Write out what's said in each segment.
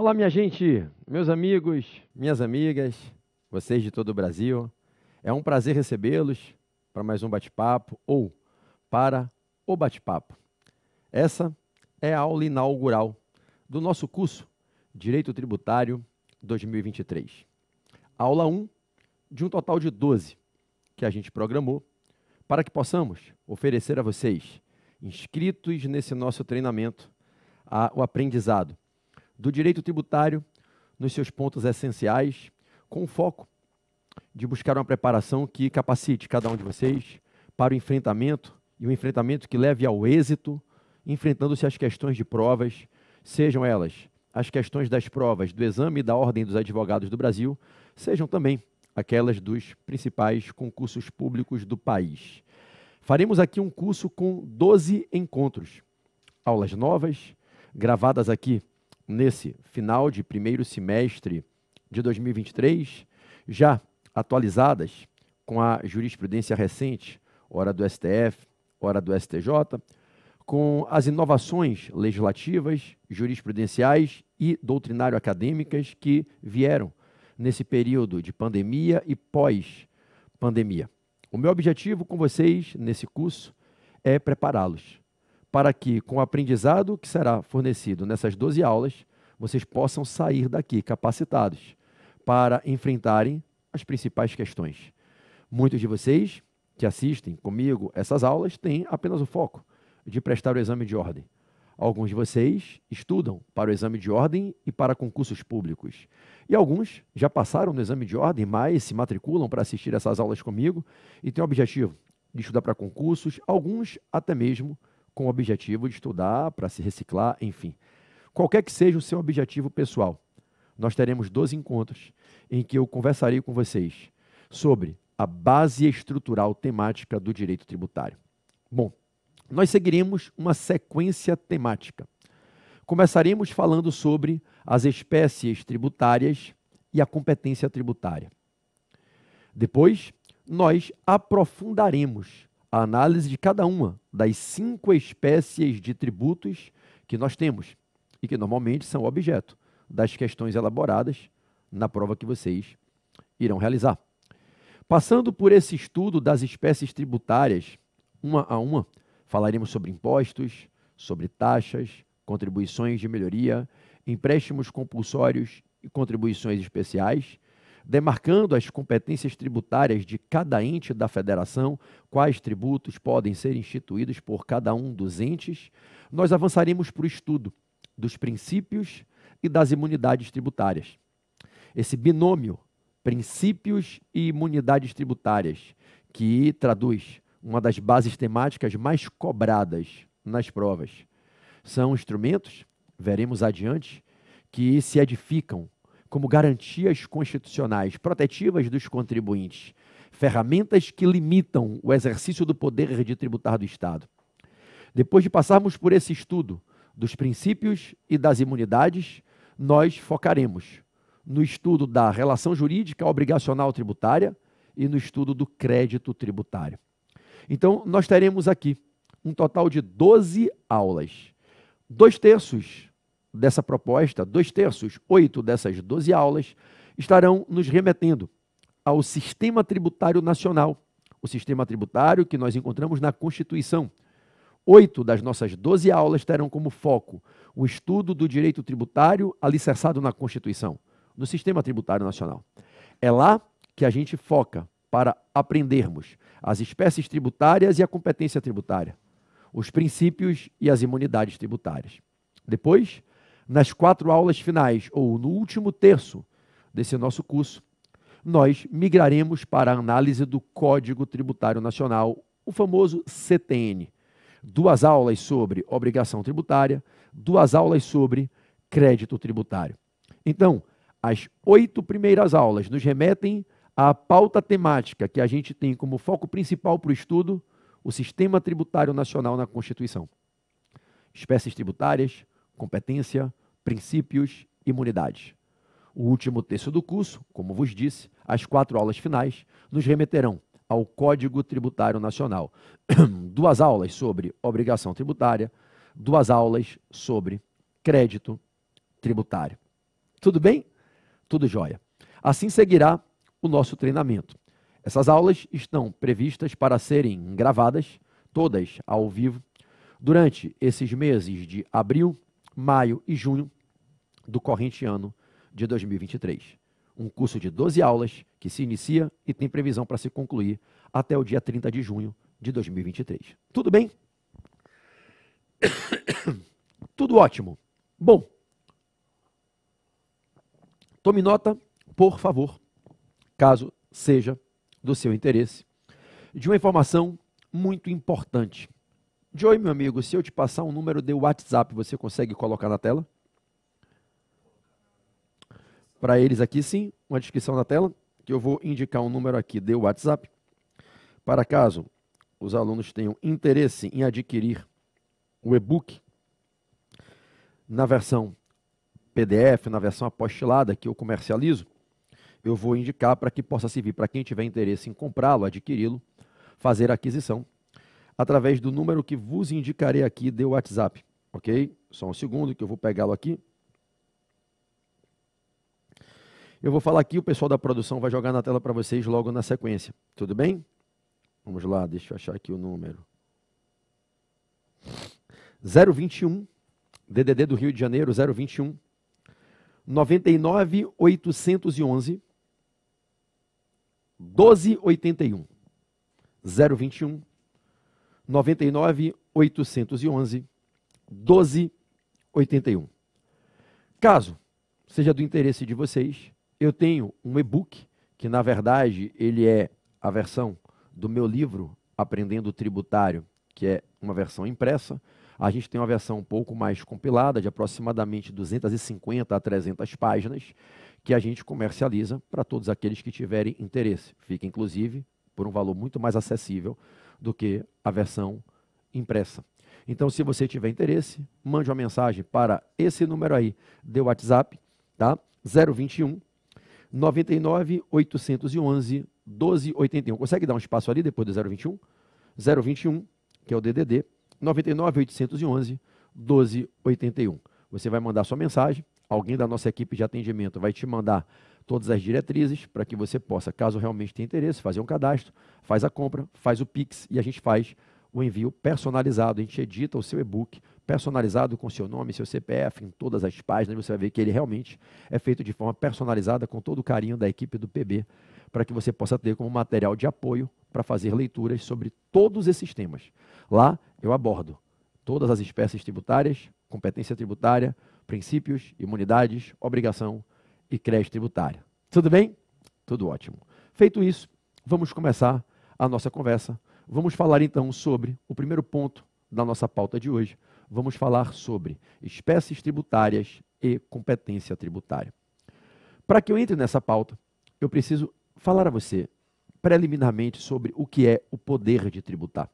Olá, minha gente, meus amigos, minhas amigas, vocês de todo o Brasil. É um prazer recebê-los para mais um bate-papo ou para o bate-papo. Essa é a aula inaugural do nosso curso Direito Tributário 2023. Aula 1 de um total de 12 que a gente programou para que possamos oferecer a vocês, inscritos nesse nosso treinamento, a, o aprendizado do direito tributário nos seus pontos essenciais, com o foco de buscar uma preparação que capacite cada um de vocês para o enfrentamento e um enfrentamento que leve ao êxito, enfrentando-se às questões de provas, sejam elas as questões das provas do exame da Ordem dos Advogados do Brasil, sejam também aquelas dos principais concursos públicos do país. Faremos aqui um curso com 12 encontros, aulas novas, gravadas aqui nesse final de primeiro semestre de 2023, já atualizadas com a jurisprudência recente, hora do STF, hora do STJ, com as inovações legislativas, jurisprudenciais e doutrinário-acadêmicas que vieram nesse período de pandemia e pós-pandemia. O meu objetivo com vocês nesse curso é prepará-los para que, com o aprendizado que será fornecido nessas 12 aulas, vocês possam sair daqui capacitados para enfrentarem as principais questões. Muitos de vocês que assistem comigo essas aulas têm apenas o foco de prestar o exame de ordem. Alguns de vocês estudam para o exame de ordem e para concursos públicos. E alguns já passaram no exame de ordem, mas se matriculam para assistir essas aulas comigo e têm o objetivo de estudar para concursos, alguns até mesmo com o objetivo de estudar, para se reciclar, enfim. Qualquer que seja o seu objetivo pessoal, nós teremos 12 encontros em que eu conversarei com vocês sobre a base estrutural temática do direito tributário. Bom, nós seguiremos uma sequência temática. Começaremos falando sobre as espécies tributárias e a competência tributária. Depois, nós aprofundaremos a análise de cada uma das cinco espécies de tributos que nós temos e que normalmente são objeto das questões elaboradas na prova que vocês irão realizar. Passando por esse estudo das espécies tributárias, uma a uma, falaremos sobre impostos, sobre taxas, contribuições de melhoria, empréstimos compulsórios e contribuições especiais, demarcando as competências tributárias de cada ente da federação, quais tributos podem ser instituídos por cada um dos entes, nós avançaremos para o estudo dos princípios e das imunidades tributárias. Esse binômio, princípios e imunidades tributárias, que traduz uma das bases temáticas mais cobradas nas provas. São instrumentos, veremos adiante, que se edificam como garantias constitucionais protetivas dos contribuintes, ferramentas que limitam o exercício do poder de tributar do Estado. Depois de passarmos por esse estudo dos princípios e das imunidades, nós focaremos no estudo da relação jurídica obrigacional tributária e no estudo do crédito tributário. Então, nós teremos aqui um total de 12 aulas. Dois terços dessa proposta, dois terços, oito dessas doze aulas, estarão nos remetendo ao Sistema Tributário Nacional, o sistema tributário que nós encontramos na Constituição. Oito das nossas doze aulas terão como foco o estudo do direito tributário alicerçado na Constituição, no Sistema Tributário Nacional. É lá que a gente foca para aprendermos as espécies tributárias e a competência tributária, os princípios e as imunidades tributárias. Depois, nas quatro aulas finais ou no último terço desse nosso curso, nós migraremos para a análise do Código Tributário Nacional, o famoso CTN. Duas aulas sobre obrigação tributária, duas aulas sobre crédito tributário. Então, as oito primeiras aulas nos remetem à pauta temática que a gente tem como foco principal para o estudo, o Sistema Tributário Nacional na Constituição. Espécies tributárias, competência, princípios, imunidade. O último terço do curso, como vos disse, as quatro aulas finais, nos remeterão ao Código Tributário Nacional. Duas aulas sobre obrigação tributária, duas aulas sobre crédito tributário. Tudo bem? Tudo jóia. Assim seguirá o nosso treinamento. Essas aulas estão previstas para serem gravadas, todas ao vivo, durante esses meses de abril, maio e junho do corrente ano de 2023. Um curso de 12 aulas que se inicia e tem previsão para se concluir até o dia 30 de junho de 2023. Tudo bem? Tudo ótimo. Bom, tome nota, por favor, caso seja do seu interesse, de uma informação muito importante Joey, meu amigo, se eu te passar um número de WhatsApp, você consegue colocar na tela? Para eles aqui, sim, uma descrição na tela, que eu vou indicar um número aqui de WhatsApp. Para caso os alunos tenham interesse em adquirir o e-book na versão PDF, na versão apostilada que eu comercializo, eu vou indicar para que possa servir para quem tiver interesse em comprá-lo, adquiri-lo, fazer a aquisição através do número que vos indicarei aqui do WhatsApp, ok? Só um segundo que eu vou pegá-lo aqui. Eu vou falar aqui, o pessoal da produção vai jogar na tela para vocês logo na sequência, tudo bem? Vamos lá, deixa eu achar aqui o número. 021, DDD do Rio de Janeiro, 021, 99811, 1281 021 99 811 12 81. Caso seja do interesse de vocês, eu tenho um e-book que na verdade ele é a versão do meu livro Aprendendo Tributário, que é uma versão impressa. A gente tem uma versão um pouco mais compilada, de aproximadamente 250 a 300 páginas, que a gente comercializa para todos aqueles que tiverem interesse. Fica, inclusive, por um valor muito mais acessível do que a versão impressa. Então, se você tiver interesse, mande uma mensagem para esse número aí do WhatsApp, tá? 021 99 811 1281. Consegue dar um espaço ali depois do 021? 021, que é o DDD, 99 811 1281. Você vai mandar sua mensagem, alguém da nossa equipe de atendimento vai te mandar todas as diretrizes para que você possa, caso realmente tenha interesse, fazer um cadastro, faz a compra, faz o Pix e a gente faz o envio personalizado. A gente edita o seu e-book personalizado com seu nome, seu CPF, em todas as páginas. Você vai ver que ele realmente é feito de forma personalizada com todo o carinho da equipe do PB, para que você possa ter como material de apoio para fazer leituras sobre todos esses temas. Lá eu abordo todas as espécies tributárias, competência tributária, princípios, imunidades, obrigação, e crédito tributário. Tudo bem? Tudo ótimo. Feito isso, vamos começar a nossa conversa. Vamos falar então sobre o primeiro ponto da nossa pauta de hoje. Vamos falar sobre espécies tributárias e competência tributária. Para que eu entre nessa pauta, eu preciso falar a você preliminarmente sobre o que é o poder de tributar.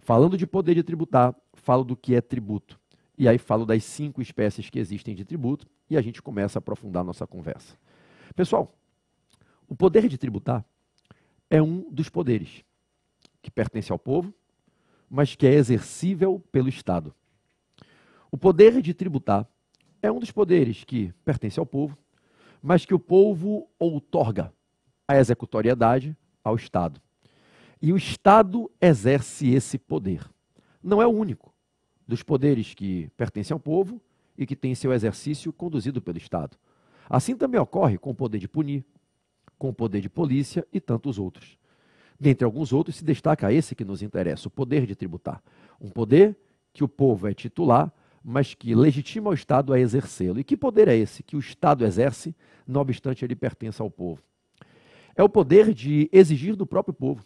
Falando de poder de tributar, falo do que é tributo. E aí falo das cinco espécies que existem de tributo e a gente começa a aprofundar a nossa conversa. Pessoal, o poder de tributar é um dos poderes que pertence ao povo, mas que é exercível pelo Estado. O poder de tributar é um dos poderes que pertence ao povo, mas que o povo outorga a executoriedade ao Estado. E o Estado exerce esse poder. Não é o único dos poderes que pertencem ao povo e que têm seu exercício conduzido pelo Estado. Assim também ocorre com o poder de punir, com o poder de polícia e tantos outros. Dentre alguns outros, se destaca esse que nos interessa, o poder de tributar. Um poder que o povo é titular, mas que legitima o Estado a exercê-lo. E que poder é esse que o Estado exerce, não obstante ele pertença ao povo? É o poder de exigir do próprio povo,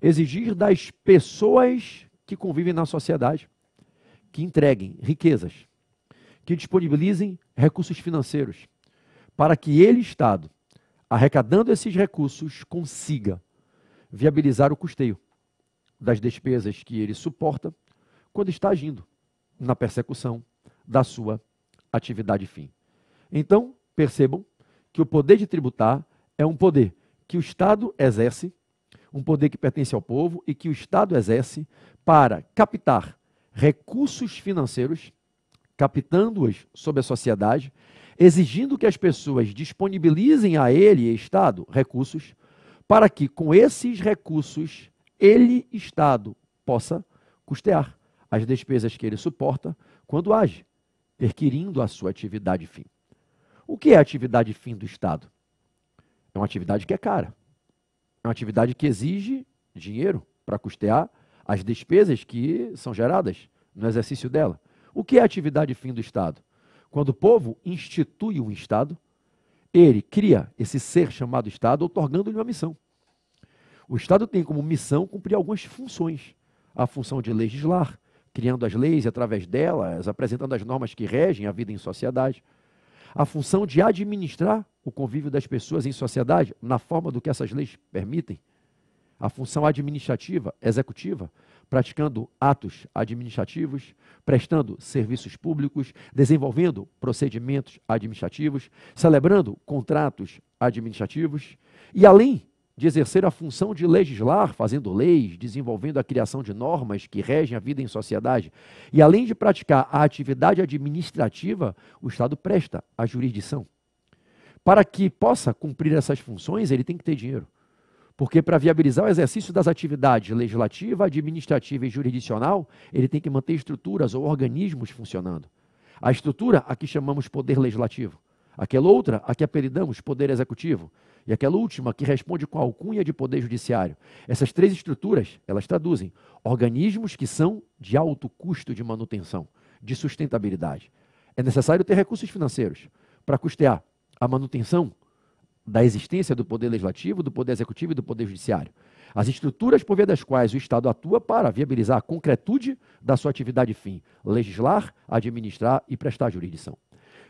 exigir das pessoas que convivem na sociedade que entreguem riquezas, que disponibilizem recursos financeiros, para que ele, Estado, arrecadando esses recursos, consiga viabilizar o custeio das despesas que ele suporta quando está agindo na persecução da sua atividade fim. Então, percebam que o poder de tributar é um poder que o Estado exerce, um poder que pertence ao povo e que o Estado exerce para captar recursos financeiros, captando-os sob a sociedade, exigindo que as pessoas disponibilizem a ele, Estado, recursos, para que com esses recursos ele, Estado, possa custear as despesas que ele suporta quando age, perquirindo a sua atividade fim. O que é a atividade fim do Estado? É uma atividade que é cara. É uma atividade que exige dinheiro para custear as despesas que são geradas no exercício dela. O que é a atividade fim do Estado? Quando o povo institui um Estado, ele cria esse ser chamado Estado, otorgando-lhe uma missão. O Estado tem como missão cumprir algumas funções. A função de legislar, criando as leis e através delas, apresentando as normas que regem a vida em sociedade. A função de administrar o convívio das pessoas em sociedade, na forma do que essas leis permitem a função administrativa, executiva, praticando atos administrativos, prestando serviços públicos, desenvolvendo procedimentos administrativos, celebrando contratos administrativos e, além de exercer a função de legislar, fazendo leis, desenvolvendo a criação de normas que regem a vida em sociedade, e além de praticar a atividade administrativa, o Estado presta a jurisdição. Para que possa cumprir essas funções, ele tem que ter dinheiro. Porque para viabilizar o exercício das atividades legislativa, administrativa e jurisdicional, ele tem que manter estruturas ou organismos funcionando. A estrutura a que chamamos poder legislativo, aquela outra a que apelidamos poder executivo e aquela última que responde com a alcunha de poder judiciário. Essas três estruturas, elas traduzem organismos que são de alto custo de manutenção, de sustentabilidade. É necessário ter recursos financeiros para custear a manutenção da existência do poder legislativo, do poder executivo e do poder judiciário. As estruturas por via das quais o Estado atua para viabilizar a concretude da sua atividade fim, legislar, administrar e prestar jurisdição.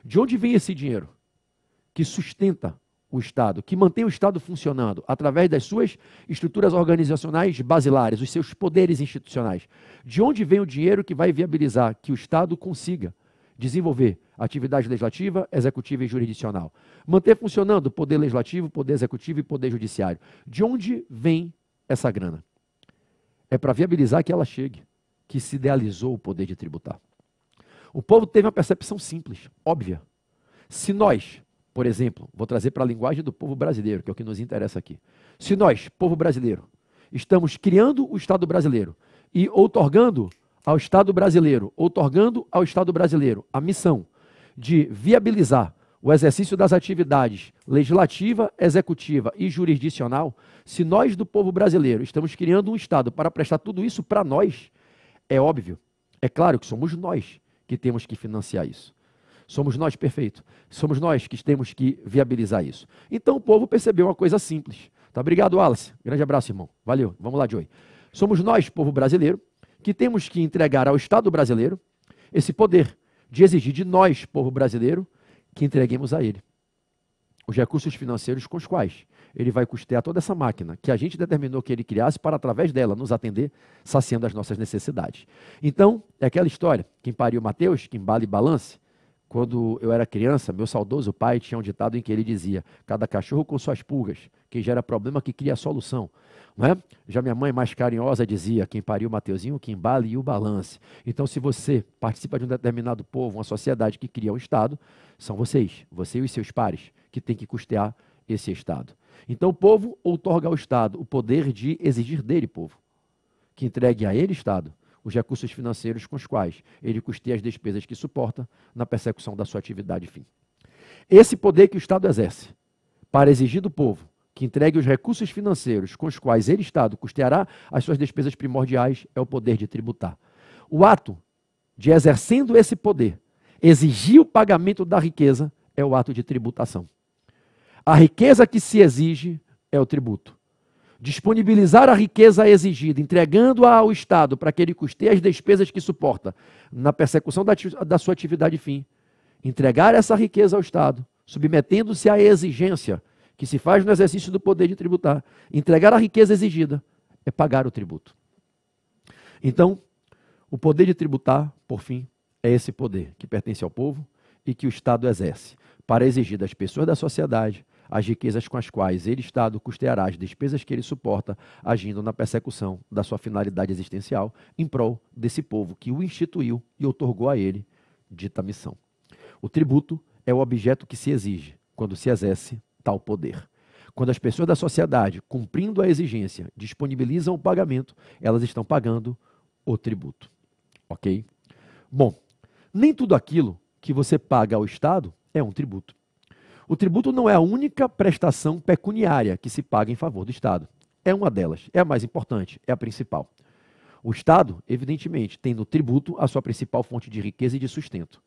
De onde vem esse dinheiro que sustenta o Estado, que mantém o Estado funcionando através das suas estruturas organizacionais basilares, os seus poderes institucionais? De onde vem o dinheiro que vai viabilizar que o Estado consiga desenvolver atividade legislativa, executiva e jurisdicional. Manter funcionando poder legislativo, poder executivo e poder judiciário. De onde vem essa grana? É para viabilizar que ela chegue, que se idealizou o poder de tributar. O povo teve uma percepção simples, óbvia. Se nós, por exemplo, vou trazer para a linguagem do povo brasileiro, que é o que nos interessa aqui. Se nós, povo brasileiro, estamos criando o Estado brasileiro e outorgando ao Estado brasileiro, outorgando ao Estado brasileiro a missão de viabilizar o exercício das atividades legislativa, executiva e jurisdicional, se nós do povo brasileiro estamos criando um Estado para prestar tudo isso para nós, é óbvio, é claro que somos nós que temos que financiar isso. Somos nós, perfeito. Somos nós que temos que viabilizar isso. Então o povo percebeu uma coisa simples. Tá, obrigado, Wallace. Grande abraço, irmão. Valeu. Vamos lá, Joey. Somos nós, povo brasileiro, que temos que entregar ao Estado brasileiro esse poder de exigir de nós, povo brasileiro, que entreguemos a ele os recursos financeiros com os quais ele vai custear toda essa máquina que a gente determinou que ele criasse para, através dela, nos atender, saciando as nossas necessidades. Então, é aquela história: quem pariu Mateus, quem bala e balance. Quando eu era criança, meu saudoso pai tinha um ditado em que ele dizia: Cada cachorro com suas pulgas, quem gera problema é que cria solução. É? Já minha mãe mais carinhosa dizia: quem pariu o Mateuzinho, quem embale e o balance. Então, se você participa de um determinado povo, uma sociedade que cria um Estado, são vocês, você e os seus pares, que têm que custear esse Estado. Então, o povo outorga ao Estado o poder de exigir dele, povo, que entregue a ele, Estado, os recursos financeiros com os quais ele custeia as despesas que suporta na persecução da sua atividade fim. Esse poder que o Estado exerce para exigir do povo que entregue os recursos financeiros com os quais ele, Estado, custeará as suas despesas primordiais é o poder de tributar. O ato de exercendo esse poder, exigir o pagamento da riqueza é o ato de tributação. A riqueza que se exige é o tributo. Disponibilizar a riqueza exigida, entregando-a ao Estado para que ele custeie as despesas que suporta na persecução da, da sua atividade fim. Entregar essa riqueza ao Estado, submetendo-se à exigência que se faz no exercício do poder de tributar. Entregar a riqueza exigida é pagar o tributo. Então, o poder de tributar, por fim, é esse poder que pertence ao povo e que o Estado exerce para exigir das pessoas da sociedade as riquezas com as quais ele, Estado, custeará as despesas que ele suporta, agindo na persecução da sua finalidade existencial em prol desse povo que o instituiu e otorgou a ele dita missão. O tributo é o objeto que se exige quando se exerce tal poder. Quando as pessoas da sociedade, cumprindo a exigência, disponibilizam o pagamento, elas estão pagando o tributo. Ok? Bom, nem tudo aquilo que você paga ao Estado é um tributo. O tributo não é a única prestação pecuniária que se paga em favor do Estado. É uma delas, é a mais importante, é a principal. O Estado, evidentemente, tem no tributo a sua principal fonte de riqueza e de sustento.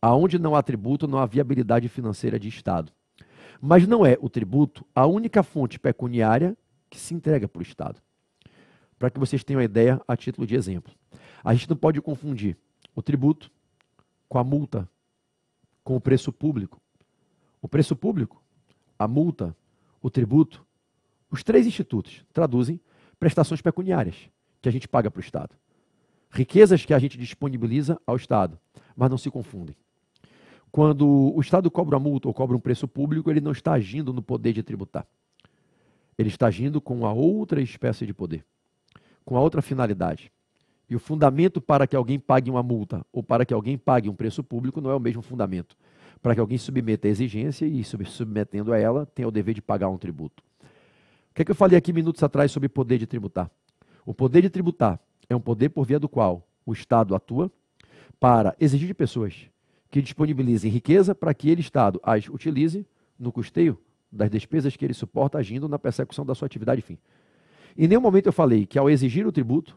Aonde não há tributo, não há viabilidade financeira de Estado. Mas não é o tributo a única fonte pecuniária que se entrega para o Estado. Para que vocês tenham uma ideia a título de exemplo. A gente não pode confundir o tributo com a multa, com o preço público. O preço público, a multa, o tributo, os três institutos traduzem prestações pecuniárias que a gente paga para o Estado. Riquezas que a gente disponibiliza ao Estado, mas não se confundem. Quando o Estado cobra uma multa ou cobra um preço público, ele não está agindo no poder de tributar. Ele está agindo com a outra espécie de poder, com a outra finalidade. E o fundamento para que alguém pague uma multa ou para que alguém pague um preço público não é o mesmo fundamento. Para que alguém submeta a exigência e, submetendo a ela, tenha o dever de pagar um tributo. O que, é que eu falei aqui minutos atrás sobre poder de tributar? O poder de tributar é um poder por via do qual o Estado atua para exigir de pessoas que disponibilize riqueza para que ele, Estado, as utilize no custeio das despesas que ele suporta agindo na persecução da sua atividade fim. Em nenhum momento eu falei que, ao exigir o tributo,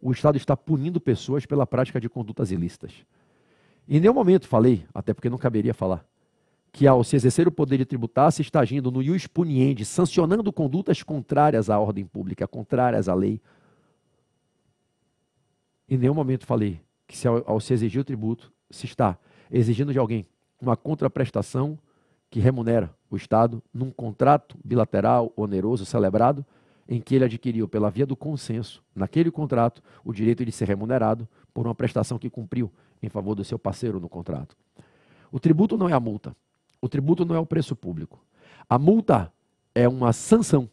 o Estado está punindo pessoas pela prática de condutas ilícitas. Em nenhum momento falei, até porque não caberia falar, que ao se exercer o poder de tributar se está agindo no ius puniendi, sancionando condutas contrárias à ordem pública, contrárias à lei. Em nenhum momento falei que se ao, ao se exigir o tributo se está exigindo de alguém uma contraprestação que remunera o Estado num contrato bilateral oneroso celebrado em que ele adquiriu pela via do consenso, naquele contrato, o direito de ser remunerado por uma prestação que cumpriu em favor do seu parceiro no contrato. O tributo não é a multa. O tributo não é o preço público. A multa é uma sanção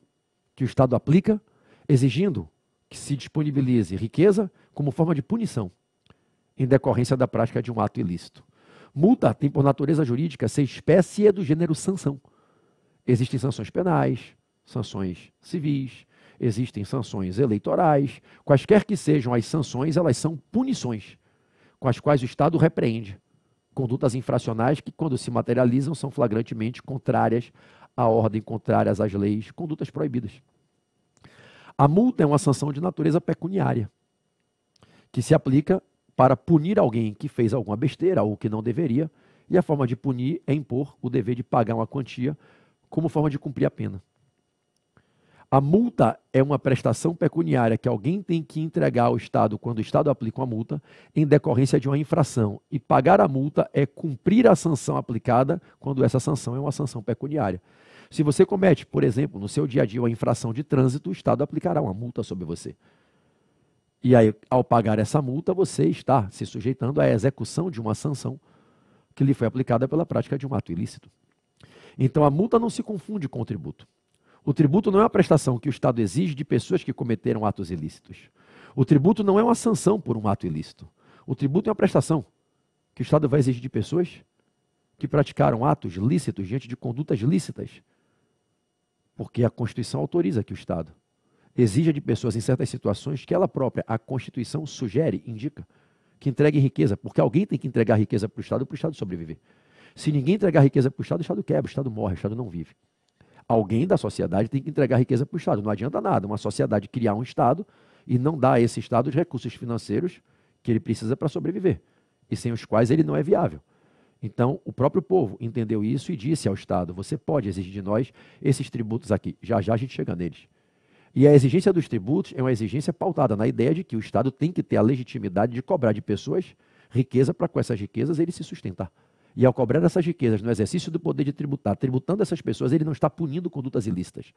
que o Estado aplica, exigindo que se disponibilize riqueza como forma de punição, em decorrência da prática de um ato ilícito. Multa tem por natureza jurídica ser espécie do gênero sanção. Existem sanções penais, sanções civis, existem sanções eleitorais. Quaisquer que sejam as sanções, elas são punições com as quais o Estado repreende condutas infracionais que, quando se materializam, são flagrantemente contrárias à ordem, contrárias às leis, condutas proibidas. A multa é uma sanção de natureza pecuniária, que se aplica para punir alguém que fez alguma besteira, ou que não deveria, e a forma de punir é impor o dever de pagar uma quantia como forma de cumprir a pena. A multa é uma prestação pecuniária que alguém tem que entregar ao Estado quando o Estado aplica uma multa em decorrência de uma infração. E pagar a multa é cumprir a sanção aplicada quando essa sanção é uma sanção pecuniária. Se você comete, por exemplo, no seu dia a dia uma infração de trânsito, o Estado aplicará uma multa sobre você. E aí, ao pagar essa multa, você está se sujeitando à execução de uma sanção que lhe foi aplicada pela prática de um ato ilícito. Então, a multa não se confunde com o tributo. O tributo não é uma prestação que o Estado exige de pessoas que cometeram atos ilícitos. O tributo não é uma sanção por um ato ilícito. O tributo é uma prestação que o Estado vai exigir de pessoas que praticaram atos lícitos diante de condutas lícitas, porque a Constituição autoriza que o Estado exija de pessoas em certas situações que ela própria, a Constituição, sugere, indica, que entregue riqueza, porque alguém tem que entregar riqueza para o Estado para o Estado sobreviver. Se ninguém entregar riqueza para o Estado, o Estado quebra, o Estado morre, o Estado não vive. Alguém da sociedade tem que entregar riqueza para o Estado. Não adianta nada uma sociedade criar um Estado e não dar a esse Estado os recursos financeiros que ele precisa para sobreviver e sem os quais ele não é viável. Então, o próprio povo entendeu isso e disse ao Estado: você pode exigir de nós esses tributos aqui. Já já a gente chega neles. E a exigência dos tributos é uma exigência pautada na ideia de que o Estado tem que ter a legitimidade de cobrar de pessoas riqueza para com essas riquezas ele se sustentar. E ao cobrar essas riquezas no exercício do poder de tributar, tributando essas pessoas, ele não está punindo condutas ilícitas.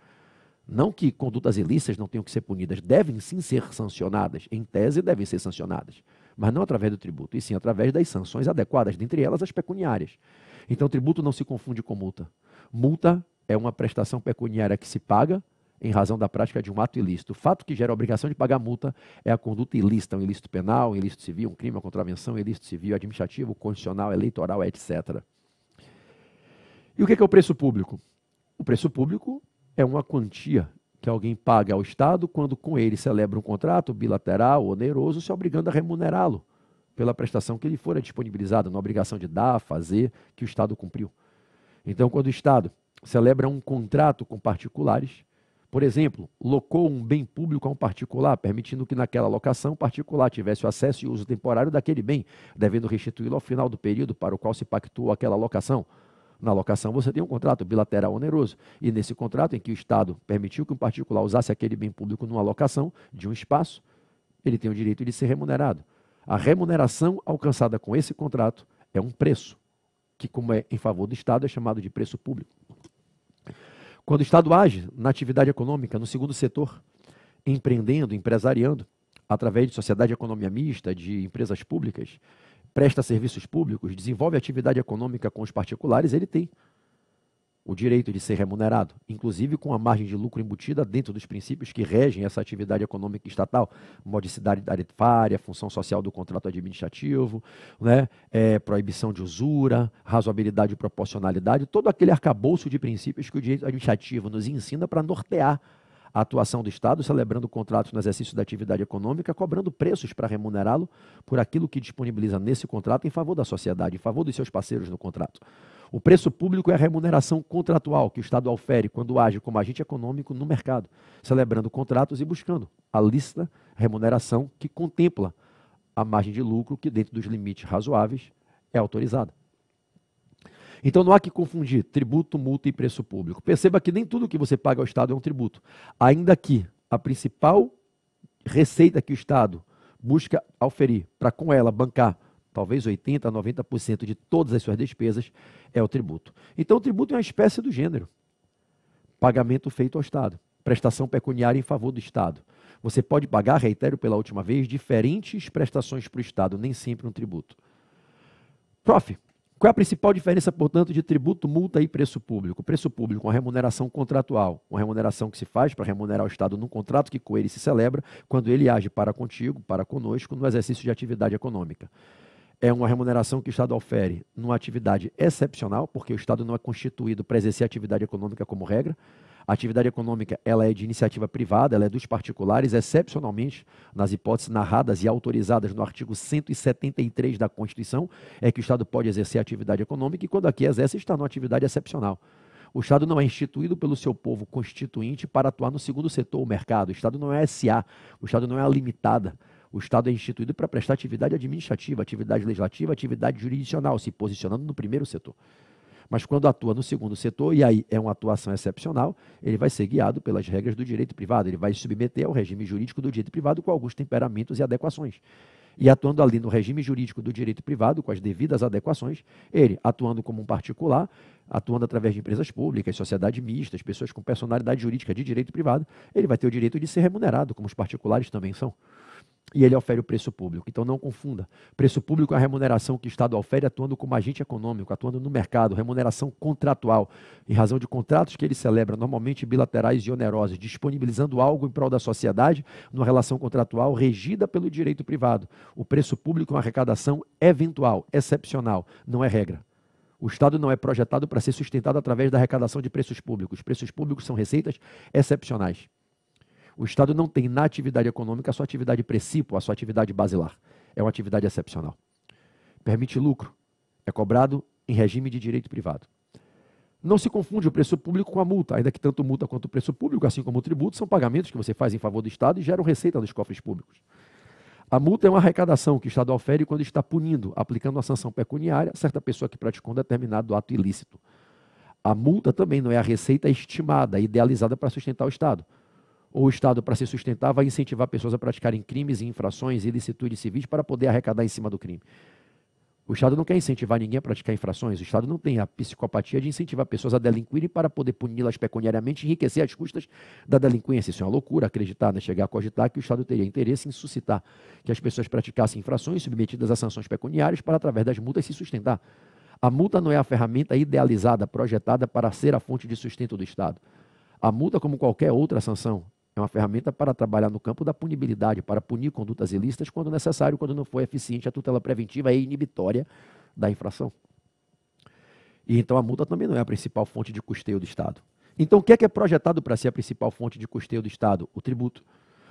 Não que condutas ilícitas não tenham que ser punidas, devem sim ser sancionadas, em tese devem ser sancionadas, mas não através do tributo, e sim através das sanções adequadas, dentre elas as pecuniárias. Então, tributo não se confunde com multa. Multa é uma prestação pecuniária que se paga em razão da prática de um ato ilícito. O fato que gera a obrigação de pagar multa é a conduta ilícita, um ilícito penal, um ilícito civil, um crime, uma contravenção, um ilícito civil, administrativo, constitucional, eleitoral, etc. E o que é, que é o preço público? O preço público é uma quantia que alguém paga ao Estado quando com ele celebra um contrato bilateral oneroso, se obrigando a remunerá-lo pela prestação que lhe fora disponibilizada, na obrigação de dar, fazer, que o Estado cumpriu. Então, quando o Estado celebra um contrato com particulares, por exemplo, locou um bem público a um particular, permitindo que naquela locação o particular tivesse o acesso e uso temporário daquele bem, devendo restituí-lo ao final do período para o qual se pactuou aquela locação. Na locação você tem um contrato bilateral oneroso, e nesse contrato em que o Estado permitiu que um particular usasse aquele bem público numa locação de um espaço, ele tem o direito de ser remunerado. A remuneração alcançada com esse contrato é um preço, que, como é em favor do Estado, é chamado de preço público. Quando o Estado age na atividade econômica, no segundo setor, empreendendo, empresariando, através de sociedade economia mista, de empresas públicas, presta serviços públicos, desenvolve atividade econômica com os particulares, ele tem o direito de ser remunerado, inclusive com a margem de lucro embutida dentro dos princípios que regem essa atividade econômica estatal, modicidade tarifária, função social do contrato administrativo, né, é, proibição de usura, razoabilidade e proporcionalidade, todo aquele arcabouço de princípios que o direito administrativo nos ensina para nortear a atuação do Estado, celebrando contratos no exercício da atividade econômica, cobrando preços para remunerá-lo por aquilo que disponibiliza nesse contrato em favor da sociedade, em favor dos seus parceiros no contrato. O preço público é a remuneração contratual que o Estado ofere quando age como agente econômico no mercado, celebrando contratos e buscando a lícita remuneração que contempla a margem de lucro que, dentro dos limites razoáveis, é autorizada. Então não há que confundir tributo, multa e preço público. Perceba que nem tudo que você paga ao Estado é um tributo. Ainda que a principal receita que o Estado busca auferir para com ela bancar talvez 80 a 90% de todas as suas despesas é o tributo. Então o tributo é uma espécie do gênero. Pagamento feito ao Estado, prestação pecuniária em favor do Estado. Você pode pagar, reitero pela última vez, diferentes prestações para o Estado, nem sempre um tributo. Prof, qual é a principal diferença, portanto, de tributo, multa e preço público? Preço público, uma remuneração contratual, uma remuneração que se faz para remunerar o Estado num contrato que com ele se celebra quando ele age para contigo, para conosco, no exercício de atividade econômica. É uma remuneração que o Estado ofere numa atividade excepcional, porque o Estado não é constituído para exercer atividade econômica como regra. A atividade econômica ela é de iniciativa privada, ela é dos particulares, excepcionalmente nas hipóteses narradas e autorizadas no artigo 173 da Constituição, é que o Estado pode exercer atividade econômica e quando aqui exerce está numa atividade excepcional. O Estado não é instituído pelo seu povo constituinte para atuar no segundo setor, o mercado. O Estado não é SA, o Estado não é a limitada. O Estado é instituído para prestar atividade administrativa, atividade legislativa, atividade jurisdicional, se posicionando no primeiro setor. Mas quando atua no segundo setor, e aí é uma atuação excepcional, ele vai ser guiado pelas regras do direito privado, ele vai se submeter ao regime jurídico do direito privado com alguns temperamentos e adequações. E atuando ali no regime jurídico do direito privado, com as devidas adequações, ele, atuando como um particular, atuando através de empresas públicas, sociedades mistas, pessoas com personalidade jurídica de direito privado, ele vai ter o direito de ser remunerado, como os particulares também são e ele ofere o preço público. Então não confunda. Preço público é a remuneração que o Estado ofere atuando como agente econômico, atuando no mercado, remuneração contratual, em razão de contratos que ele celebra, normalmente bilaterais e onerosos, disponibilizando algo em prol da sociedade, numa relação contratual regida pelo direito privado. O preço público é uma arrecadação eventual, excepcional, não é regra. O Estado não é projetado para ser sustentado através da arrecadação de preços públicos. Preços públicos são receitas excepcionais. O Estado não tem na atividade econômica a sua atividade principal, a sua atividade basilar. É uma atividade excepcional. Permite lucro. É cobrado em regime de direito privado. Não se confunde o preço público com a multa, ainda que tanto multa quanto o preço público, assim como o tributo, são pagamentos que você faz em favor do Estado e geram receita nos cofres públicos. A multa é uma arrecadação que o Estado ofere quando está punindo, aplicando uma sanção pecuniária a certa pessoa que praticou um determinado ato ilícito. A multa também não é a receita estimada, idealizada para sustentar o Estado ou o Estado, para se sustentar, vai incentivar pessoas a praticarem crimes e infrações e ilicitudes civis para poder arrecadar em cima do crime. O Estado não quer incentivar ninguém a praticar infrações. O Estado não tem a psicopatia de incentivar pessoas a delinquirem para poder puni-las pecuniariamente e enriquecer as custas da delinquência. Isso é uma loucura acreditar, né? chegar a cogitar que o Estado teria interesse em suscitar que as pessoas praticassem infrações submetidas a sanções pecuniárias para, através das multas, se sustentar. A multa não é a ferramenta idealizada, projetada para ser a fonte de sustento do Estado. A multa, como qualquer outra sanção, é uma ferramenta para trabalhar no campo da punibilidade, para punir condutas ilícitas quando necessário, quando não foi eficiente a tutela preventiva e inibitória da infração. E então a multa também não é a principal fonte de custeio do Estado. Então o que é, que é projetado para ser a principal fonte de custeio do Estado? O tributo.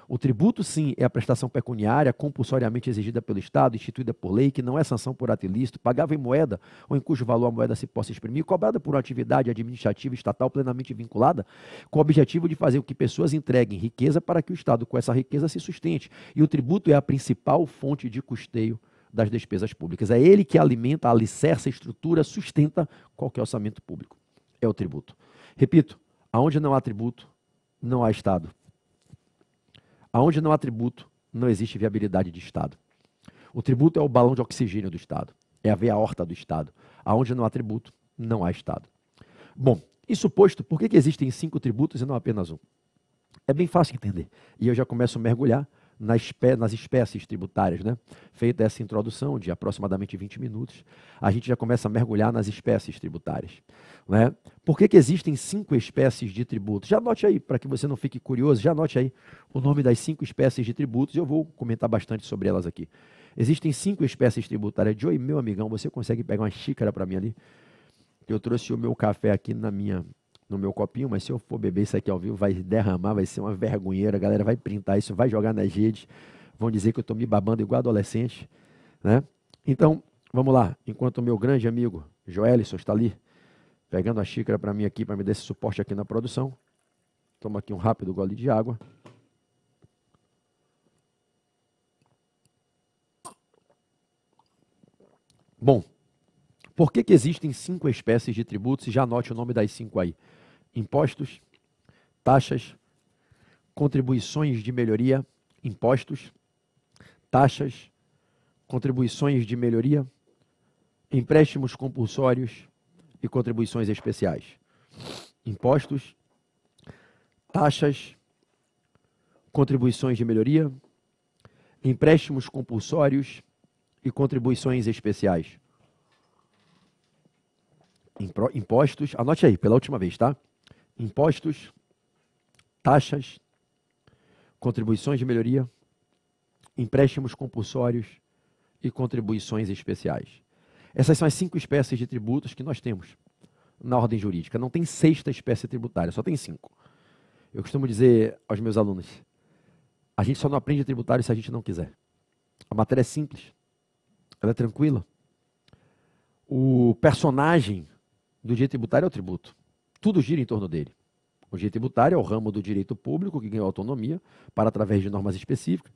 O tributo, sim, é a prestação pecuniária compulsoriamente exigida pelo Estado, instituída por lei, que não é sanção por ato ilícito, pagável em moeda ou em cujo valor a moeda se possa exprimir, cobrada por uma atividade administrativa estatal plenamente vinculada, com o objetivo de fazer com que pessoas entreguem riqueza para que o Estado, com essa riqueza, se sustente. E o tributo é a principal fonte de custeio das despesas públicas. É ele que alimenta, alicerça, estrutura, sustenta qualquer orçamento público. É o tributo. Repito, aonde não há tributo, não há Estado. Aonde não há tributo, não existe viabilidade de Estado. O tributo é o balão de oxigênio do Estado, é a veia horta do Estado. Aonde não há tributo, não há Estado. Bom, isso posto, por que, que existem cinco tributos e não apenas um? É bem fácil de entender. E eu já começo a mergulhar nas, espé nas espécies tributárias. Né? Feita essa introdução de aproximadamente 20 minutos, a gente já começa a mergulhar nas espécies tributárias. Né? Por que, que existem cinco espécies de tributos? Já anote aí, para que você não fique curioso, já anote aí o nome das cinco espécies de tributos. Eu vou comentar bastante sobre elas aqui. Existem cinco espécies tributárias. Joey, meu amigão, você consegue pegar uma xícara para mim ali? Eu trouxe o meu café aqui na minha, no meu copinho, mas se eu for beber isso aqui ao vivo, vai derramar, vai ser uma vergonheira. A galera vai printar isso, vai jogar nas redes. Vão dizer que eu estou me babando igual adolescente. Né? Então, vamos lá. Enquanto o meu grande amigo Joelison está ali Pegando a xícara para mim aqui, para me dar esse suporte aqui na produção. Toma aqui um rápido gole de água. Bom, por que, que existem cinco espécies de tributos? E já anote o nome das cinco aí: impostos, taxas, contribuições de melhoria, impostos, taxas, contribuições de melhoria, empréstimos compulsórios, e contribuições especiais. Impostos, taxas, contribuições de melhoria, empréstimos compulsórios e contribuições especiais. Impostos, anote aí pela última vez, tá? Impostos, taxas, contribuições de melhoria, empréstimos compulsórios e contribuições especiais. Essas são as cinco espécies de tributos que nós temos na ordem jurídica. Não tem sexta espécie tributária, só tem cinco. Eu costumo dizer aos meus alunos: a gente só não aprende tributário se a gente não quiser. A matéria é simples, ela é tranquila. O personagem do direito tributário é o tributo. Tudo gira em torno dele. O direito tributário é o ramo do direito público que ganhou autonomia para, através de normas específicas,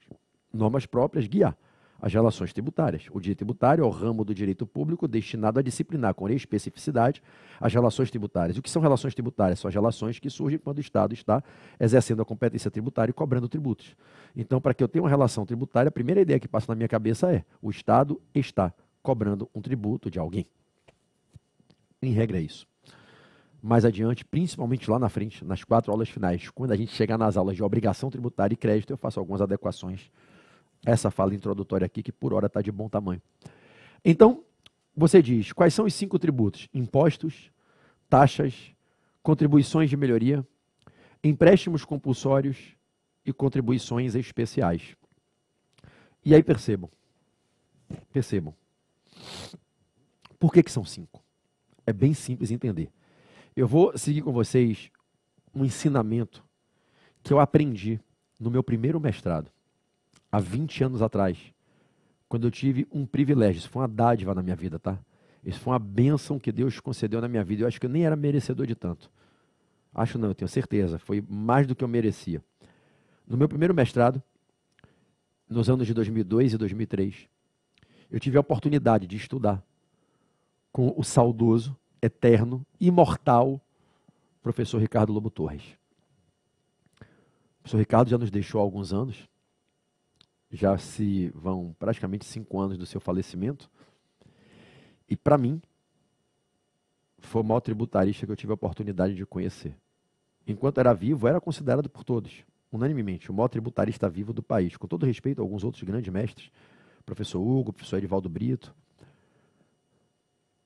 normas próprias, guiar as relações tributárias. O direito tributário é o ramo do direito público destinado a disciplinar com especificidade as relações tributárias. O que são relações tributárias? São as relações que surgem quando o Estado está exercendo a competência tributária e cobrando tributos. Então, para que eu tenha uma relação tributária, a primeira ideia que passa na minha cabeça é: o Estado está cobrando um tributo de alguém. Em regra é isso. Mais adiante, principalmente lá na frente, nas quatro aulas finais, quando a gente chegar nas aulas de obrigação tributária e crédito, eu faço algumas adequações essa fala introdutória aqui, que por hora está de bom tamanho. Então, você diz: quais são os cinco tributos? Impostos, taxas, contribuições de melhoria, empréstimos compulsórios e contribuições especiais. E aí percebam, percebam, por que, que são cinco? É bem simples entender. Eu vou seguir com vocês um ensinamento que eu aprendi no meu primeiro mestrado há 20 anos atrás, quando eu tive um privilégio, isso foi uma dádiva na minha vida, tá? Isso foi uma bênção que Deus concedeu na minha vida. Eu acho que eu nem era merecedor de tanto. Acho não, eu tenho certeza. Foi mais do que eu merecia. No meu primeiro mestrado, nos anos de 2002 e 2003, eu tive a oportunidade de estudar com o saudoso, eterno, imortal professor Ricardo Lobo Torres. O professor Ricardo já nos deixou há alguns anos já se vão praticamente cinco anos do seu falecimento. E para mim, foi o maior tributarista que eu tive a oportunidade de conhecer. Enquanto era vivo, era considerado por todos, unanimemente, o maior tributarista vivo do país. Com todo respeito a alguns outros grandes mestres, professor Hugo, professor Edivaldo Brito,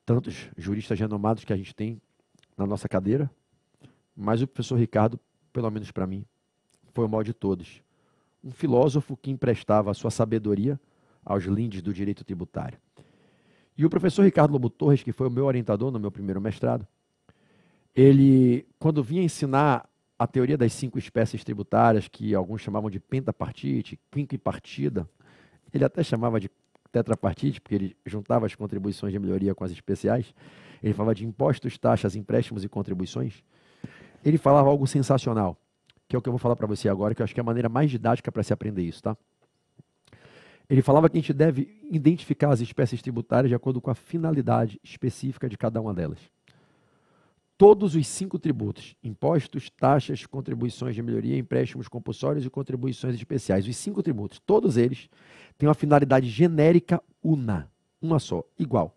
tantos juristas renomados que a gente tem na nossa cadeira, mas o professor Ricardo, pelo menos para mim, foi o maior de todos um filósofo que emprestava sua sabedoria aos lindes do direito tributário. E o professor Ricardo Lobo Torres, que foi o meu orientador no meu primeiro mestrado, ele, quando vinha ensinar a teoria das cinco espécies tributárias, que alguns chamavam de pentapartite, quinquipartida, ele até chamava de tetrapartite, porque ele juntava as contribuições de melhoria com as especiais, ele falava de impostos, taxas, empréstimos e contribuições, ele falava algo sensacional que é o que eu vou falar para você agora, que eu acho que é a maneira mais didática para se aprender isso, tá? Ele falava que a gente deve identificar as espécies tributárias de acordo com a finalidade específica de cada uma delas. Todos os cinco tributos, impostos, taxas, contribuições de melhoria, empréstimos compulsórios e contribuições especiais, os cinco tributos, todos eles têm uma finalidade genérica una, uma só, igual.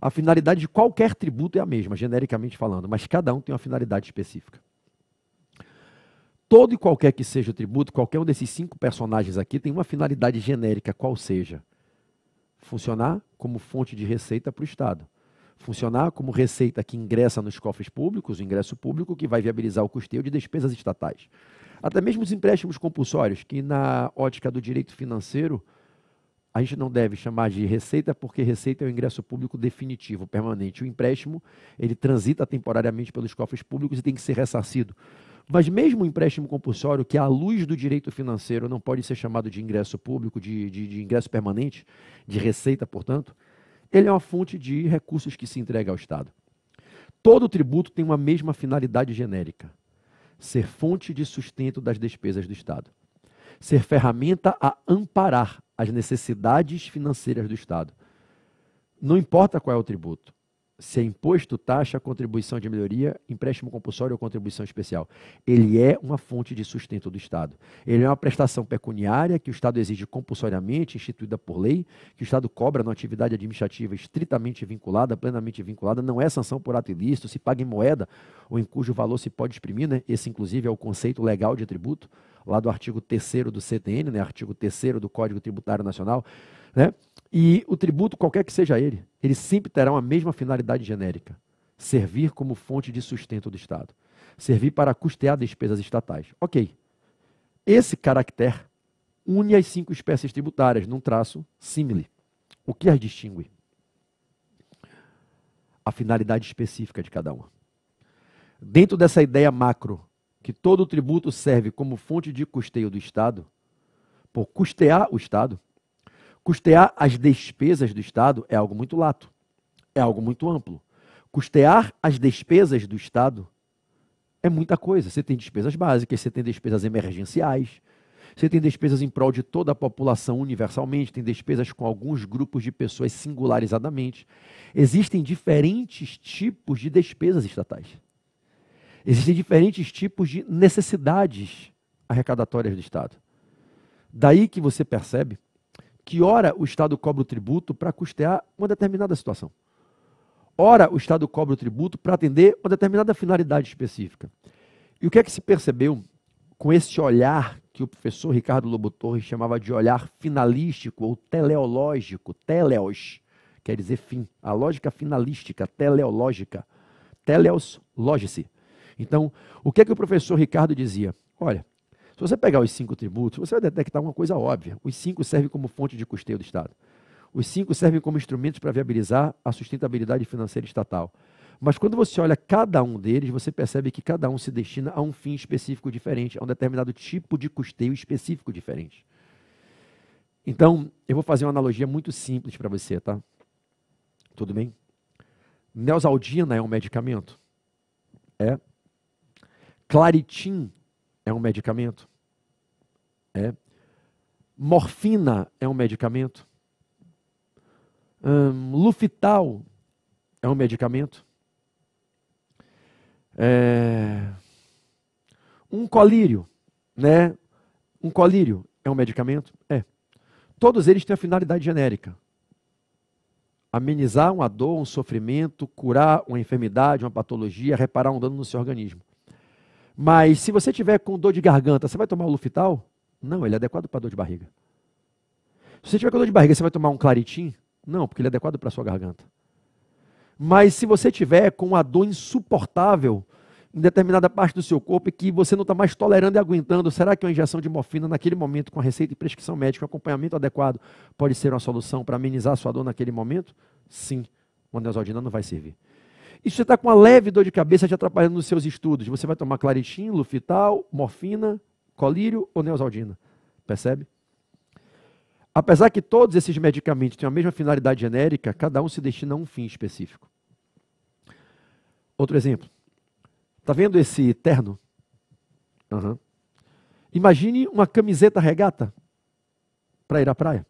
A finalidade de qualquer tributo é a mesma, genericamente falando, mas cada um tem uma finalidade específica todo e qualquer que seja o tributo, qualquer um desses cinco personagens aqui tem uma finalidade genérica, qual seja: funcionar como fonte de receita para o Estado, funcionar como receita que ingressa nos cofres públicos, o ingresso público que vai viabilizar o custeio de despesas estatais. Até mesmo os empréstimos compulsórios, que na ótica do direito financeiro, a gente não deve chamar de receita, porque receita é o ingresso público definitivo, permanente. O empréstimo, ele transita temporariamente pelos cofres públicos e tem que ser ressarcido mas mesmo o empréstimo compulsório, que à é luz do direito financeiro não pode ser chamado de ingresso público, de, de, de ingresso permanente, de receita, portanto, ele é uma fonte de recursos que se entrega ao Estado. Todo tributo tem uma mesma finalidade genérica: ser fonte de sustento das despesas do Estado, ser ferramenta a amparar as necessidades financeiras do Estado. Não importa qual é o tributo, é imposto, taxa, contribuição de melhoria, empréstimo compulsório ou contribuição especial. Ele é uma fonte de sustento do Estado. Ele é uma prestação pecuniária que o Estado exige compulsoriamente, instituída por lei, que o Estado cobra na atividade administrativa estritamente vinculada, plenamente vinculada, não é sanção por ato ilícito, se paga em moeda ou em cujo valor se pode exprimir, né? Esse, inclusive, é o conceito legal de tributo, lá do artigo 3 do CTN, né? artigo 3 do Código Tributário Nacional, né? E o tributo, qualquer que seja ele, ele sempre terá uma mesma finalidade genérica: servir como fonte de sustento do Estado, servir para custear despesas estatais. Ok. Esse caráter une as cinco espécies tributárias num traço símile. O que as distingue? A finalidade específica de cada uma. Dentro dessa ideia macro, que todo tributo serve como fonte de custeio do Estado, por custear o Estado, Custear as despesas do Estado é algo muito lato, é algo muito amplo. Custear as despesas do Estado é muita coisa. Você tem despesas básicas, você tem despesas emergenciais, você tem despesas em prol de toda a população universalmente, tem despesas com alguns grupos de pessoas singularizadamente. Existem diferentes tipos de despesas estatais. Existem diferentes tipos de necessidades arrecadatórias do Estado. Daí que você percebe que ora o Estado cobra o tributo para custear uma determinada situação. Ora o Estado cobra o tributo para atender uma determinada finalidade específica. E o que é que se percebeu com esse olhar que o professor Ricardo Lobo Torres chamava de olhar finalístico ou teleológico, teleos, quer dizer fim, a lógica finalística, teleológica, teleos logice. Então, o que é que o professor Ricardo dizia? Olha, se você pegar os cinco tributos, você vai detectar uma coisa óbvia: os cinco servem como fonte de custeio do Estado. Os cinco servem como instrumentos para viabilizar a sustentabilidade financeira estatal. Mas quando você olha cada um deles, você percebe que cada um se destina a um fim específico diferente, a um determinado tipo de custeio específico diferente. Então, eu vou fazer uma analogia muito simples para você, tá? Tudo bem? Neosaldina é um medicamento? É. Claritin é um medicamento? É. Morfina é um medicamento? Hum, Lufital é um medicamento? É... Um colírio, né? Um colírio é um medicamento? É. Todos eles têm a finalidade genérica. Amenizar uma dor, um sofrimento, curar uma enfermidade, uma patologia, reparar um dano no seu organismo. Mas se você tiver com dor de garganta, você vai tomar o Lufital? Não, ele é adequado para dor de barriga. Se você tiver com dor de barriga, você vai tomar um Claritin? Não, porque ele é adequado para sua garganta. Mas se você tiver com uma dor insuportável em determinada parte do seu corpo e que você não está mais tolerando e aguentando, será que uma injeção de morfina naquele momento, com a receita e prescrição médica, um acompanhamento adequado, pode ser uma solução para amenizar a sua dor naquele momento? Sim, uma neosaldina não vai servir. E se você está com uma leve dor de cabeça te atrapalhando nos seus estudos, você vai tomar claritin, lufital, morfina, colírio ou neosaldina. Percebe? Apesar que todos esses medicamentos têm a mesma finalidade genérica, cada um se destina a um fim específico. Outro exemplo. Está vendo esse terno? Uhum. Imagine uma camiseta regata para ir à praia.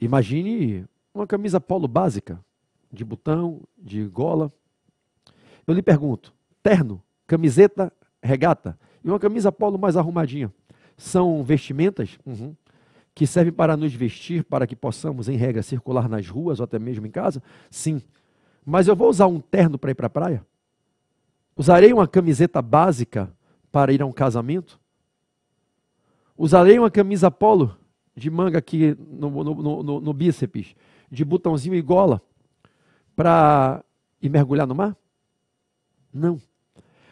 Imagine uma camisa polo básica de botão, de gola. Eu lhe pergunto: terno, camiseta, regata e uma camisa polo mais arrumadinha são vestimentas uhum, que servem para nos vestir, para que possamos, em regra, circular nas ruas ou até mesmo em casa? Sim. Mas eu vou usar um terno para ir para a praia? Usarei uma camiseta básica para ir a um casamento? Usarei uma camisa polo de manga aqui no, no, no, no bíceps, de botãozinho e gola, para ir mergulhar no mar? Não.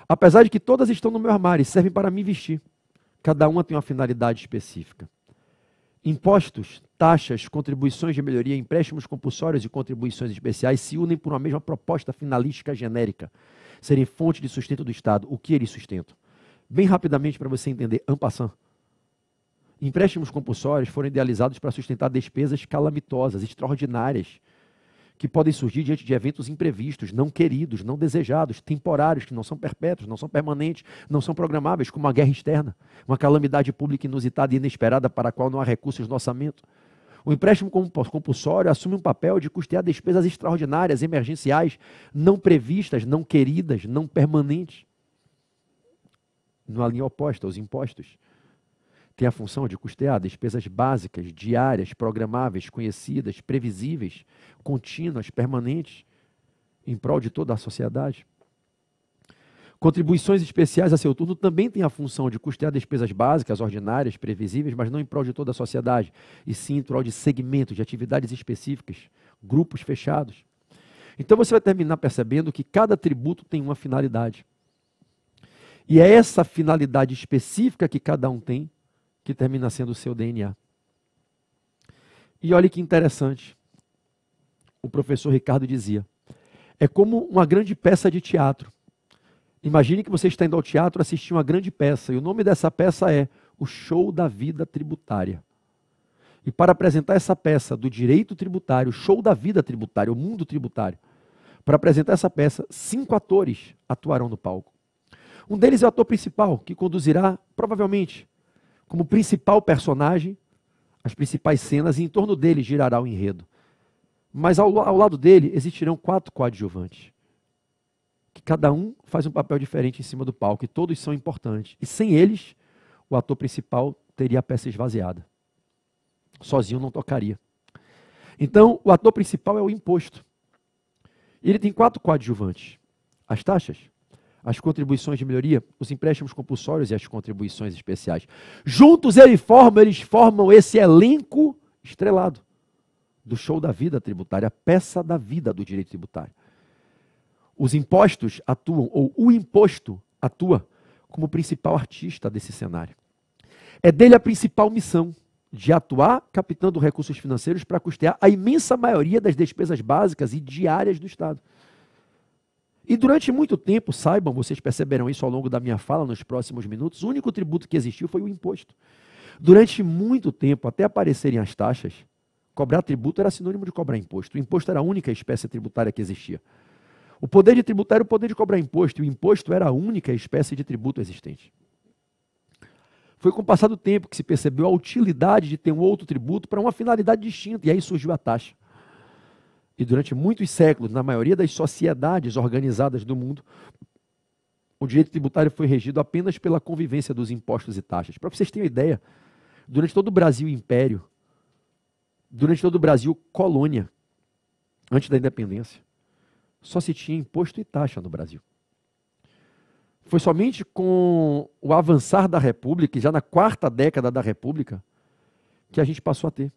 Apesar de que todas estão no meu armário e servem para me vestir. Cada uma tem uma finalidade específica. Impostos, taxas, contribuições de melhoria, empréstimos compulsórios e contribuições especiais se unem por uma mesma proposta finalística genérica, serem fonte de sustento do Estado. O que eles sustentam? Bem rapidamente para você entender, ampassando. Empréstimos compulsórios foram idealizados para sustentar despesas calamitosas, extraordinárias, que podem surgir diante de eventos imprevistos, não queridos, não desejados, temporários, que não são perpétuos, não são permanentes, não são programáveis, como uma guerra externa, uma calamidade pública inusitada e inesperada para a qual não há recursos no orçamento. O empréstimo compulsório assume um papel de custear despesas extraordinárias, emergenciais, não previstas, não queridas, não permanentes. Na linha oposta, os impostos tem a função de custear despesas básicas, diárias, programáveis, conhecidas, previsíveis, contínuas, permanentes, em prol de toda a sociedade. Contribuições especiais, a seu turno, também têm a função de custear despesas básicas, ordinárias, previsíveis, mas não em prol de toda a sociedade, e sim em prol de segmentos, de atividades específicas, grupos fechados. Então você vai terminar percebendo que cada tributo tem uma finalidade. E é essa finalidade específica que cada um tem que termina sendo o seu DNA. E olha que interessante. O professor Ricardo dizia: é como uma grande peça de teatro. Imagine que você está indo ao teatro assistir uma grande peça, e o nome dessa peça é O Show da Vida Tributária. E para apresentar essa peça do direito tributário, o show da vida tributária, o mundo tributário, para apresentar essa peça, cinco atores atuarão no palco. Um deles é o ator principal, que conduzirá, provavelmente, como principal personagem, as principais cenas, e em torno dele girará o enredo. Mas ao, ao lado dele existirão quatro coadjuvantes, que cada um faz um papel diferente em cima do palco, e todos são importantes. E sem eles, o ator principal teria a peça esvaziada. Sozinho não tocaria. Então, o ator principal é o imposto. E ele tem quatro coadjuvantes: as taxas, as contribuições de melhoria, os empréstimos compulsórios e as contribuições especiais. Juntos eles formam, eles formam esse elenco estrelado do show da vida tributária, a peça da vida do direito tributário. Os impostos atuam, ou o imposto atua, como principal artista desse cenário. É dele a principal missão de atuar captando recursos financeiros para custear a imensa maioria das despesas básicas e diárias do Estado. E durante muito tempo, saibam, vocês perceberão isso ao longo da minha fala nos próximos minutos, o único tributo que existiu foi o imposto. Durante muito tempo, até aparecerem as taxas, cobrar tributo era sinônimo de cobrar imposto. O imposto era a única espécie tributária que existia. O poder de tributar era o poder de cobrar imposto, e o imposto era a única espécie de tributo existente. Foi com o passar do tempo que se percebeu a utilidade de ter um outro tributo para uma finalidade distinta, e aí surgiu a taxa. E durante muitos séculos, na maioria das sociedades organizadas do mundo, o direito tributário foi regido apenas pela convivência dos impostos e taxas. Para vocês terem uma ideia, durante todo o Brasil império, durante todo o Brasil colônia, antes da independência, só se tinha imposto e taxa no Brasil. Foi somente com o avançar da República, já na quarta década da República, que a gente passou a ter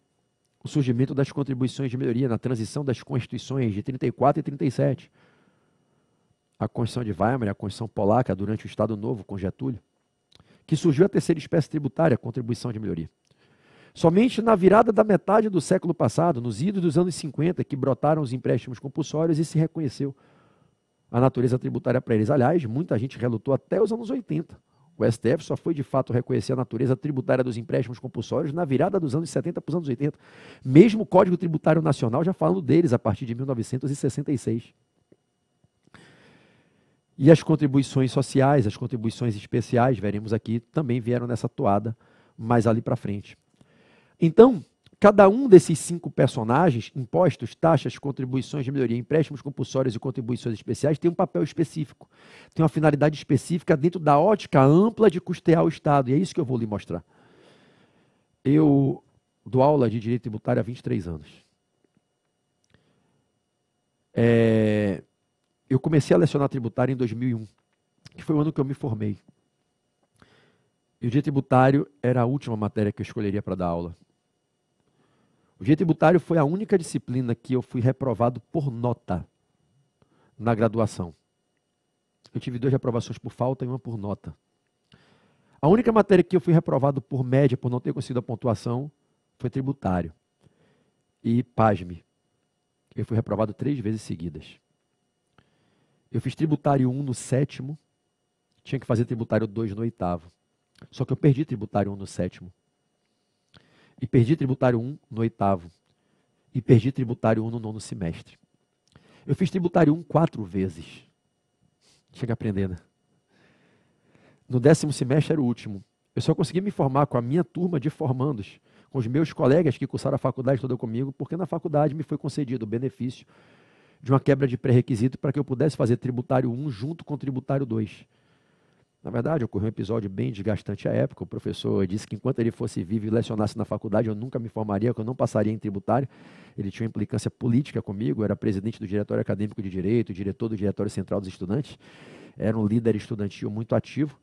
o surgimento das contribuições de melhoria na transição das constituições de 34 e 37. A Constituição de Weimar, a Constituição Polaca durante o Estado Novo com Getúlio, que surgiu a terceira espécie tributária, a contribuição de melhoria. Somente na virada da metade do século passado, nos idos dos anos 50, que brotaram os empréstimos compulsórios e se reconheceu a natureza tributária para eles. Aliás, muita gente relutou até os anos 80 o STF só foi de fato reconhecer a natureza tributária dos empréstimos compulsórios na virada dos anos 70 para os anos 80. Mesmo o Código Tributário Nacional já falando deles a partir de 1966. E as contribuições sociais, as contribuições especiais, veremos aqui, também vieram nessa toada mais ali para frente. Então, Cada um desses cinco personagens, impostos, taxas, contribuições de melhoria, empréstimos compulsórios e contribuições especiais, tem um papel específico, tem uma finalidade específica dentro da ótica ampla de custear o Estado. E é isso que eu vou lhe mostrar. Eu dou aula de direito tributário há 23 anos. É, eu comecei a lecionar tributário em 2001, que foi o ano que eu me formei. E o direito tributário era a última matéria que eu escolheria para dar aula. O direito tributário foi a única disciplina que eu fui reprovado por nota na graduação. Eu tive duas reprovações por falta e uma por nota. A única matéria que eu fui reprovado por média, por não ter conseguido a pontuação, foi tributário. E, pasme, eu fui reprovado três vezes seguidas. Eu fiz tributário 1 no sétimo, tinha que fazer tributário 2 no oitavo. Só que eu perdi tributário 1 no sétimo. E perdi tributário 1 no oitavo. E perdi tributário 1 no nono semestre. Eu fiz tributário 1 quatro vezes. Chega a aprender, né? No décimo semestre era o último. Eu só consegui me formar com a minha turma de formandos, com os meus colegas que cursaram a faculdade toda comigo, porque na faculdade me foi concedido o benefício de uma quebra de pré-requisito para que eu pudesse fazer tributário 1 junto com tributário 2. Na verdade, ocorreu um episódio bem desgastante à época. O professor disse que enquanto ele fosse vivo e lecionasse na faculdade, eu nunca me formaria, que eu não passaria em tributário. Ele tinha implicância política comigo, era presidente do Diretório Acadêmico de Direito, diretor do Diretório Central dos Estudantes, era um líder estudantil muito ativo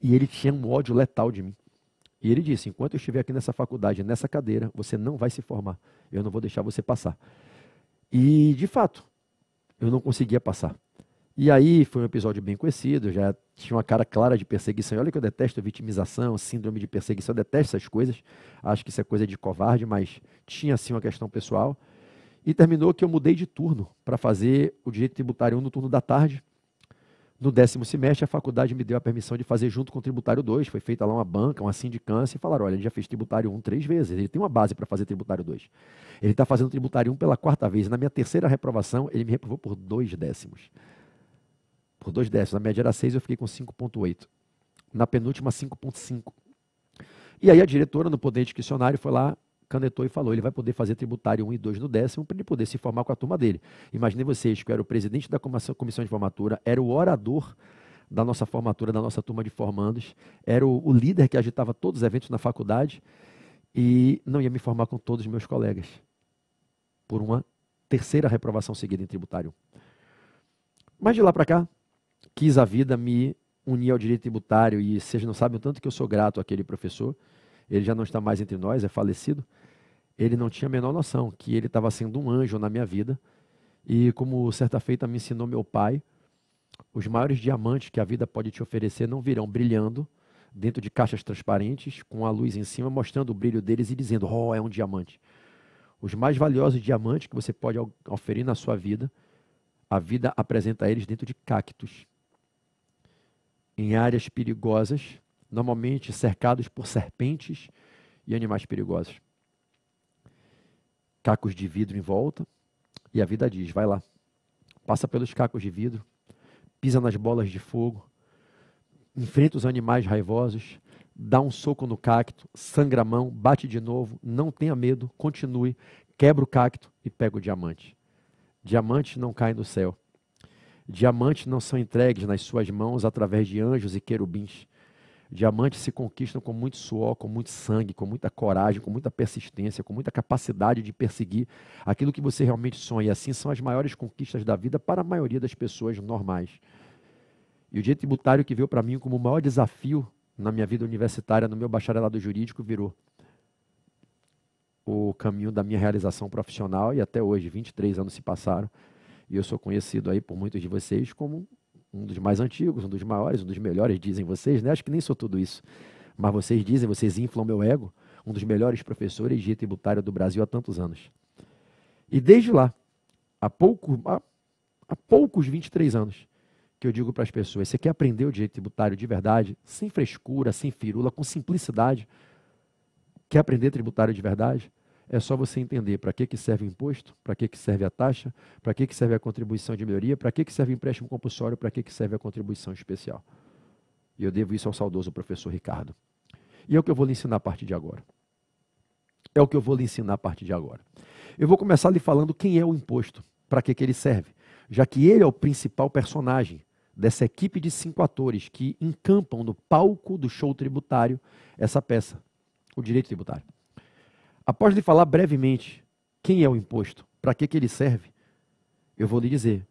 e ele tinha um ódio letal de mim. E ele disse: enquanto eu estiver aqui nessa faculdade, nessa cadeira, você não vai se formar. Eu não vou deixar você passar. E, de fato, eu não conseguia passar. E aí foi um episódio bem conhecido, já tinha uma cara clara de perseguição. E olha que eu detesto vitimização, síndrome de perseguição, eu detesto essas coisas. Acho que isso é coisa de covarde, mas tinha assim uma questão pessoal. E terminou que eu mudei de turno para fazer o direito tributário 1 no turno da tarde. No décimo semestre, a faculdade me deu a permissão de fazer junto com o tributário 2. Foi feita lá uma banca, uma sindicância, e falaram: olha, ele já fez tributário 1 um três vezes, ele tem uma base para fazer tributário 2. Ele está fazendo tributário 1 um pela quarta vez. Na minha terceira reprovação, ele me reprovou por dois décimos por dois décimos. A média era 6, eu fiquei com 5,8. Na penúltima, 5,5. E aí a diretora, no poder discricionário, foi lá, canetou e falou: ele vai poder fazer tributário 1 e 2 no décimo para ele poder se formar com a turma dele. Imaginem vocês que eu era o presidente da comissão de formatura, era o orador da nossa formatura, da nossa turma de formandos, era o, o líder que agitava todos os eventos na faculdade e não ia me formar com todos os meus colegas por uma terceira reprovação seguida em tributário. Mas de lá para cá, quis a vida me unir ao direito tributário e vocês não sabem o tanto que eu sou grato àquele professor. Ele já não está mais entre nós, é falecido. Ele não tinha a menor noção que ele estava sendo um anjo na minha vida. E como certa feita me ensinou meu pai, os maiores diamantes que a vida pode te oferecer não virão brilhando dentro de caixas transparentes, com a luz em cima, mostrando o brilho deles e dizendo: Oh, é um diamante. Os mais valiosos diamantes que você pode oferir na sua vida, a vida apresenta eles dentro de cactos em áreas perigosas, normalmente cercados por serpentes e animais perigosos. Cacos de vidro em volta, e a vida diz: vai lá, passa pelos cacos de vidro, pisa nas bolas de fogo, enfrenta os animais raivosos, dá um soco no cacto, sangra a mão, bate de novo, não tenha medo, continue, quebra o cacto e pega o diamante. Diamante não cai no céu. Diamantes não são entregues nas suas mãos através de anjos e querubins. Diamantes se conquistam com muito suor, com muito sangue, com muita coragem, com muita persistência, com muita capacidade de perseguir aquilo que você realmente sonha. E assim são as maiores conquistas da vida para a maioria das pessoas normais. E o dia tributário que veio para mim como o maior desafio na minha vida universitária, no meu bacharelado jurídico, virou o caminho da minha realização profissional e até hoje, 23 anos se passaram. E eu sou conhecido aí por muitos de vocês como um dos mais antigos, um dos maiores, um dos melhores, dizem vocês, né? Acho que nem sou tudo isso. Mas vocês dizem, vocês inflam meu ego, um dos melhores professores de tributário do Brasil há tantos anos. E desde lá, há, pouco, há, há poucos 23 anos, que eu digo para as pessoas: você quer aprender o direito tributário de verdade, sem frescura, sem firula, com simplicidade? Quer aprender tributário de verdade? É só você entender para que, que serve o imposto, para que, que serve a taxa, para que, que serve a contribuição de melhoria, para que, que serve o empréstimo compulsório, para que, que serve a contribuição especial. E eu devo isso ao saudoso professor Ricardo. E é o que eu vou lhe ensinar a partir de agora. É o que eu vou lhe ensinar a partir de agora. Eu vou começar lhe falando quem é o imposto, para que, que ele serve, já que ele é o principal personagem dessa equipe de cinco atores que encampam no palco do show tributário essa peça, o direito tributário. Após lhe falar brevemente quem é o imposto, para que, que ele serve, eu vou lhe dizer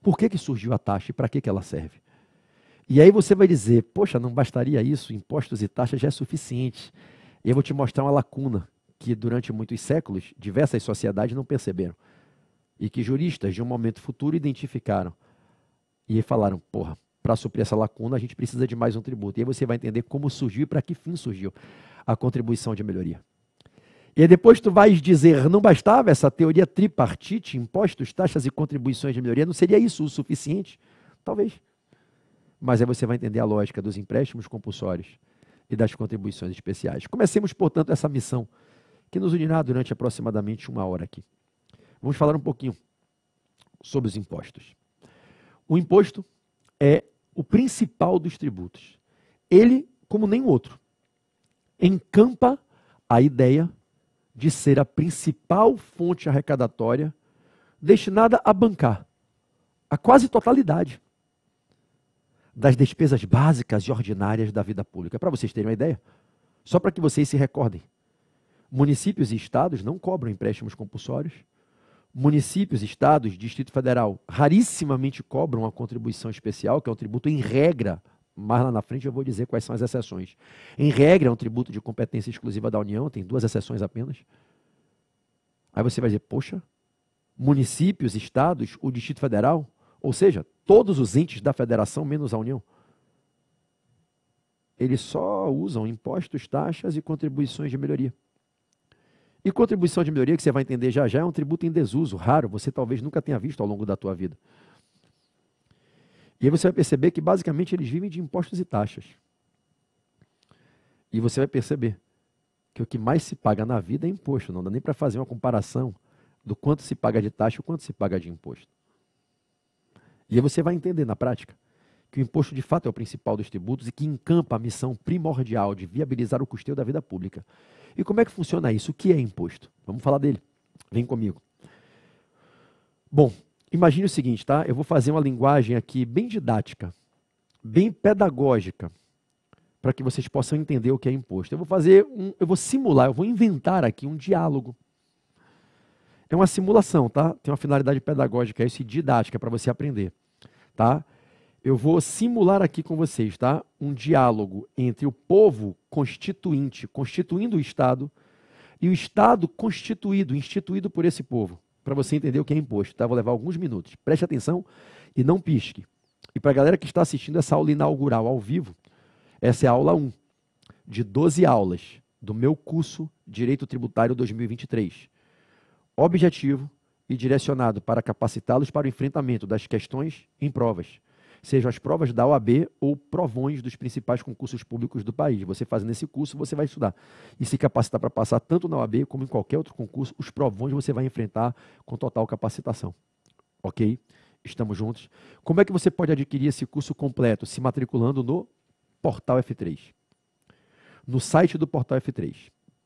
por que, que surgiu a taxa e para que, que ela serve. E aí você vai dizer, poxa, não bastaria isso, impostos e taxas já é suficiente. E eu vou te mostrar uma lacuna que durante muitos séculos diversas sociedades não perceberam e que juristas de um momento futuro identificaram e falaram, porra, para suprir essa lacuna a gente precisa de mais um tributo. E aí você vai entender como surgiu e para que fim surgiu a contribuição de melhoria. E depois tu vais dizer, não bastava essa teoria tripartite, impostos, taxas e contribuições de melhoria, não seria isso o suficiente? Talvez. Mas aí você vai entender a lógica dos empréstimos compulsórios e das contribuições especiais. Comecemos, portanto, essa missão que nos unirá durante aproximadamente uma hora aqui. Vamos falar um pouquinho sobre os impostos. O imposto é o principal dos tributos. Ele, como nenhum outro, encampa a ideia de ser a principal fonte arrecadatória destinada a bancar a quase totalidade das despesas básicas e ordinárias da vida pública. É para vocês terem uma ideia, só para que vocês se recordem, municípios e estados não cobram empréstimos compulsórios. Municípios, estados, Distrito Federal rarissimamente cobram a contribuição especial, que é um tributo em regra mais lá na frente eu vou dizer quais são as exceções. Em regra, é um tributo de competência exclusiva da União, tem duas exceções apenas. Aí você vai dizer, poxa, municípios, estados, o Distrito Federal, ou seja, todos os entes da federação menos a União. Eles só usam impostos, taxas e contribuições de melhoria. E contribuição de melhoria, que você vai entender já já, é um tributo em desuso, raro, você talvez nunca tenha visto ao longo da tua vida. E aí você vai perceber que basicamente eles vivem de impostos e taxas. E você vai perceber que o que mais se paga na vida é imposto. Não dá nem para fazer uma comparação do quanto se paga de taxa e quanto se paga de imposto. E aí você vai entender na prática que o imposto de fato é o principal dos tributos e que encampa a missão primordial de viabilizar o custeio da vida pública. E como é que funciona isso? O que é imposto? Vamos falar dele. Vem comigo. Bom, Imagine o seguinte, tá? Eu vou fazer uma linguagem aqui bem didática, bem pedagógica, para que vocês possam entender o que é imposto. Eu vou fazer um, eu vou simular, eu vou inventar aqui um diálogo. É uma simulação, tá? Tem uma finalidade pedagógica é isso e didática para você aprender, tá? Eu vou simular aqui com vocês, tá? Um diálogo entre o povo constituinte, constituindo o Estado, e o Estado constituído, instituído por esse povo para você entender o que é imposto, tá? Vou levar alguns minutos. Preste atenção e não pisque. E para a galera que está assistindo essa aula inaugural ao vivo, essa é a aula 1 de 12 aulas do meu curso Direito Tributário 2023. Objetivo e direcionado para capacitá-los para o enfrentamento das questões em provas sejam as provas da OAB ou provões dos principais concursos públicos do país. Você fazendo esse curso, você vai estudar e se capacitar para passar tanto na OAB como em qualquer outro concurso. Os provões você vai enfrentar com total capacitação. Ok? Estamos juntos. Como é que você pode adquirir esse curso completo? Se matriculando no Portal F3. No site do Portal F3.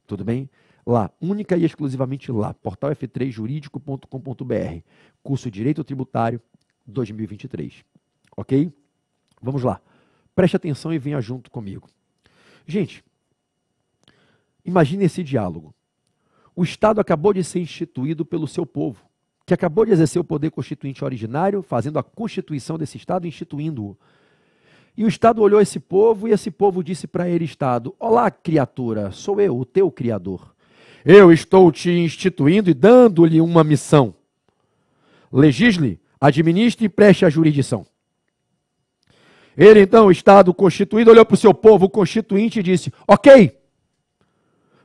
Tudo bem? lá, única e exclusivamente lá, portal f3juridico.com.br, curso Direito Tributário 2023. Ok? Vamos lá. Preste atenção e venha junto comigo. Gente, imagine esse diálogo. O Estado acabou de ser instituído pelo seu povo, que acabou de exercer o poder constituinte originário, fazendo a constituição desse Estado, instituindo-o. E o Estado olhou esse povo e esse povo disse para ele: Estado, olá, criatura, sou eu, o teu Criador. Eu estou te instituindo e dando-lhe uma missão. Legisle, administre e preste a jurisdição. Ele então, o estado constituído, olhou para o seu povo constituinte e disse: Ok,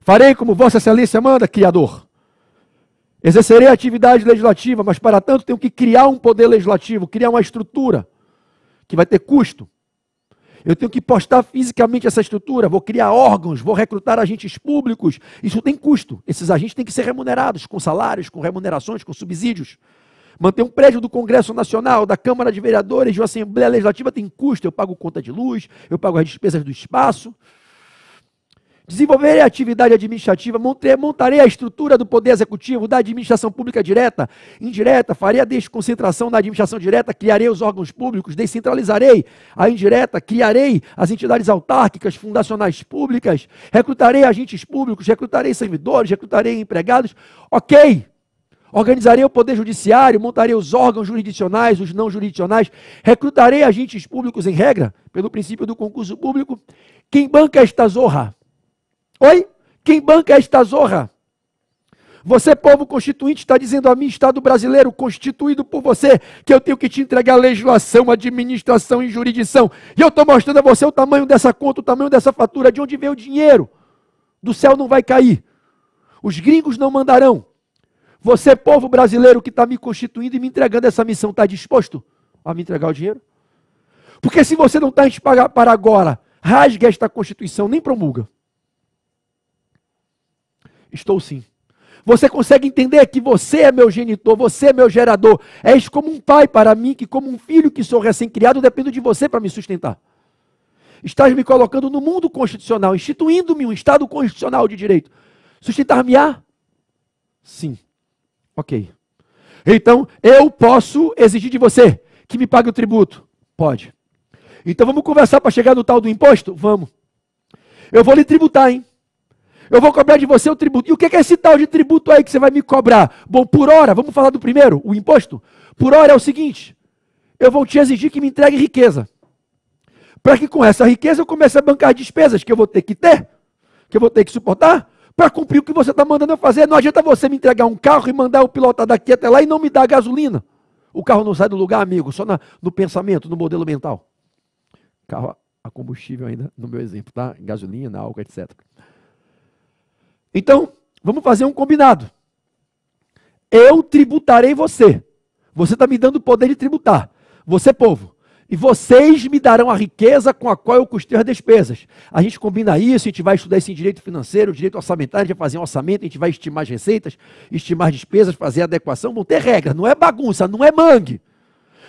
farei como Vossa Excelência manda, Criador. Exercerei a atividade legislativa, mas para tanto tenho que criar um poder legislativo, criar uma estrutura que vai ter custo. Eu tenho que postar fisicamente essa estrutura, vou criar órgãos, vou recrutar agentes públicos. Isso tem custo. Esses agentes têm que ser remunerados com salários, com remunerações, com subsídios. Manter um prédio do Congresso Nacional, da Câmara de Vereadores, de uma Assembleia Legislativa tem custo. Eu pago conta de luz, eu pago as despesas do espaço. Desenvolverei a atividade administrativa, montarei a estrutura do poder executivo, da administração pública direta, indireta, farei a desconcentração da administração direta, criarei os órgãos públicos, descentralizarei a indireta, criarei as entidades autárquicas, fundacionais públicas, recrutarei agentes públicos, recrutarei servidores, recrutarei empregados. Ok, Organizarei o poder judiciário, montarei os órgãos jurisdicionais, os não jurisdicionais, recrutarei agentes públicos em regra, pelo princípio do concurso público. Quem banca esta zorra? Oi? Quem banca esta zorra? Você, povo constituinte, está dizendo a mim, Estado brasileiro, constituído por você, que eu tenho que te entregar legislação, administração e jurisdição. E eu estou mostrando a você o tamanho dessa conta, o tamanho dessa fatura, de onde vem o dinheiro. Do céu não vai cair. Os gringos não mandarão. Você, povo brasileiro que está me constituindo e me entregando essa missão, está disposto a me entregar o dinheiro? Porque se você não está a para agora, rasgue esta Constituição, nem promulga. Estou sim. Você consegue entender que você é meu genitor, você é meu gerador. És como um pai para mim, que como um filho que sou recém-criado, dependo de você para me sustentar. Estás me colocando no mundo constitucional, instituindo-me um Estado constitucional de direito. Sustentar-me-á? Sim. Ok. Então, eu posso exigir de você que me pague o tributo? Pode. Então, vamos conversar para chegar no tal do imposto? Vamos. Eu vou lhe tributar, hein? Eu vou cobrar de você o tributo. E o que é esse tal de tributo aí que você vai me cobrar? Bom, por hora, vamos falar do primeiro, o imposto? Por hora é o seguinte: eu vou te exigir que me entregue riqueza. Para que com essa riqueza eu comece a bancar despesas que eu vou ter que ter, que eu vou ter que suportar, para cumprir o que você está mandando eu fazer. Não adianta você me entregar um carro e mandar eu pilotar daqui até lá e não me dar gasolina. O carro não sai do lugar, amigo, só na, no pensamento, no modelo mental. Carro a combustível ainda, no meu exemplo, tá? Gasolina, álcool, etc. Então, vamos fazer um combinado. Eu tributarei você. Você está me dando o poder de tributar. Você, povo, e vocês me darão a riqueza com a qual eu custei as despesas. A gente combina isso, a gente vai estudar isso em direito financeiro, direito orçamentário, a gente vai fazer um orçamento, a gente vai estimar as receitas, estimar as despesas, fazer adequação, vão ter regras, não é bagunça, não é mangue.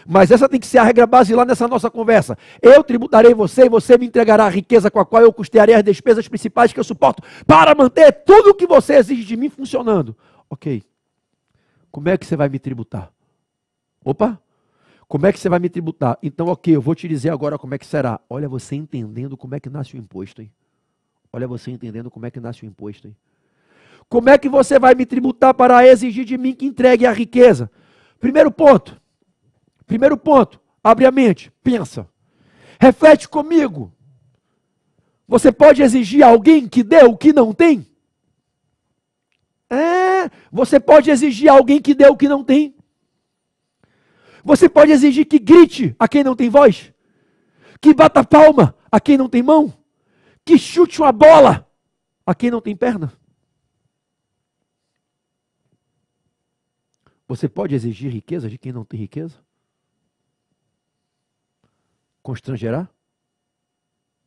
Mas essa tem que ser a regra base lá nessa nossa conversa. Eu tributarei você e você me entregará a riqueza com a qual eu custearei as despesas principais que eu suporto para manter tudo o que você exige de mim funcionando. Ok. Como é que você vai me tributar? Opa, como é que você vai me tributar? Então, ok, eu vou te dizer agora como é que será. Olha você entendendo como é que nasce o imposto, hein? Olha você entendendo como é que nasce o imposto, hein? Como é que você vai me tributar para exigir de mim que entregue a riqueza? Primeiro ponto. Primeiro ponto. Abre a mente. Pensa. Reflete comigo. Você pode exigir a alguém que dê o que não tem? É. Você pode exigir a alguém que dê o que não tem? Você pode exigir que grite a quem não tem voz, que bata palma a quem não tem mão, que chute uma bola a quem não tem perna. Você pode exigir riqueza de quem não tem riqueza? Constrangerá?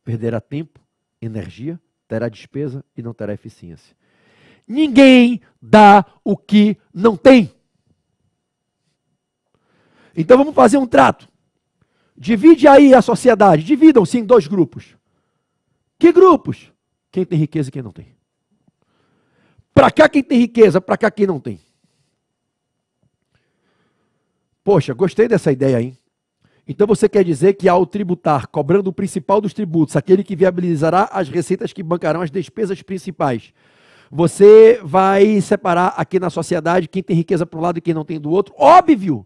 Perderá tempo, energia, terá despesa e não terá eficiência. Ninguém dá o que não tem. Então vamos fazer um trato. Divide aí a sociedade, dividam-se em dois grupos. Que grupos? Quem tem riqueza e quem não tem. Para cá quem tem riqueza, para cá quem não tem. Poxa, gostei dessa ideia, hein? Então você quer dizer que ao tributar, cobrando o principal dos tributos, aquele que viabilizará as receitas que bancarão as despesas principais, você vai separar aqui na sociedade quem tem riqueza para um lado e quem não tem do outro? Óbvio!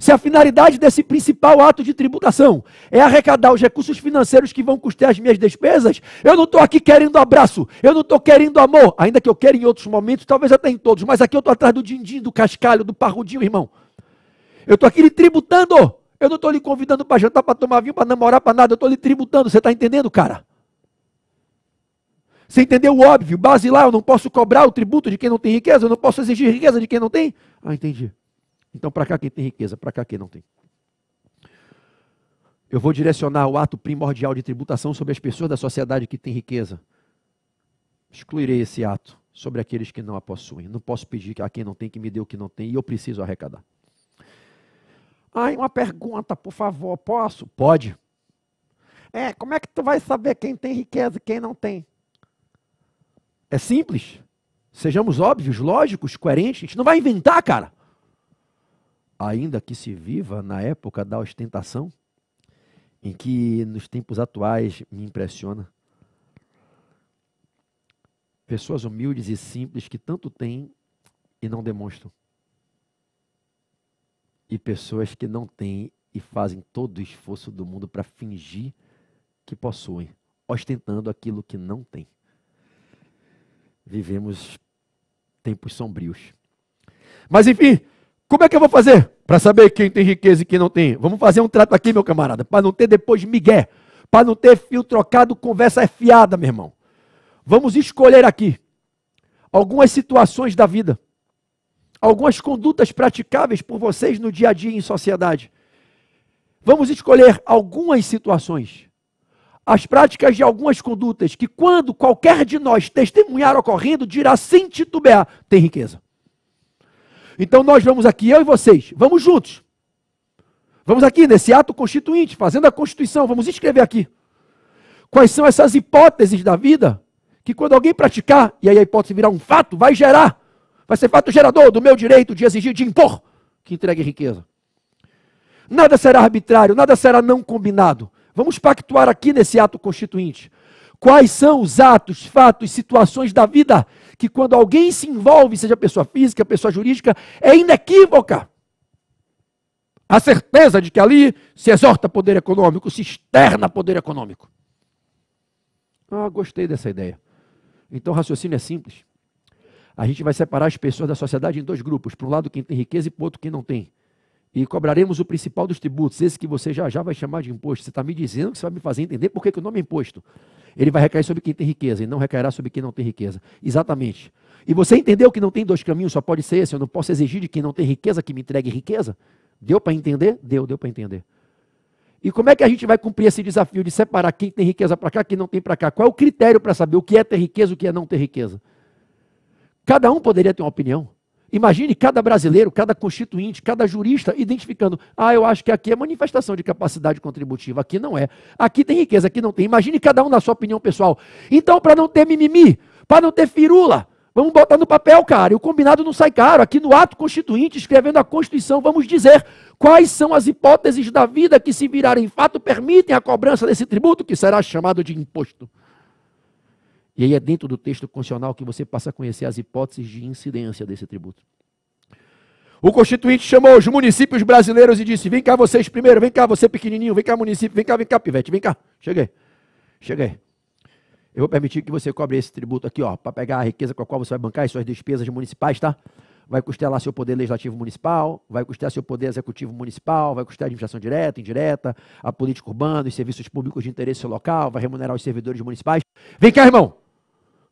Se a finalidade desse principal ato de tributação é arrecadar os recursos financeiros que vão custear as minhas despesas, eu não estou aqui querendo abraço, eu não estou querendo amor, ainda que eu queira em outros momentos, talvez até em todos, mas aqui eu estou atrás do din-din, do cascalho, do parrudinho, irmão. Eu estou aqui lhe tributando. Eu não estou lhe convidando para jantar, para tomar vinho, para namorar, para nada. Eu estou lhe tributando. Você está entendendo, cara? Você entendeu o óbvio? Base lá, eu não posso cobrar o tributo de quem não tem riqueza, eu não posso exigir riqueza de quem não tem. Ah, entendi. Então, para cá quem tem riqueza, para cá quem não tem. Eu vou direcionar o ato primordial de tributação sobre as pessoas da sociedade que têm riqueza. Excluirei esse ato sobre aqueles que não a possuem. Não posso pedir a quem não tem que me dê o que não tem e eu preciso arrecadar. Ai, uma pergunta, por favor, posso? Pode. É, como é que tu vai saber quem tem riqueza e quem não tem? É simples. Sejamos óbvios, lógicos, coerentes. A gente não vai inventar, cara ainda que se viva na época da ostentação, em que nos tempos atuais me impressiona. Pessoas humildes e simples que tanto têm e não demonstram. E pessoas que não têm e fazem todo o esforço do mundo para fingir que possuem, ostentando aquilo que não têm. Vivemos tempos sombrios. Mas enfim, como é que eu vou fazer para saber quem tem riqueza e quem não tem? Vamos fazer um trato aqui, meu camarada, para não ter depois migué, para não ter fio trocado, conversa é fiada, meu irmão. Vamos escolher aqui algumas situações da vida, algumas condutas praticáveis por vocês no dia a dia em sociedade. Vamos escolher algumas situações, as práticas de algumas condutas que, quando qualquer de nós testemunhar ocorrendo, dirá sem titubear: tem riqueza. Então nós vamos aqui, eu e vocês, vamos juntos. Vamos aqui nesse ato constituinte, fazendo a Constituição, vamos escrever aqui. Quais são essas hipóteses da vida que quando alguém praticar, e aí a hipótese virar um fato, vai gerar, vai ser fato gerador do meu direito de exigir, de impor que entregue riqueza. Nada será arbitrário, nada será não combinado. Vamos pactuar aqui nesse ato constituinte. Quais são os atos, fatos, situações da vida que quando alguém se envolve, seja pessoa física, pessoa jurídica, é inequívoca. A certeza de que ali se exorta poder econômico, se externa poder econômico. Ah, gostei dessa ideia. Então o raciocínio é simples. A gente vai separar as pessoas da sociedade em dois grupos: para um lado quem tem riqueza e para o outro quem não tem e cobraremos o principal dos tributos, esse que você já já vai chamar de imposto. Você está me dizendo que você vai me fazer entender por que, que o nome é imposto. Ele vai recair sobre quem tem riqueza e não recairá sobre quem não tem riqueza. Exatamente. E você entendeu que não tem dois caminhos, só pode ser esse. Eu não posso exigir de quem não tem riqueza que me entregue riqueza? Deu para entender? Deu, deu para entender. E como é que a gente vai cumprir esse desafio de separar quem tem riqueza para cá, quem não tem para cá? Qual é o critério para saber o que é ter riqueza e o que é não ter riqueza? Cada um poderia ter uma opinião. Imagine cada brasileiro, cada constituinte, cada jurista identificando: ah, eu acho que aqui é manifestação de capacidade contributiva, aqui não é. Aqui tem riqueza, aqui não tem. Imagine cada um na sua opinião pessoal. Então, para não ter mimimi, para não ter firula, vamos botar no papel, cara. E o combinado não sai caro. Aqui no ato constituinte, escrevendo a Constituição, vamos dizer quais são as hipóteses da vida que, se virarem fato, permitem a cobrança desse tributo, que será chamado de imposto. E aí é dentro do texto constitucional que você passa a conhecer as hipóteses de incidência desse tributo. O constituinte chamou os municípios brasileiros e disse: Vem cá vocês primeiro, vem cá você pequenininho, vem cá município, vem cá, vem cá pivete, vem cá. Cheguei, cheguei. Eu vou permitir que você cobre esse tributo aqui, ó, para pegar a riqueza com a qual você vai bancar as suas despesas municipais, tá? Vai custear lá seu poder legislativo municipal, vai custear seu poder executivo municipal, vai custear a administração direta, indireta, a política urbana, os serviços públicos de interesse local, vai remunerar os servidores municipais. Vem cá, irmão,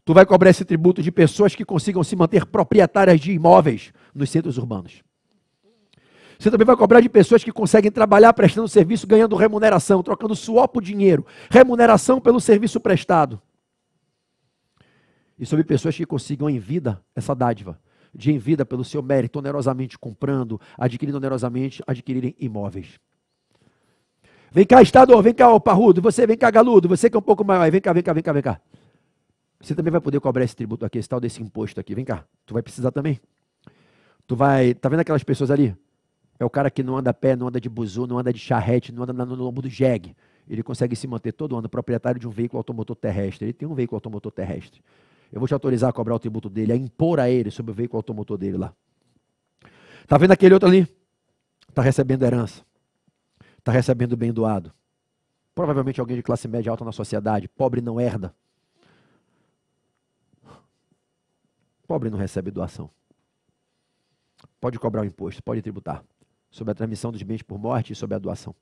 Tu vai cobrar esse tributo de pessoas que consigam se manter proprietárias de imóveis nos centros urbanos. Você também vai cobrar de pessoas que conseguem trabalhar prestando serviço, ganhando remuneração, trocando suor por dinheiro, remuneração pelo serviço prestado. E sobre pessoas que consigam em vida essa dádiva, de em vida pelo seu mérito, onerosamente comprando, adquirindo onerosamente, adquirirem imóveis. Vem cá, Estado, vem cá, ô Parrudo, você vem cá, Galudo, você que é um pouco maior, vem cá, vem cá, vem cá, vem cá. Você também vai poder cobrar esse tributo aqui, esse tal desse imposto aqui. Vem cá, tu vai precisar também. Tu vai. Tá vendo aquelas pessoas ali? É o cara que não anda a pé, não anda de buzu, não anda de charrete, não anda no lombo do jegue. Ele consegue se manter todo ano proprietário de um veículo automotor terrestre. Ele tem um veículo automotor terrestre. Eu vou te autorizar a cobrar o tributo dele, a impor a ele sobre o veículo automotor dele lá. Tá vendo aquele outro ali? Tá recebendo herança. Tá recebendo bem doado. Provavelmente alguém de classe média alta na sociedade. Pobre não herda. Pobre não recebe doação. Pode cobrar o imposto, pode tributar sobre a transmissão dos bens por morte e sobre a doação.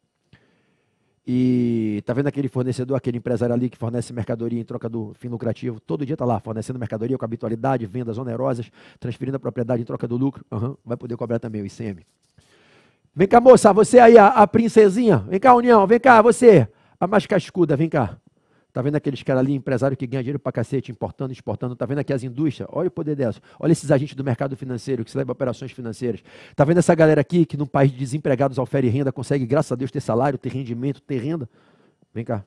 E tá vendo aquele fornecedor, aquele empresário ali que fornece mercadoria em troca do fim lucrativo? Todo dia tá lá fornecendo mercadoria com habitualidade, vendas onerosas, transferindo a propriedade em troca do lucro. Uhum, vai poder cobrar também o ICM. Vem cá, moça, você aí, a, a princesinha. Vem cá, União, vem cá, você. A mais cascuda, vem cá. Tá vendo aqueles caras ali, empresário que ganha dinheiro para cacete, importando, exportando? Tá vendo aqui as indústrias? Olha o poder dessa. Olha esses agentes do mercado financeiro que celebram operações financeiras. Tá vendo essa galera aqui que num país de desempregados oferece renda, consegue, graças a Deus, ter salário, ter rendimento, ter renda? Vem cá.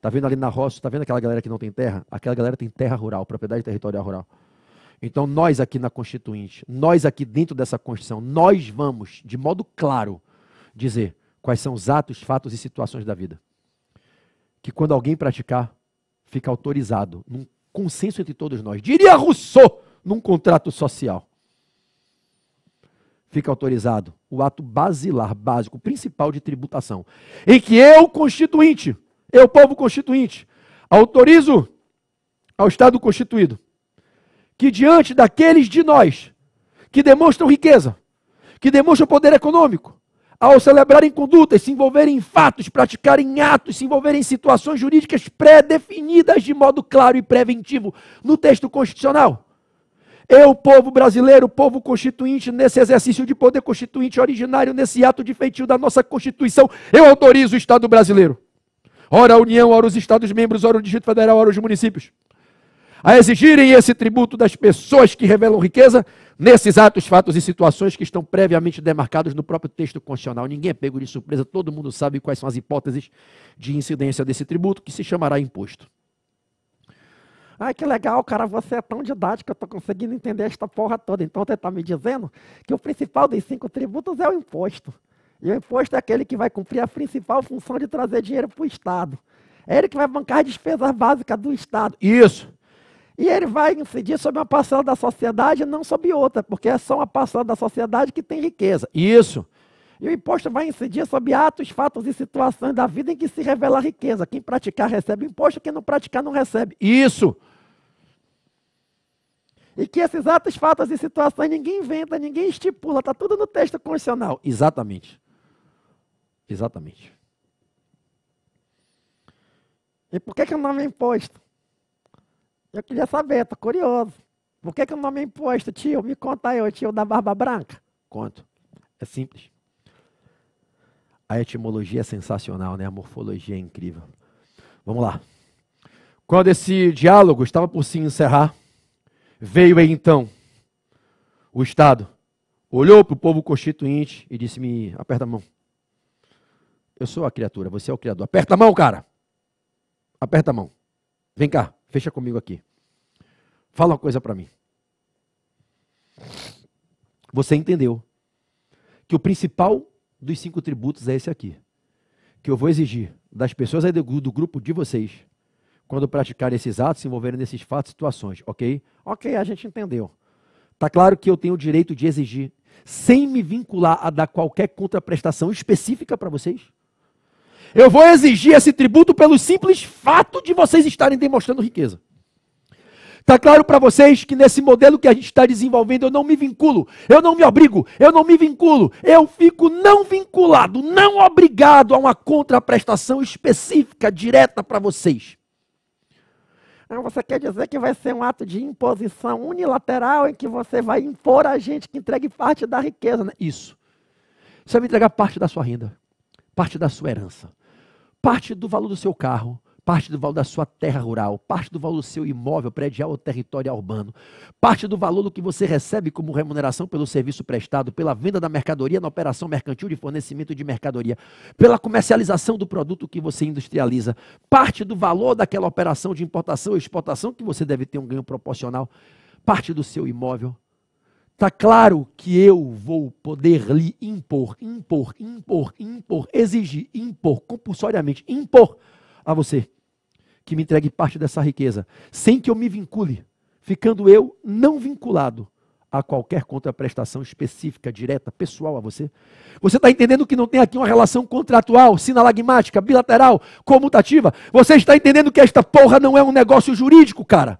Tá vendo ali na roça, tá vendo aquela galera que não tem terra? Aquela galera tem terra rural, propriedade territorial rural. Então nós aqui na Constituinte, nós aqui dentro dessa Constituição, nós vamos, de modo claro, dizer quais são os atos, fatos e situações da vida que quando alguém praticar, fica autorizado, num consenso entre todos nós. Diria Rousseau num contrato social. Fica autorizado o ato basilar, básico, principal de tributação, em que eu, constituinte, eu, povo constituinte, autorizo ao Estado constituído que, diante daqueles de nós que demonstram riqueza, que demonstram poder econômico, ao celebrarem condutas, se envolverem em fatos, praticarem atos, se envolverem em situações jurídicas pré-definidas de modo claro e preventivo no texto constitucional. Eu, povo brasileiro, povo constituinte, nesse exercício de poder constituinte originário, nesse ato de feitio da nossa Constituição, eu autorizo o Estado brasileiro. Ora a União, ora os Estados-membros, ora o Distrito Federal, ora os municípios a exigirem esse tributo das pessoas que revelam riqueza nesses atos, fatos e situações que estão previamente demarcados no próprio texto constitucional. Ninguém é pego de surpresa, todo mundo sabe quais são as hipóteses de incidência desse tributo, que se chamará imposto. Ai, que legal, cara, você é tão didático, eu estou conseguindo entender esta porra toda. Então você está me dizendo que o principal dos cinco tributos é o imposto. E o imposto é aquele que vai cumprir a principal função de trazer dinheiro para o Estado. É ele que vai bancar as despesas básicas do Estado. Isso. E ele vai incidir sobre uma parcela da sociedade, não sobre outra, porque é só uma parcela da sociedade que tem riqueza. Isso. E o imposto vai incidir sobre atos, fatos e situações da vida em que se revela riqueza. Quem praticar recebe imposto, quem não praticar não recebe. Isso. E que esses atos, fatos e situações ninguém inventa, ninguém estipula, está tudo no texto constitucional. Exatamente. Exatamente. E por que, que o nome é imposto? Eu queria saber, tô curioso. Por que, que o nome é imposto, tio? Me conta aí, tio da barba branca. Conto. É simples. A etimologia é sensacional, né? A morfologia é incrível. Vamos lá. Quando esse diálogo estava por se encerrar, veio então o Estado, olhou para o povo constituinte e disse-me: aperta a mão. Eu sou a criatura, você é o criador. Aperta a mão, cara. Aperta a mão. Vem cá. Fecha comigo aqui. Fala uma coisa para mim. Você entendeu que o principal dos cinco tributos é esse aqui, que eu vou exigir das pessoas do grupo de vocês, quando praticarem esses atos, se envolverem nesses fatos e situações, ok? Ok, a gente entendeu. Tá claro que eu tenho o direito de exigir, sem me vincular a dar qualquer contraprestação específica para vocês? Eu vou exigir esse tributo pelo simples fato de vocês estarem demonstrando riqueza. Está claro para vocês que nesse modelo que a gente está desenvolvendo, eu não me vinculo, eu não me obrigo, eu não me vinculo, eu fico não vinculado, não obrigado a uma contraprestação específica, direta para vocês. você quer dizer que vai ser um ato de imposição unilateral em que você vai impor a gente que entregue parte da riqueza, né? Isso. Você vai entregar parte da sua renda, parte da sua herança, Parte do valor do seu carro, parte do valor da sua terra rural, parte do valor do seu imóvel predial ou território urbano, parte do valor do que você recebe como remuneração pelo serviço prestado, pela venda da mercadoria na operação mercantil de fornecimento de mercadoria, pela comercialização do produto que você industrializa, parte do valor daquela operação de importação ou exportação que você deve ter um ganho proporcional, parte do seu imóvel, Está claro que eu vou poder lhe impor, impor, impor, impor, exigir, impor, compulsoriamente, impor a você que me entregue parte dessa riqueza, sem que eu me vincule, ficando eu não vinculado a qualquer contraprestação específica, direta, pessoal a você. Você está entendendo que não tem aqui uma relação contratual, sinalagmática, bilateral, comutativa? Você está entendendo que esta porra não é um negócio jurídico, cara?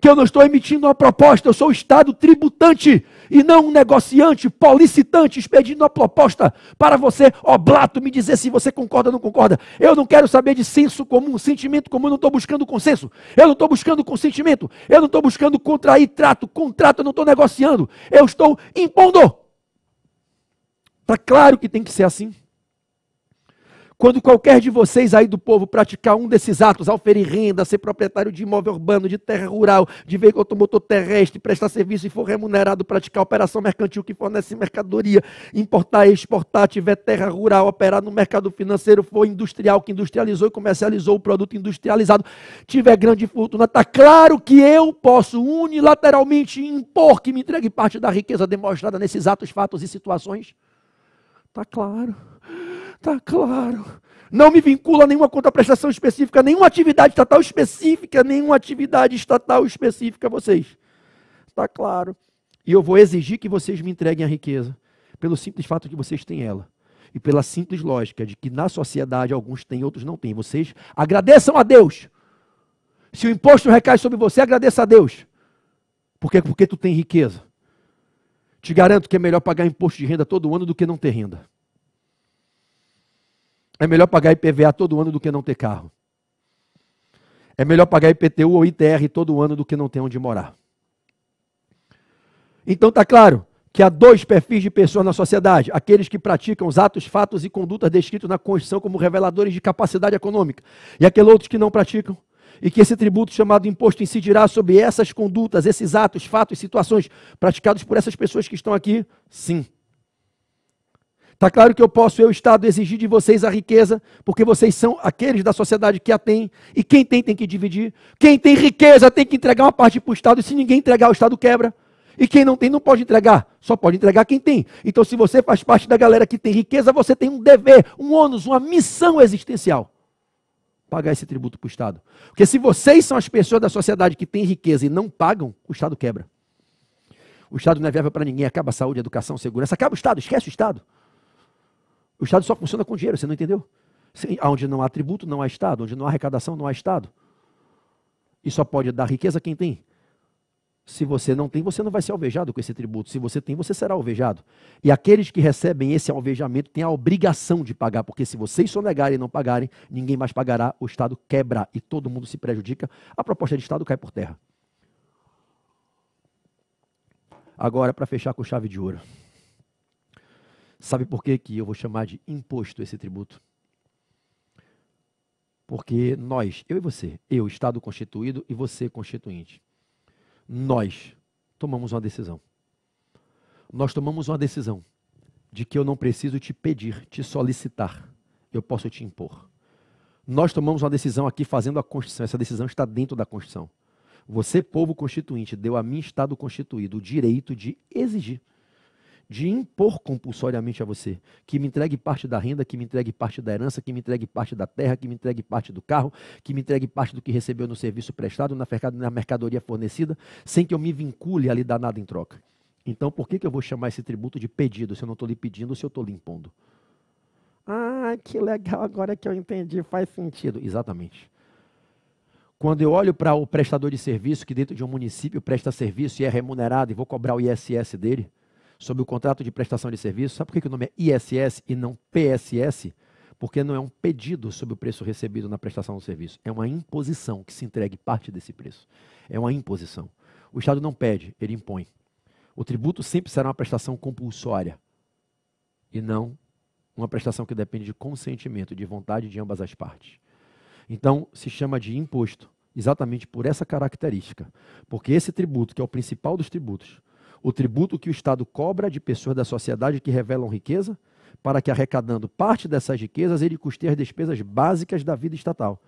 que eu não estou emitindo uma proposta, eu sou o Estado tributante e não um negociante, policitante, expedindo uma proposta para você, oblato, me dizer se você concorda ou não concorda. Eu não quero saber de senso comum, sentimento comum, eu não estou buscando consenso, eu não estou buscando consentimento, eu não estou buscando contrair trato, contrato, eu não estou negociando, eu estou impondo. Está claro que tem que ser assim. Quando qualquer de vocês aí do povo praticar um desses atos, auferir renda, ser proprietário de imóvel urbano, de terra rural, de veículo automotor terrestre, prestar serviço e for remunerado, praticar operação mercantil que fornece mercadoria, importar, exportar, tiver terra rural, operar no mercado financeiro, for industrial, que industrializou e comercializou o produto industrializado, tiver grande fortuna, está claro que eu posso unilateralmente impor que me entregue parte da riqueza demonstrada nesses atos, fatos e situações? Está claro. Tá claro. Não me vincula a nenhuma contraprestação específica, nenhuma atividade estatal específica, nenhuma atividade estatal específica a vocês. Tá claro. E eu vou exigir que vocês me entreguem a riqueza, pelo simples fato que vocês têm ela. E pela simples lógica de que na sociedade alguns têm, outros não têm. Vocês agradeçam a Deus. Se o imposto recai sobre você, agradeça a Deus. Porque, porque tu tem riqueza. Te garanto que é melhor pagar imposto de renda todo ano do que não ter renda. É melhor pagar IPVA todo ano do que não ter carro. É melhor pagar IPTU ou ITR todo ano do que não ter onde morar. Então está claro que há dois perfis de pessoas na sociedade: aqueles que praticam os atos, fatos e condutas descritos na Constituição como reveladores de capacidade econômica, e aqueles outros que não praticam. E que esse tributo chamado imposto incidirá sobre essas condutas, esses atos, fatos, e situações praticados por essas pessoas que estão aqui? Sim. Está claro que eu posso, eu, Estado, exigir de vocês a riqueza, porque vocês são aqueles da sociedade que a tem, e quem tem tem que dividir. Quem tem riqueza tem que entregar uma parte para o Estado, e se ninguém entregar, o Estado quebra. E quem não tem não pode entregar, só pode entregar quem tem. Então, se você faz parte da galera que tem riqueza, você tem um dever, um ônus, uma missão existencial. Pagar esse tributo para o Estado. Porque se vocês são as pessoas da sociedade que têm riqueza e não pagam, o Estado quebra. O Estado não é viável para ninguém, acaba a saúde, a educação, a segurança, acaba o Estado, esquece o Estado. O Estado só funciona com dinheiro, você não entendeu? Onde não há tributo, não há Estado. Onde não há arrecadação, não há Estado. E só pode dar riqueza quem tem. Se você não tem, você não vai ser alvejado com esse tributo. Se você tem, você será alvejado. E aqueles que recebem esse alvejamento têm a obrigação de pagar, porque se vocês sonegarem e não pagarem, ninguém mais pagará, o Estado quebra e todo mundo se prejudica. A proposta de Estado cai por terra. Agora, para fechar com chave de ouro. Sabe por que, que eu vou chamar de imposto esse tributo? Porque nós, eu e você, eu, Estado constituído e você, constituinte, nós tomamos uma decisão. Nós tomamos uma decisão de que eu não preciso te pedir, te solicitar, eu posso te impor. Nós tomamos uma decisão aqui fazendo a Constituição, essa decisão está dentro da Constituição. Você, povo constituinte, deu a mim, Estado constituído, o direito de exigir de impor compulsoriamente a você que me entregue parte da renda, que me entregue parte da herança, que me entregue parte da terra, que me entregue parte do carro, que me entregue parte do que recebeu no serviço prestado, na mercadoria fornecida, sem que eu me vincule a lhe dar nada em troca. Então, por que, que eu vou chamar esse tributo de pedido se eu não estou lhe pedindo, se eu estou lhe impondo? Ah, que legal, agora que eu entendi, faz sentido. Exatamente. Quando eu olho para o prestador de serviço que dentro de um município presta serviço e é remunerado e vou cobrar o ISS dele, sobre o contrato de prestação de serviço. Sabe por que o nome é ISS e não PSS? Porque não é um pedido sobre o preço recebido na prestação do serviço. É uma imposição que se entregue parte desse preço. É uma imposição. O Estado não pede, ele impõe. O tributo sempre será uma prestação compulsória e não uma prestação que depende de consentimento, de vontade de ambas as partes. Então, se chama de imposto, exatamente por essa característica. Porque esse tributo, que é o principal dos tributos, o tributo que o Estado cobra de pessoas da sociedade que revelam riqueza, para que, arrecadando parte dessas riquezas, ele custeie as despesas básicas da vida estatal.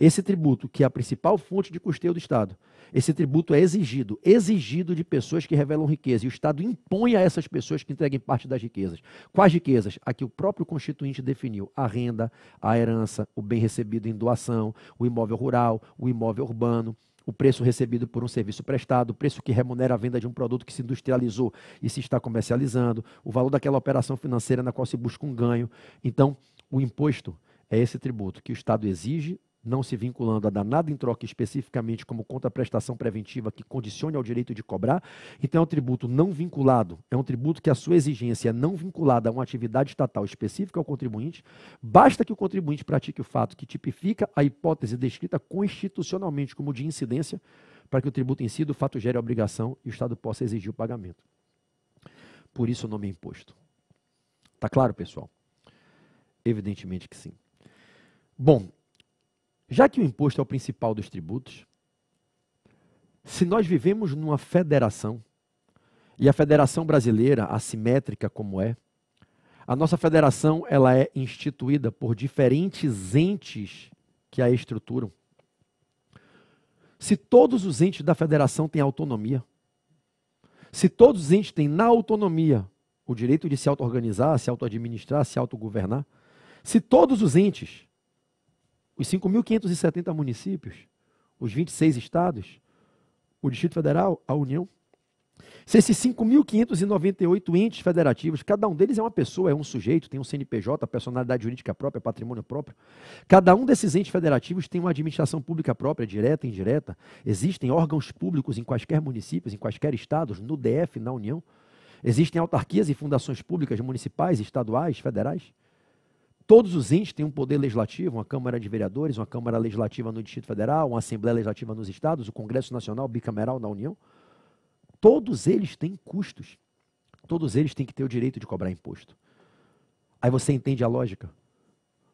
Esse tributo, que é a principal fonte de custeio do Estado, esse tributo é exigido, exigido de pessoas que revelam riqueza. E o Estado impõe a essas pessoas que entreguem parte das riquezas. Quais riquezas? A que o próprio Constituinte definiu: a renda, a herança, o bem recebido em doação, o imóvel rural, o imóvel urbano, o preço recebido por um serviço prestado, o preço que remunera a venda de um produto que se industrializou e se está comercializando, o valor daquela operação financeira na qual se busca um ganho. Então, o imposto é esse tributo que o Estado exige não se vinculando a dar nada em troca especificamente como contraprestação preventiva que condicione ao direito de cobrar. Então, é um tributo não vinculado, é um tributo que a sua exigência é não vinculada a uma atividade estatal específica ao contribuinte. Basta que o contribuinte pratique o fato que tipifica a hipótese descrita constitucionalmente como de incidência, para que o tributo si do fato gere a obrigação e o Estado possa exigir o pagamento. Por isso o nome é imposto. Tá claro, pessoal? Evidentemente que sim. Bom, já que o imposto é o principal dos tributos, se nós vivemos numa federação, e a federação brasileira, assimétrica como é, a nossa federação ela é instituída por diferentes entes que a estruturam. Se todos os entes da federação têm autonomia, se todos os entes têm na autonomia o direito de se auto-organizar, se auto-administrar, se autogovernar, se todos os entes os 5.570 municípios, os 26 estados, o Distrito Federal, a União. Se esses 5.598 entes federativos, cada um deles é uma pessoa, é um sujeito, tem um CNPJ, personalidade jurídica própria, patrimônio próprio. Cada um desses entes federativos tem uma administração pública própria, direta e indireta. Existem órgãos públicos em quaisquer municípios, em quaisquer estados, no DF, na União. Existem autarquias e fundações públicas municipais, estaduais, federais. Todos os entes têm um poder legislativo, uma Câmara de Vereadores, uma Câmara Legislativa no Distrito Federal, uma Assembleia Legislativa nos Estados, o Congresso Nacional Bicameral na União. Todos eles têm custos. Todos eles têm que ter o direito de cobrar imposto. Aí você entende a lógica.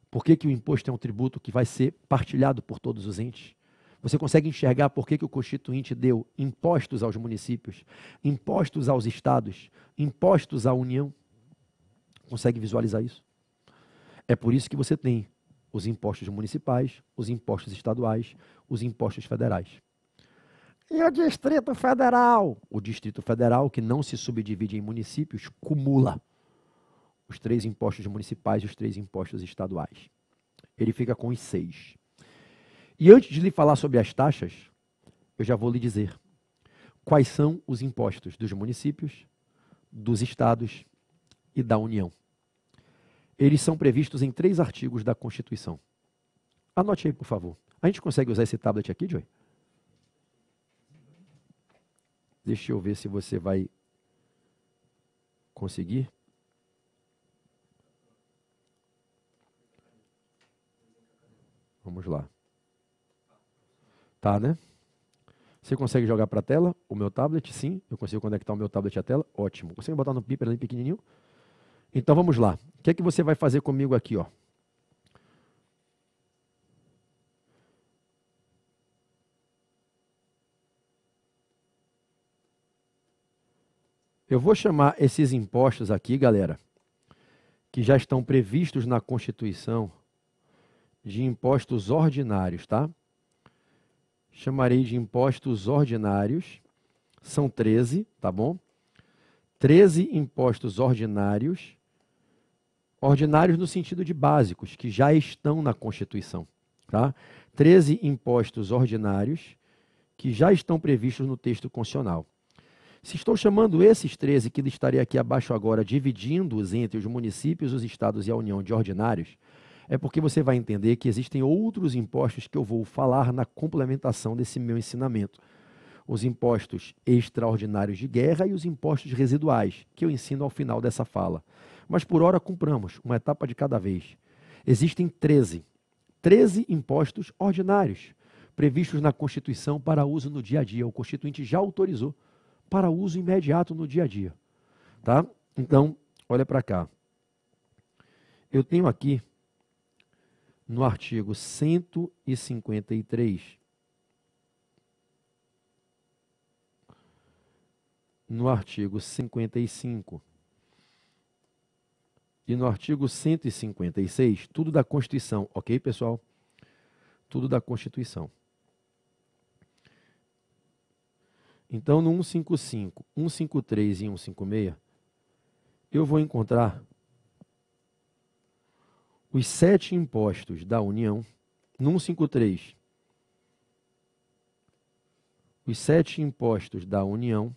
Por que, que o imposto é um tributo que vai ser partilhado por todos os entes? Você consegue enxergar por que, que o Constituinte deu impostos aos municípios, impostos aos estados, impostos à União? Consegue visualizar isso? É por isso que você tem os impostos municipais, os impostos estaduais, os impostos federais. E o Distrito Federal? O Distrito Federal, que não se subdivide em municípios, cumula os três impostos municipais e os três impostos estaduais. Ele fica com os seis. E antes de lhe falar sobre as taxas, eu já vou lhe dizer quais são os impostos dos municípios, dos estados e da União eles são previstos em três artigos da Constituição. Anote aí, por favor. A gente consegue usar esse tablet aqui, Joy? Deixa eu ver se você vai conseguir. Vamos lá. Tá, né? Você consegue jogar para a tela o meu tablet? Sim. Eu consigo conectar o meu tablet à tela? Ótimo. Consegue botar no piper ali pequenininho? Então vamos lá. O que é que você vai fazer comigo aqui, ó? Eu vou chamar esses impostos aqui, galera, que já estão previstos na Constituição, de impostos ordinários, tá? Chamarei de impostos ordinários. São 13, tá bom? 13 impostos ordinários Ordinários no sentido de básicos, que já estão na Constituição. Tá? 13 impostos ordinários que já estão previstos no texto constitucional. Se estou chamando esses 13 que listarei aqui abaixo agora, dividindo-os entre os municípios, os estados e a União de ordinários, é porque você vai entender que existem outros impostos que eu vou falar na complementação desse meu ensinamento os impostos extraordinários de guerra e os impostos residuais, que eu ensino ao final dessa fala. Mas por hora cumpramos, uma etapa de cada vez. Existem 13. 13 impostos ordinários previstos na Constituição para uso no dia a dia. O Constituinte já autorizou para uso imediato no dia a dia. Tá? Então, olha para cá. Eu tenho aqui no artigo 153 no artigo 55. E no artigo 156, tudo da Constituição, ok, pessoal? Tudo da Constituição. Então, no 155, 153 e 156, eu vou encontrar os sete impostos da União. No 153, os sete impostos da União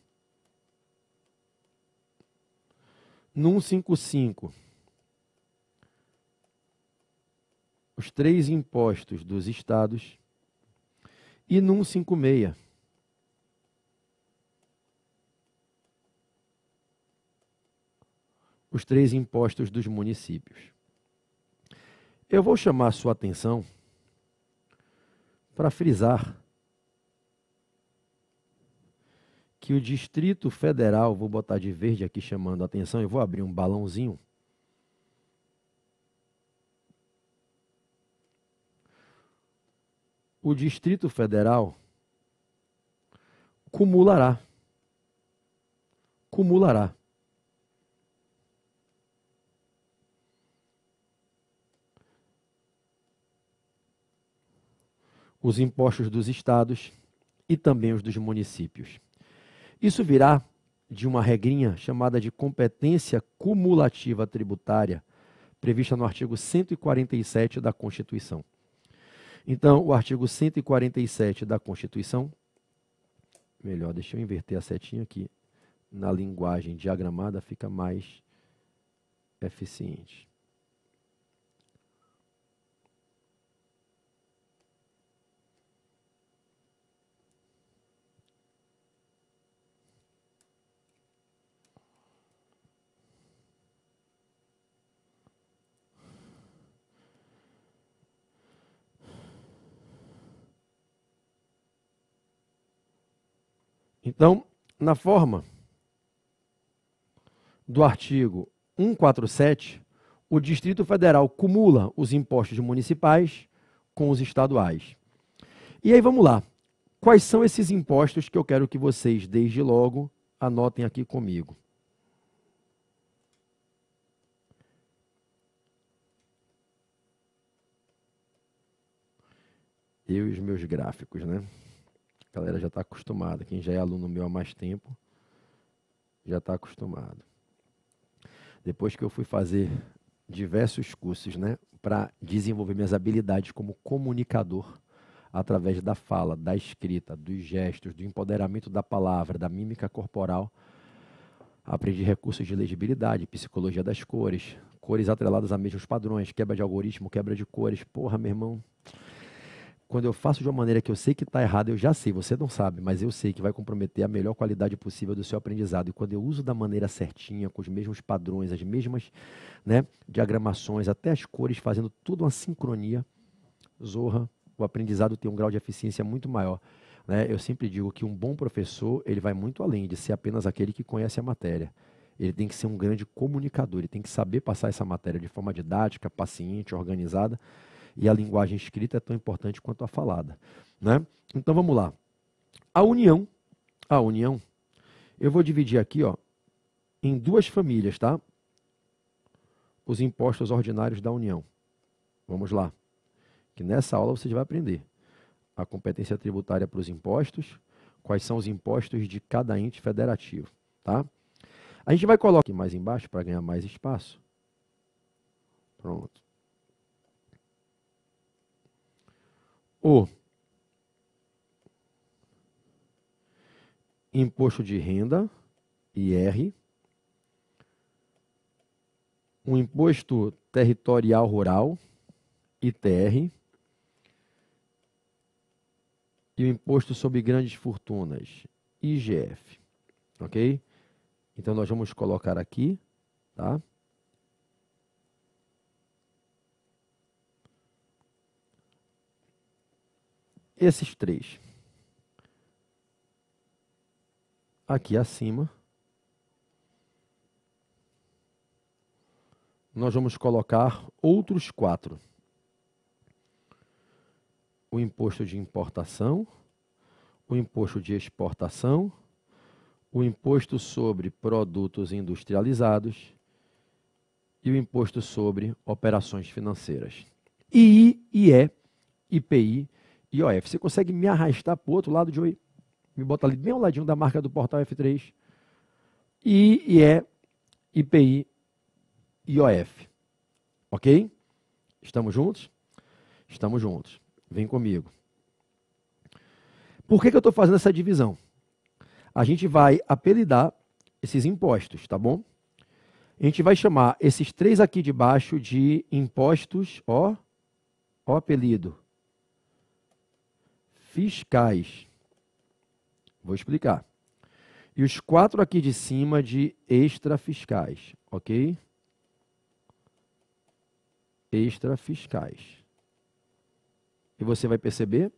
no 155, os três impostos dos estados, e no 156, os três impostos dos municípios. Eu vou chamar a sua atenção para frisar que o Distrito Federal, vou botar de verde aqui chamando a atenção, eu vou abrir um balãozinho. O Distrito Federal cumulará. Cumulará. Os impostos dos estados e também os dos municípios. Isso virá de uma regrinha chamada de competência cumulativa tributária, prevista no artigo 147 da Constituição. Então, o artigo 147 da Constituição, melhor, deixa eu inverter a setinha aqui, na linguagem diagramada fica mais eficiente. Então, na forma do artigo 147, o Distrito Federal cumula os impostos municipais com os estaduais. E aí vamos lá. Quais são esses impostos que eu quero que vocês, desde logo, anotem aqui comigo? Eu e os meus gráficos, né? A galera já está acostumada. Quem já é aluno meu há mais tempo já está acostumado. Depois que eu fui fazer diversos cursos, né, para desenvolver minhas habilidades como comunicador através da fala, da escrita, dos gestos, do empoderamento da palavra, da mímica corporal, aprendi recursos de legibilidade, psicologia das cores, cores atreladas a mesmos padrões, quebra de algoritmo, quebra de cores. Porra, meu irmão, quando eu faço de uma maneira que eu sei que está errada, eu já sei, você não sabe, mas eu sei que vai comprometer a melhor qualidade possível do seu aprendizado. E quando eu uso da maneira certinha, com os mesmos padrões, as mesmas né, diagramações, até as cores, fazendo tudo uma sincronia, zorra, o aprendizado tem um grau de eficiência muito maior. Né? Eu sempre digo que um bom professor, ele vai muito além de ser apenas aquele que conhece a matéria. Ele tem que ser um grande comunicador, ele tem que saber passar essa matéria de forma didática, paciente, organizada, e a linguagem escrita é tão importante quanto a falada. Né? Então vamos lá. A união, a união, eu vou dividir aqui ó, em duas famílias, tá? Os impostos ordinários da união. Vamos lá. Que nessa aula você vai aprender a competência tributária para os impostos, quais são os impostos de cada ente federativo, tá? A gente vai colocar aqui mais embaixo para ganhar mais espaço. Pronto. o imposto de renda, IR, o imposto territorial rural, ITR, e o imposto sobre grandes fortunas, IGF, ok? Então nós vamos colocar aqui, tá? esses três. Aqui acima, nós vamos colocar outros quatro: o imposto de importação, o imposto de exportação, o imposto sobre produtos industrializados e o imposto sobre operações financeiras. e IE, IPI IOF. Você consegue me arrastar para o outro lado de oi, me bota ali bem ao ladinho da marca do portal F3, IE, IPI, IOF. Ok? Estamos juntos? Estamos juntos. Vem comigo. Por que, que eu estou fazendo essa divisão? A gente vai apelidar esses impostos, tá bom? A gente vai chamar esses três aqui de baixo de impostos, ó, ó apelido, fiscais. Vou explicar. E os quatro aqui de cima de extrafiscais, ok? Extrafiscais. E você vai perceber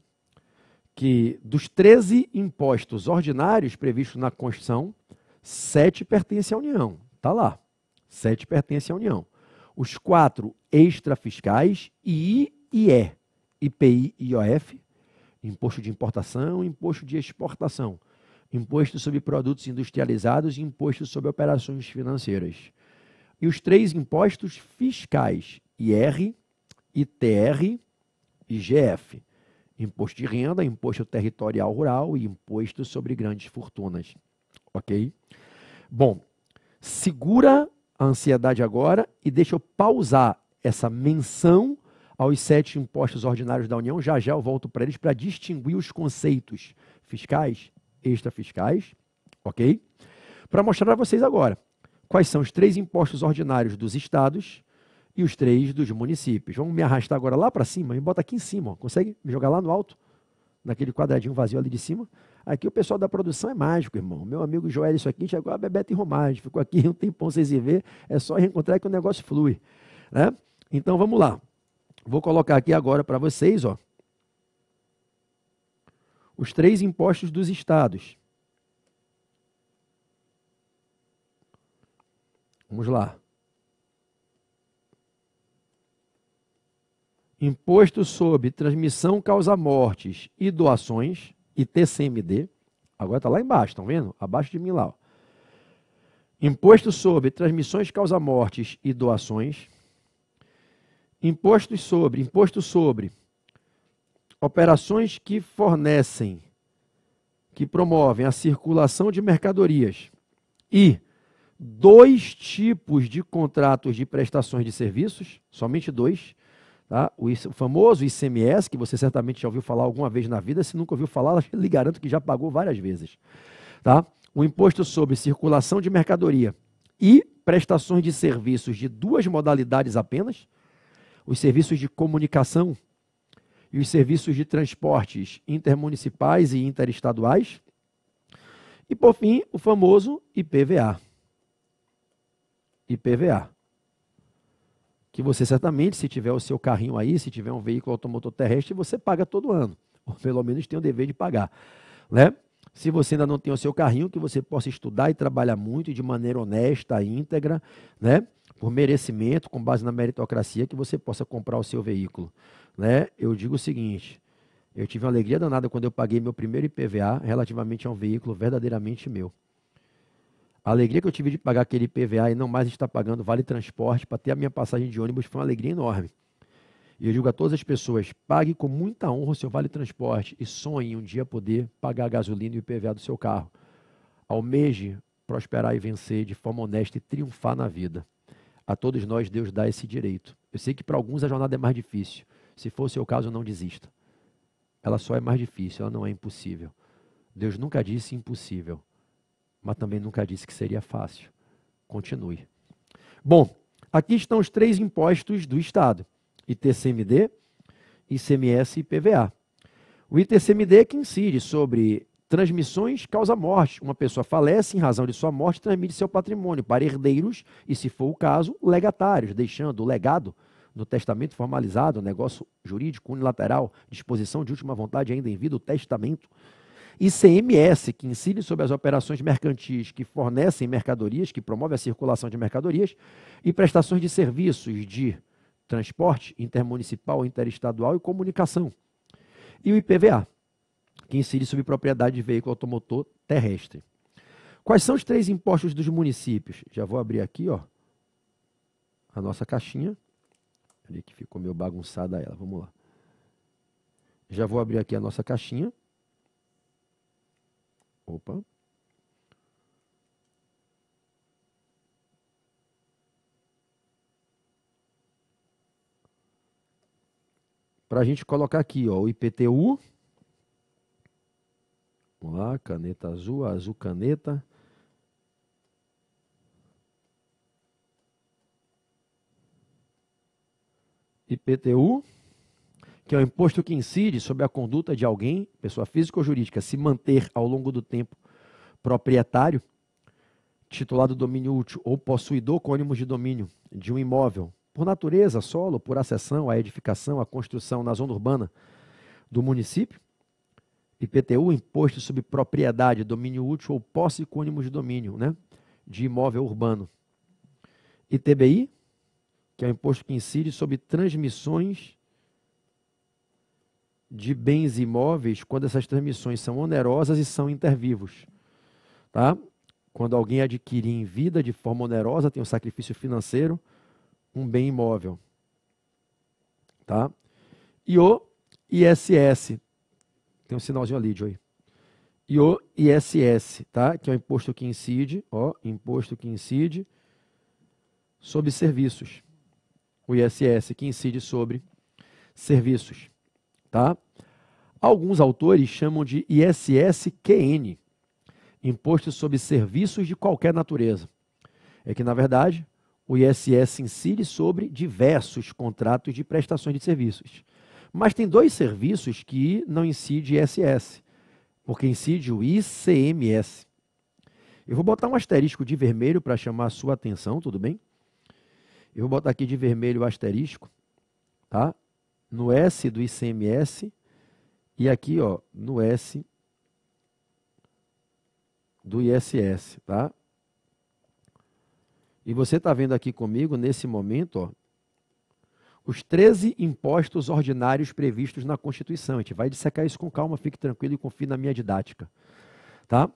que dos 13 impostos ordinários previstos na Constituição, sete pertencem à União. Está lá. Sete pertencem à União. Os quatro extrafiscais, I e E, IPI e IOF, Imposto de importação, imposto de exportação, imposto sobre produtos industrializados e imposto sobre operações financeiras. E os três impostos fiscais, IR, ITR e IGF. Imposto de renda, imposto territorial rural e imposto sobre grandes fortunas. Ok? Bom, segura a ansiedade agora e deixa eu pausar essa menção aos sete impostos ordinários da União. Já já eu volto para eles para distinguir os conceitos fiscais, extrafiscais, ok? Para mostrar para vocês agora quais são os três impostos ordinários dos estados e os três dos municípios. Vamos me arrastar agora lá para cima e bota aqui em cima. Ó. Consegue me jogar lá no alto? Naquele quadradinho vazio ali de cima? Aqui o pessoal da produção é mágico, irmão. Meu amigo Joel, isso aqui chegou é a Bebeto e Romagem. Ficou aqui um tempão sem se ver. É só reencontrar que o negócio flui. Né? Então vamos lá. Vou colocar aqui agora para vocês, ó, os três impostos dos estados. Vamos lá. Imposto sobre transmissão causa mortes e doações e TCMD. Agora está lá embaixo, estão vendo? Abaixo de mim lá. Ó. Imposto sobre transmissões causa mortes e doações. Impostos sobre, imposto sobre operações que fornecem, que promovem a circulação de mercadorias e dois tipos de contratos de prestações de serviços, somente dois, tá? o famoso ICMS, que você certamente já ouviu falar alguma vez na vida, se nunca ouviu falar, lhe garanto que já pagou várias vezes. Tá? O imposto sobre circulação de mercadoria e prestações de serviços de duas modalidades apenas, os serviços de comunicação e os serviços de transportes intermunicipais e interestaduais. E, por fim, o famoso IPVA. IPVA. Que você certamente, se tiver o seu carrinho aí, se tiver um veículo automotor terrestre, você paga todo ano. Ou pelo menos tem o dever de pagar. Né? Se você ainda não tem o seu carrinho, que você possa estudar e trabalhar muito e de maneira honesta, íntegra, né? Por merecimento, com base na meritocracia, que você possa comprar o seu veículo, né? Eu digo o seguinte, eu tive uma alegria danada quando eu paguei meu primeiro IPVA relativamente a um veículo verdadeiramente meu. A alegria que eu tive de pagar aquele IPVA e não mais estar pagando vale transporte para ter a minha passagem de ônibus foi uma alegria enorme. E eu digo a todas as pessoas: pague com muita honra o seu vale transporte e sonhe um dia poder pagar a gasolina e o PVA do seu carro. Almeje prosperar e vencer de forma honesta e triunfar na vida. A todos nós, Deus dá esse direito. Eu sei que para alguns a jornada é mais difícil. Se for o seu caso, não desista. Ela só é mais difícil, ela não é impossível. Deus nunca disse impossível, mas também nunca disse que seria fácil. Continue. Bom, aqui estão os três impostos do Estado. ITCMD, ICMS e PVA. O ITCMD é que incide sobre transmissões causa morte. Uma pessoa falece em razão de sua morte transmite seu patrimônio para herdeiros e, se for o caso, legatários, deixando o legado no testamento formalizado, negócio jurídico unilateral, disposição de última vontade ainda em vida, o testamento. ICMS, que incide sobre as operações mercantis que fornecem mercadorias, que promove a circulação de mercadorias, e prestações de serviços de transporte intermunicipal, interestadual e comunicação. E o IPVA, que incide sobre propriedade de veículo automotor terrestre. Quais são os três impostos dos municípios? Já vou abrir aqui, ó, a nossa caixinha. Ali que ficou meio bagunçada ela, vamos lá. Já vou abrir aqui a nossa caixinha. Opa. para a gente colocar aqui, ó, o IPTU. Vamos lá, caneta azul, azul caneta. IPTU, que é o imposto que incide sobre a conduta de alguém, pessoa física ou jurídica, se manter ao longo do tempo proprietário, titulado do domínio útil ou possuidor ônibus de domínio de um imóvel por natureza, solo, por acessão, a edificação, a construção na zona urbana do município, IPTU, imposto sobre propriedade, domínio útil ou posse cônimo de domínio, né? De imóvel urbano. ITBI, que é o imposto que incide sobre transmissões de bens imóveis quando essas transmissões são onerosas e são intervivos. Tá? Quando alguém adquire em vida de forma onerosa, tem um sacrifício financeiro, um bem imóvel. Tá? E o ISS, tem um sinalzinho ali, Joey. E o ISS, tá? que é o imposto que incide, ó, imposto que incide sobre serviços. O ISS que incide sobre serviços, tá? Alguns autores chamam de ISSQN, Imposto sobre Serviços de Qualquer Natureza. É que, na verdade, o ISS incide sobre diversos contratos de prestações de serviços. Mas tem dois serviços que não incide ISS, porque incide o ICMS. Eu vou botar um asterisco de vermelho para chamar a sua atenção, tudo bem? Eu vou botar aqui de vermelho o asterisco, tá? No S do ICMS e aqui, ó, no S do ISS, tá? E você está vendo aqui comigo, nesse momento, ó, os 13 impostos ordinários previstos na Constituição. A gente vai dissecar isso com calma, fique tranquilo e confie na minha didática. Tá?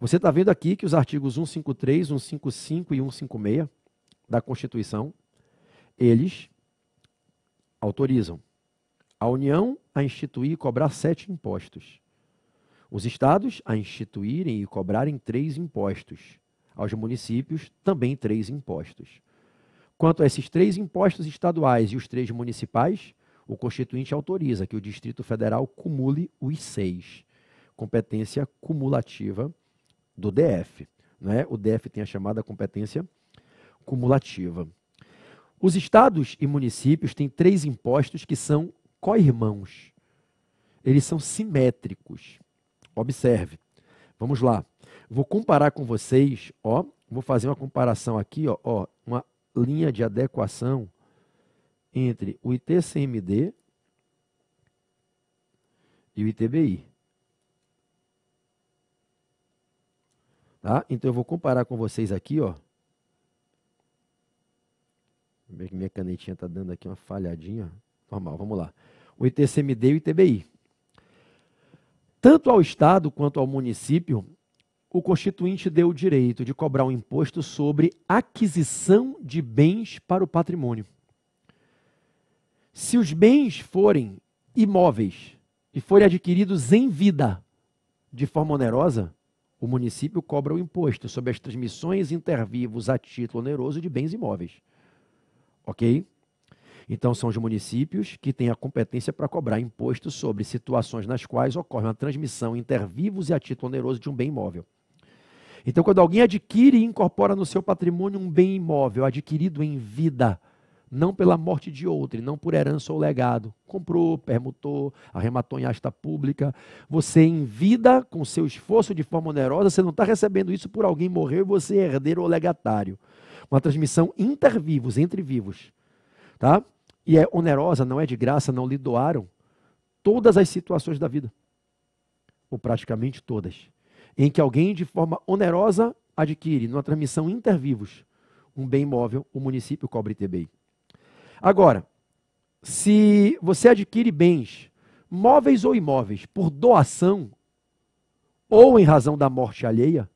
Você está vendo aqui que os artigos 153, 155 e 156 da Constituição, eles autorizam a União a instituir e cobrar sete impostos. Os estados a instituírem e cobrarem três impostos aos municípios também três impostos. Quanto a esses três impostos estaduais e os três municipais, o Constituinte autoriza que o Distrito Federal cumule os seis, competência cumulativa do DF. Né? O DF tem a chamada competência cumulativa. Os estados e municípios têm três impostos que são co-irmãos. Eles são simétricos. Observe. Vamos lá. Vou comparar com vocês, ó, vou fazer uma comparação aqui, ó, ó uma linha de adequação entre o ITCMD e o ITBI. Tá? Então eu vou comparar com vocês aqui, ó. Minha canetinha está dando aqui uma falhadinha. Normal, vamos lá. O ITCMD e o ITBI. Tanto ao Estado quanto ao município, o Constituinte deu o direito de cobrar um imposto sobre aquisição de bens para o patrimônio. Se os bens forem imóveis e forem adquiridos em vida de forma onerosa, o município cobra o imposto sobre as transmissões intervivos a título oneroso de bens imóveis. Ok? Então, são os municípios que têm a competência para cobrar imposto sobre situações nas quais ocorre uma transmissão intervivos e a título oneroso de um bem imóvel. Então, quando alguém adquire e incorpora no seu patrimônio um bem imóvel adquirido em vida, não pela morte de outro, não por herança ou legado, comprou, permutou, arrematou em asta pública, você em vida, com seu esforço de forma onerosa, você não está recebendo isso por alguém morrer, você é herdeiro ou legatário. Uma transmissão intervivos, entre vivos. Tá? E é onerosa, não é de graça, não lhe doaram todas as situações da vida. Ou praticamente todas em que alguém de forma onerosa adquire, numa transmissão intervivos, um bem imóvel, o município cobre TBI. Agora, se você adquire bens, móveis ou imóveis, por doação ou em razão da morte alheia,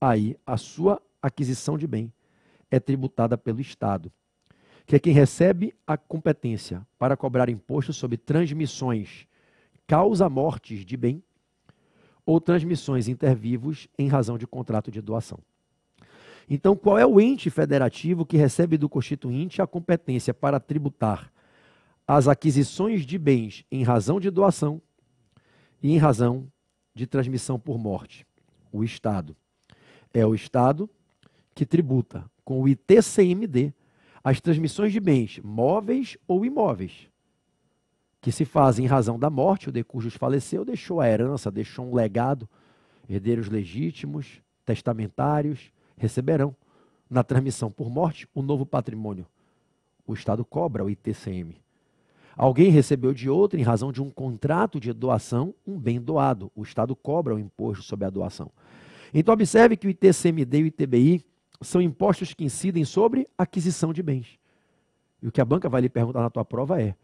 aí a sua aquisição de bem é tributada pelo Estado, que é quem recebe a competência para cobrar imposto sobre transmissões causa mortes de bem ou transmissões intervivos em razão de contrato de doação. Então, qual é o ente federativo que recebe do constituinte a competência para tributar as aquisições de bens em razão de doação e em razão de transmissão por morte? O Estado. É o Estado que tributa com o ITCMD as transmissões de bens móveis ou imóveis que se faz em razão da morte, o de cujos faleceu, deixou a herança, deixou um legado, herdeiros legítimos, testamentários, receberão, na transmissão por morte, o um novo patrimônio. O Estado cobra o ITCM. Alguém recebeu de outro, em razão de um contrato de doação, um bem doado. O Estado cobra o imposto sobre a doação. Então, observe que o ITCMD e o ITBI são impostos que incidem sobre aquisição de bens. E o que a banca vai lhe perguntar na tua prova é: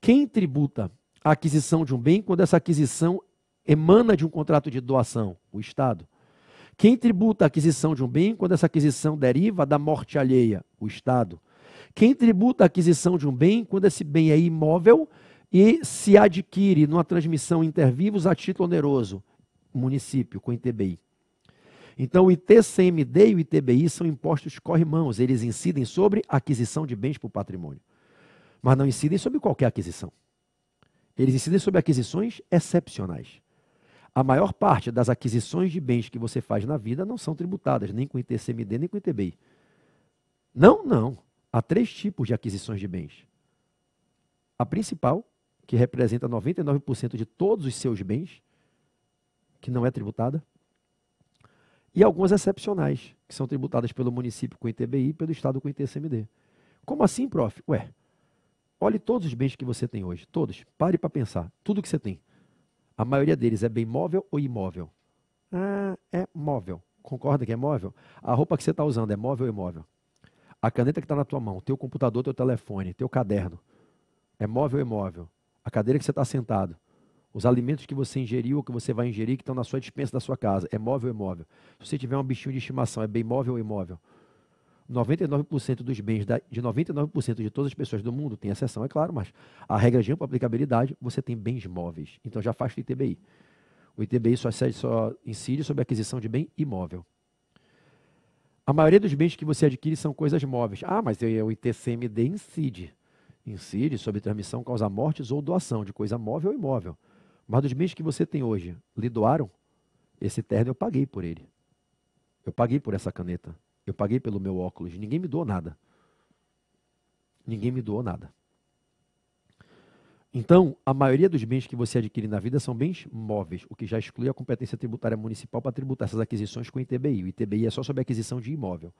quem tributa a aquisição de um bem quando essa aquisição emana de um contrato de doação? O Estado. Quem tributa a aquisição de um bem quando essa aquisição deriva da morte alheia? O Estado. Quem tributa a aquisição de um bem quando esse bem é imóvel e se adquire numa transmissão inter vivos a título oneroso? Município, com ITBI. Então, o ITCMD e o ITBI são impostos corrimãos, eles incidem sobre aquisição de bens por patrimônio mas não incidem sobre qualquer aquisição. Eles incidem sobre aquisições excepcionais. A maior parte das aquisições de bens que você faz na vida não são tributadas, nem com ITCMD, nem com ITBI. Não, não. Há três tipos de aquisições de bens. A principal, que representa 99% de todos os seus bens, que não é tributada. E algumas excepcionais, que são tributadas pelo município com ITBI e pelo estado com ITCMD. Como assim, prof? Ué, Olhe todos os bens que você tem hoje, todos. Pare para pensar. Tudo que você tem. A maioria deles é bem móvel ou imóvel? Ah, é móvel. Concorda que é móvel? A roupa que você está usando é móvel ou imóvel? A caneta que está na tua mão, teu computador, teu telefone, teu caderno, é móvel ou imóvel? A cadeira que você está sentado, os alimentos que você ingeriu ou que você vai ingerir que estão na sua dispensa da sua casa, é móvel ou imóvel? Se você tiver um bichinho de estimação, é bem móvel ou imóvel? 99% dos bens da, de 99% de todas as pessoas do mundo, tem exceção, é claro, mas a regra de ampla aplicabilidade, você tem bens móveis. Então já faz o ITBI. O ITBI só, só incide sobre a aquisição de bem imóvel. A maioria dos bens que você adquire são coisas móveis. Ah, mas o ITCMD incide. Incide sobre transmissão, causa mortes ou doação de coisa móvel ou imóvel. Mas dos bens que você tem hoje, lhe doaram? Esse terno eu paguei por ele. Eu paguei por essa caneta. Eu paguei pelo meu óculos, ninguém me doou nada. Ninguém me doou nada. Então, a maioria dos bens que você adquire na vida são bens móveis, o que já exclui a competência tributária municipal para tributar essas aquisições com o ITBI. O ITBI é só sobre aquisição de imóvel.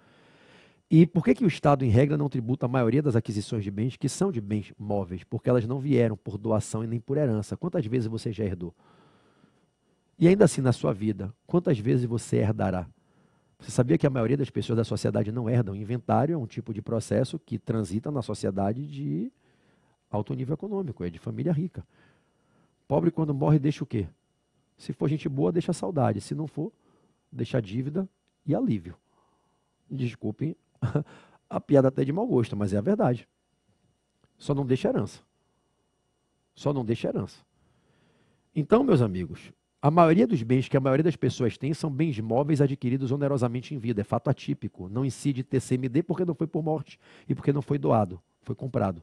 E por que, que o Estado, em regra, não tributa a maioria das aquisições de bens que são de bens móveis? Porque elas não vieram por doação e nem por herança. Quantas vezes você já herdou? E ainda assim, na sua vida, quantas vezes você herdará? Você sabia que a maioria das pessoas da sociedade não herdam inventário? É um tipo de processo que transita na sociedade de alto nível econômico, é de família rica. Pobre, quando morre, deixa o quê? Se for gente boa, deixa saudade. Se não for, deixa dívida e alívio. Desculpem a piada até de mau gosto, mas é a verdade. Só não deixa herança. Só não deixa herança. Então, meus amigos, a maioria dos bens que a maioria das pessoas tem são bens móveis adquiridos onerosamente em vida. É fato atípico. Não incide TCMD porque não foi por morte e porque não foi doado, foi comprado.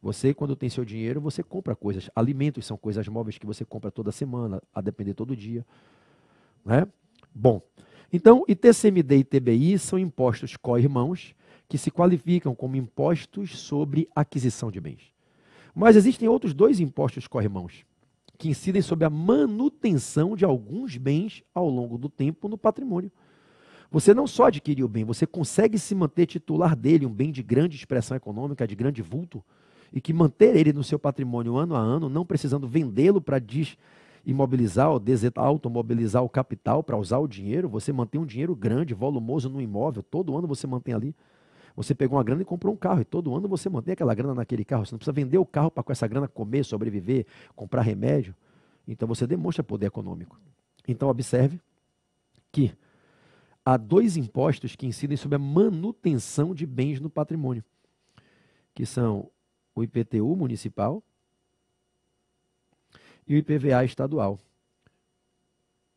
Você, quando tem seu dinheiro, você compra coisas. Alimentos são coisas móveis que você compra toda semana, a depender todo dia. Né? Bom, então ITCMD e TBI são impostos co-irmãos que se qualificam como impostos sobre aquisição de bens. Mas existem outros dois impostos co-irmãos que incidem sobre a manutenção de alguns bens ao longo do tempo no patrimônio. Você não só adquiriu o bem, você consegue se manter titular dele, um bem de grande expressão econômica, de grande vulto, e que manter ele no seu patrimônio ano a ano, não precisando vendê-lo para imobilizar ou automobilizar o capital para usar o dinheiro, você mantém um dinheiro grande, volumoso no imóvel, todo ano você mantém ali. Você pegou uma grana e comprou um carro, e todo ano você mantém aquela grana naquele carro. Você não precisa vender o carro para com essa grana comer, sobreviver, comprar remédio. Então você demonstra poder econômico. Então observe que há dois impostos que incidem sobre a manutenção de bens no patrimônio, que são o IPTU municipal e o IPVA estadual.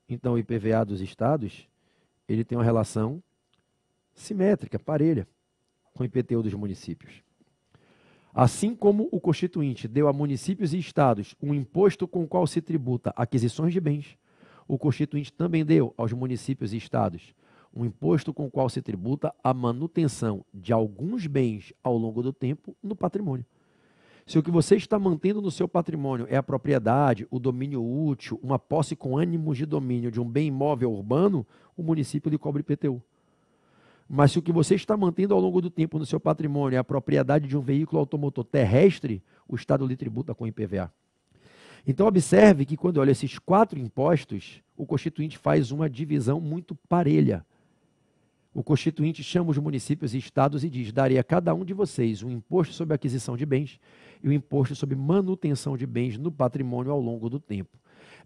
Então o IPVA dos estados, ele tem uma relação simétrica, parelha com o IPTU dos municípios. Assim como o Constituinte deu a municípios e estados um imposto com o qual se tributa aquisições de bens, o Constituinte também deu aos municípios e estados um imposto com o qual se tributa a manutenção de alguns bens ao longo do tempo no patrimônio. Se o que você está mantendo no seu patrimônio é a propriedade, o domínio útil, uma posse com ânimos de domínio de um bem imóvel urbano, o município lhe cobre IPTU. Mas se o que você está mantendo ao longo do tempo no seu patrimônio é a propriedade de um veículo automotor terrestre, o Estado lhe tributa com IPVA. Então, observe que quando olha esses quatro impostos, o Constituinte faz uma divisão muito parelha. O Constituinte chama os municípios e estados e diz: daria a cada um de vocês um imposto sobre aquisição de bens e um imposto sobre manutenção de bens no patrimônio ao longo do tempo.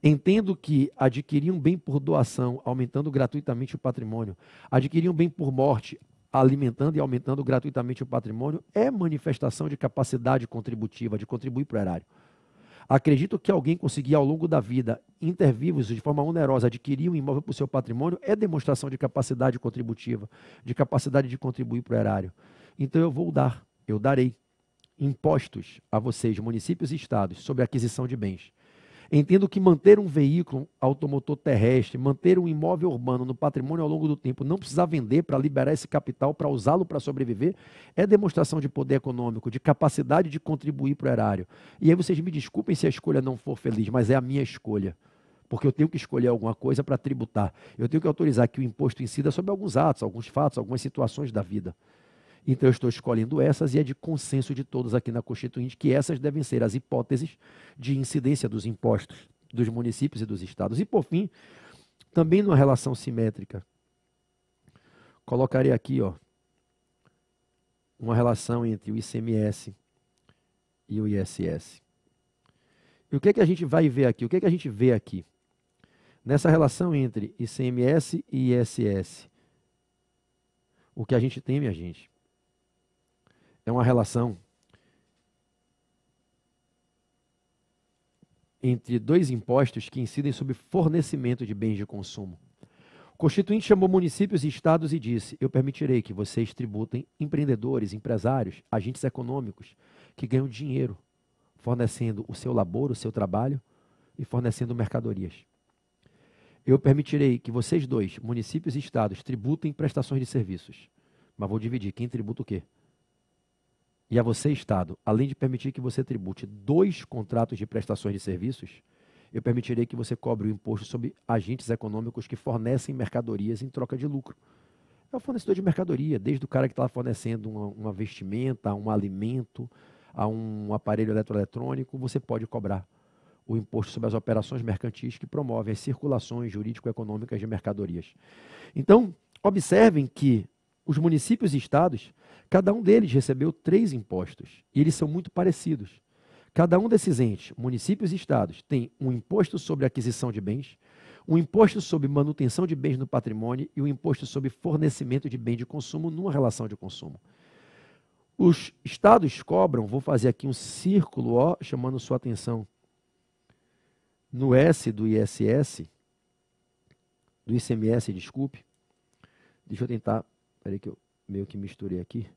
Entendo que adquirir um bem por doação, aumentando gratuitamente o patrimônio, adquirir um bem por morte, alimentando e aumentando gratuitamente o patrimônio, é manifestação de capacidade contributiva, de contribuir para o erário. Acredito que alguém conseguir ao longo da vida, intervivos de forma onerosa, adquirir um imóvel para o seu patrimônio, é demonstração de capacidade contributiva, de capacidade de contribuir para o erário. Então eu vou dar, eu darei impostos a vocês, municípios e estados, sobre a aquisição de bens Entendo que manter um veículo automotor terrestre, manter um imóvel urbano no patrimônio ao longo do tempo, não precisar vender para liberar esse capital, para usá-lo para sobreviver, é demonstração de poder econômico, de capacidade de contribuir para o erário. E aí vocês me desculpem se a escolha não for feliz, mas é a minha escolha porque eu tenho que escolher alguma coisa para tributar. Eu tenho que autorizar que o imposto incida sobre alguns atos, alguns fatos, algumas situações da vida. Então eu estou escolhendo essas e é de consenso de todos aqui na Constituinte que essas devem ser as hipóteses de incidência dos impostos dos municípios e dos estados. E por fim, também numa relação simétrica, colocarei aqui, ó, uma relação entre o ICMS e o ISS. E o que é que a gente vai ver aqui? O que é que a gente vê aqui? Nessa relação entre ICMS e ISS, o que a gente tem, minha gente, é uma relação entre dois impostos que incidem sobre fornecimento de bens de consumo. O Constituinte chamou municípios e estados e disse: Eu permitirei que vocês tributem empreendedores, empresários, agentes econômicos que ganham dinheiro fornecendo o seu labor, o seu trabalho e fornecendo mercadorias. Eu permitirei que vocês dois, municípios e estados, tributem prestações de serviços. Mas vou dividir quem tributa o quê? e a você, Estado, além de permitir que você tribute dois contratos de prestações de serviços, eu permitirei que você cobre o imposto sobre agentes econômicos que fornecem mercadorias em troca de lucro. É o fornecedor de mercadoria, desde o cara que está fornecendo uma, uma, vestimenta, um alimento, a um aparelho eletroeletrônico, você pode cobrar o imposto sobre as operações mercantis que promovem as circulações jurídico-econômicas de mercadorias. Então, observem que os municípios e estados Cada um deles recebeu três impostos, e eles são muito parecidos. Cada um desses entes, municípios e estados, tem um imposto sobre aquisição de bens, um imposto sobre manutenção de bens no patrimônio e um imposto sobre fornecimento de bem de consumo numa relação de consumo. Os estados cobram, vou fazer aqui um círculo, ó, chamando sua atenção. No S do ISS, do ICMS, desculpe. Deixa eu tentar, peraí que eu meio que misturei aqui.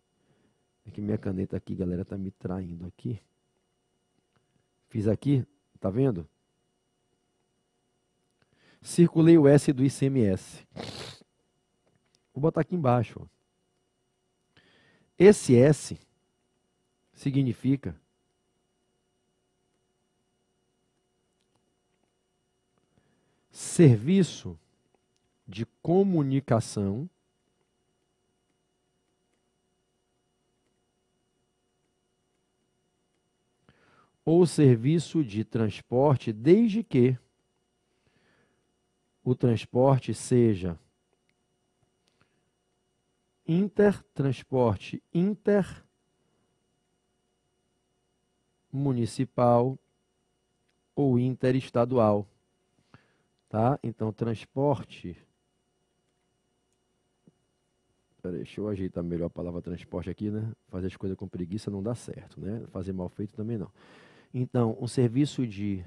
É que minha caneta aqui, galera, tá me traindo aqui. Fiz aqui, tá vendo? Circulei o S do ICMS. Vou botar aqui embaixo. Esse S significa serviço de comunicação ou serviço de transporte, desde que o transporte seja intertransporte intermunicipal ou interestadual, tá? Então transporte Peraí, deixa eu ajeitar melhor a palavra transporte aqui, né? Fazer as coisas com preguiça não dá certo, né? Fazer mal feito também não. Então, um serviço de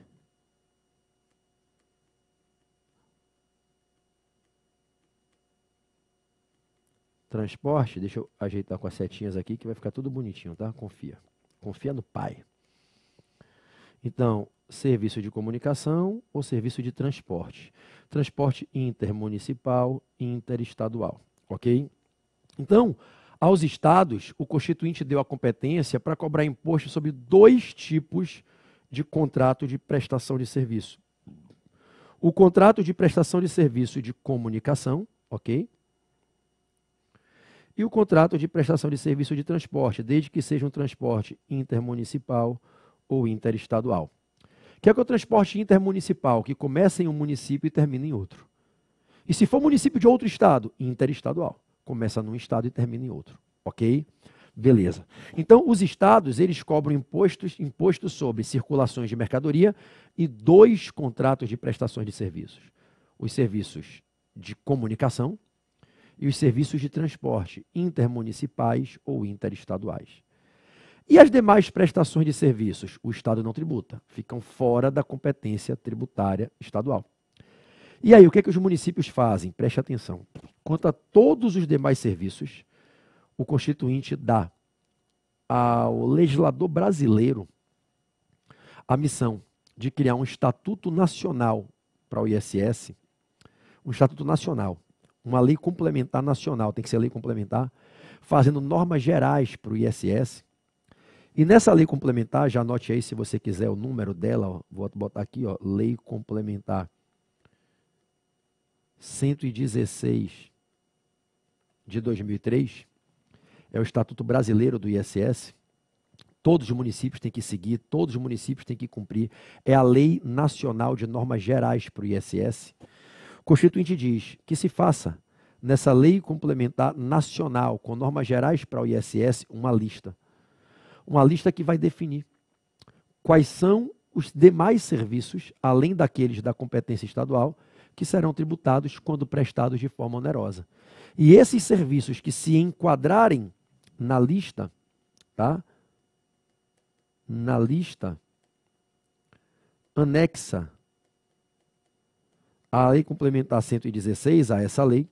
transporte, deixa eu ajeitar com as setinhas aqui que vai ficar tudo bonitinho, tá? Confia. Confia no pai. Então, serviço de comunicação ou serviço de transporte. Transporte intermunicipal e interestadual, ok? Então, aos estados, o constituinte deu a competência para cobrar imposto sobre dois tipos de contrato de prestação de serviço. O contrato de prestação de serviço de comunicação, ok? E o contrato de prestação de serviço de transporte, desde que seja um transporte intermunicipal ou interestadual. Que é que é o transporte intermunicipal, que começa em um município e termina em outro. E se for município de outro estado, interestadual começa num estado e termina em outro, ok? Beleza. Então, os estados, eles cobram impostos, impostos sobre circulações de mercadoria e dois contratos de prestações de serviços. Os serviços de comunicação e os serviços de transporte intermunicipais ou interestaduais. E as demais prestações de serviços, o Estado não tributa, ficam fora da competência tributária estadual. E aí, o que, é que os municípios fazem? Preste atenção. Quanto a todos os demais serviços, o Constituinte dá ao legislador brasileiro a missão de criar um estatuto nacional para o ISS, um estatuto nacional, uma lei complementar nacional, tem que ser lei complementar, fazendo normas gerais para o ISS. E nessa lei complementar, já anote aí se você quiser o número dela, ó, vou botar aqui, ó, lei complementar 116 de 2003, é o Estatuto Brasileiro do ISS. Todos os municípios têm que seguir, todos os municípios têm que cumprir. É a Lei Nacional de Normas Gerais para o ISS. O Constituinte diz que se faça nessa lei complementar nacional, com normas gerais para o ISS, uma lista. Uma lista que vai definir quais são os demais serviços, além daqueles da competência estadual, que serão tributados quando prestados de forma onerosa. E esses serviços que se enquadrarem na lista, tá? Na lista anexa à Lei Complementar 116, a essa lei,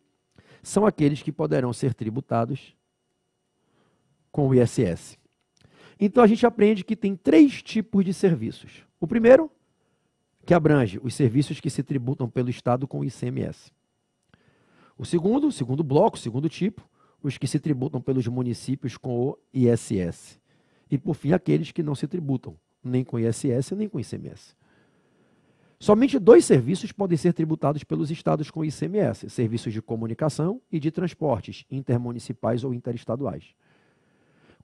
são aqueles que poderão ser tributados com o ISS. Então a gente aprende que tem três tipos de serviços. O primeiro que abrange os serviços que se tributam pelo Estado com o ICMS. O segundo, segundo bloco, segundo tipo, os que se tributam pelos municípios com o ISS. E, por fim, aqueles que não se tributam, nem com ISS nem com ICMS. Somente dois serviços podem ser tributados pelos estados com ICMS: serviços de comunicação e de transportes intermunicipais ou interestaduais.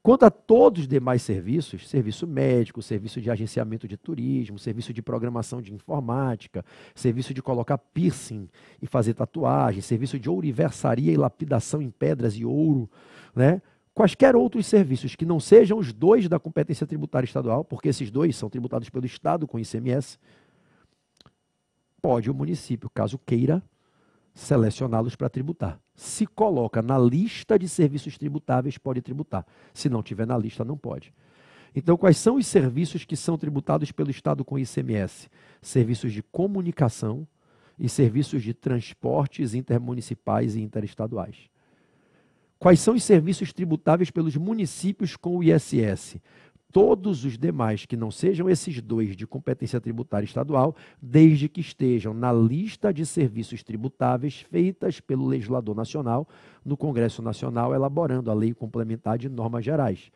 Quanto a todos os demais serviços, serviço médico, serviço de agenciamento de turismo, serviço de programação de informática, serviço de colocar piercing e fazer tatuagem, serviço de ouriversaria e lapidação em pedras e ouro, né? Quaisquer outros serviços que não sejam os dois da competência tributária estadual, porque esses dois são tributados pelo Estado com ICMS, pode o município, caso queira, selecioná-los para tributar. Se coloca na lista de serviços tributáveis, pode tributar. Se não tiver na lista, não pode. Então, quais são os serviços que são tributados pelo Estado com ICMS? Serviços de comunicação e serviços de transportes intermunicipais e interestaduais. Quais são os serviços tributáveis pelos municípios com o ISS? todos os demais que não sejam esses dois de competência tributária estadual, desde que estejam na lista de serviços tributáveis feitas pelo legislador nacional no Congresso Nacional, elaborando a lei complementar de normas gerais.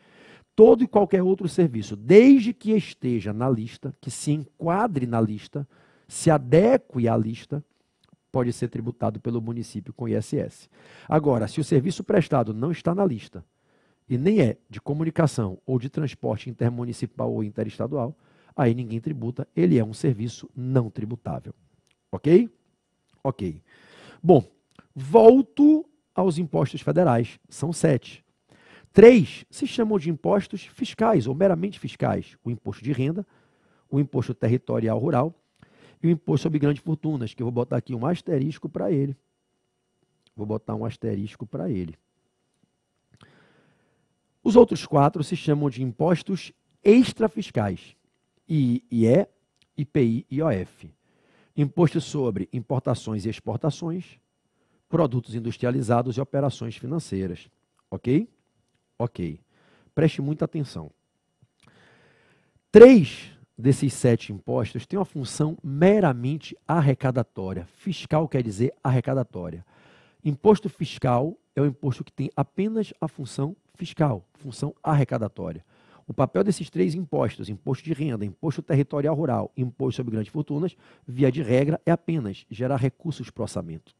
Todo e qualquer outro serviço, desde que esteja na lista, que se enquadre na lista, se adeque à lista, pode ser tributado pelo município com ISS. Agora, se o serviço prestado não está na lista, e nem é de comunicação ou de transporte intermunicipal ou interestadual, aí ninguém tributa, ele é um serviço não tributável. Ok? Ok. Bom, volto aos impostos federais, são sete. Três se chamam de impostos fiscais ou meramente fiscais: o imposto de renda, o imposto territorial rural e o imposto sobre grandes fortunas, que eu vou botar aqui um asterisco para ele. Vou botar um asterisco para ele. Os outros quatro se chamam de impostos extrafiscais, IE, IPI e IOF. Imposto sobre importações e exportações, produtos industrializados e operações financeiras. Ok? Ok. Preste muita atenção. Três desses sete impostos têm uma função meramente arrecadatória. Fiscal quer dizer arrecadatória. Imposto fiscal é o imposto que tem apenas a função fiscal, função arrecadatória. O papel desses três impostos, imposto de renda, imposto territorial rural, imposto sobre grandes fortunas, via de regra, é apenas gerar recursos para o orçamento.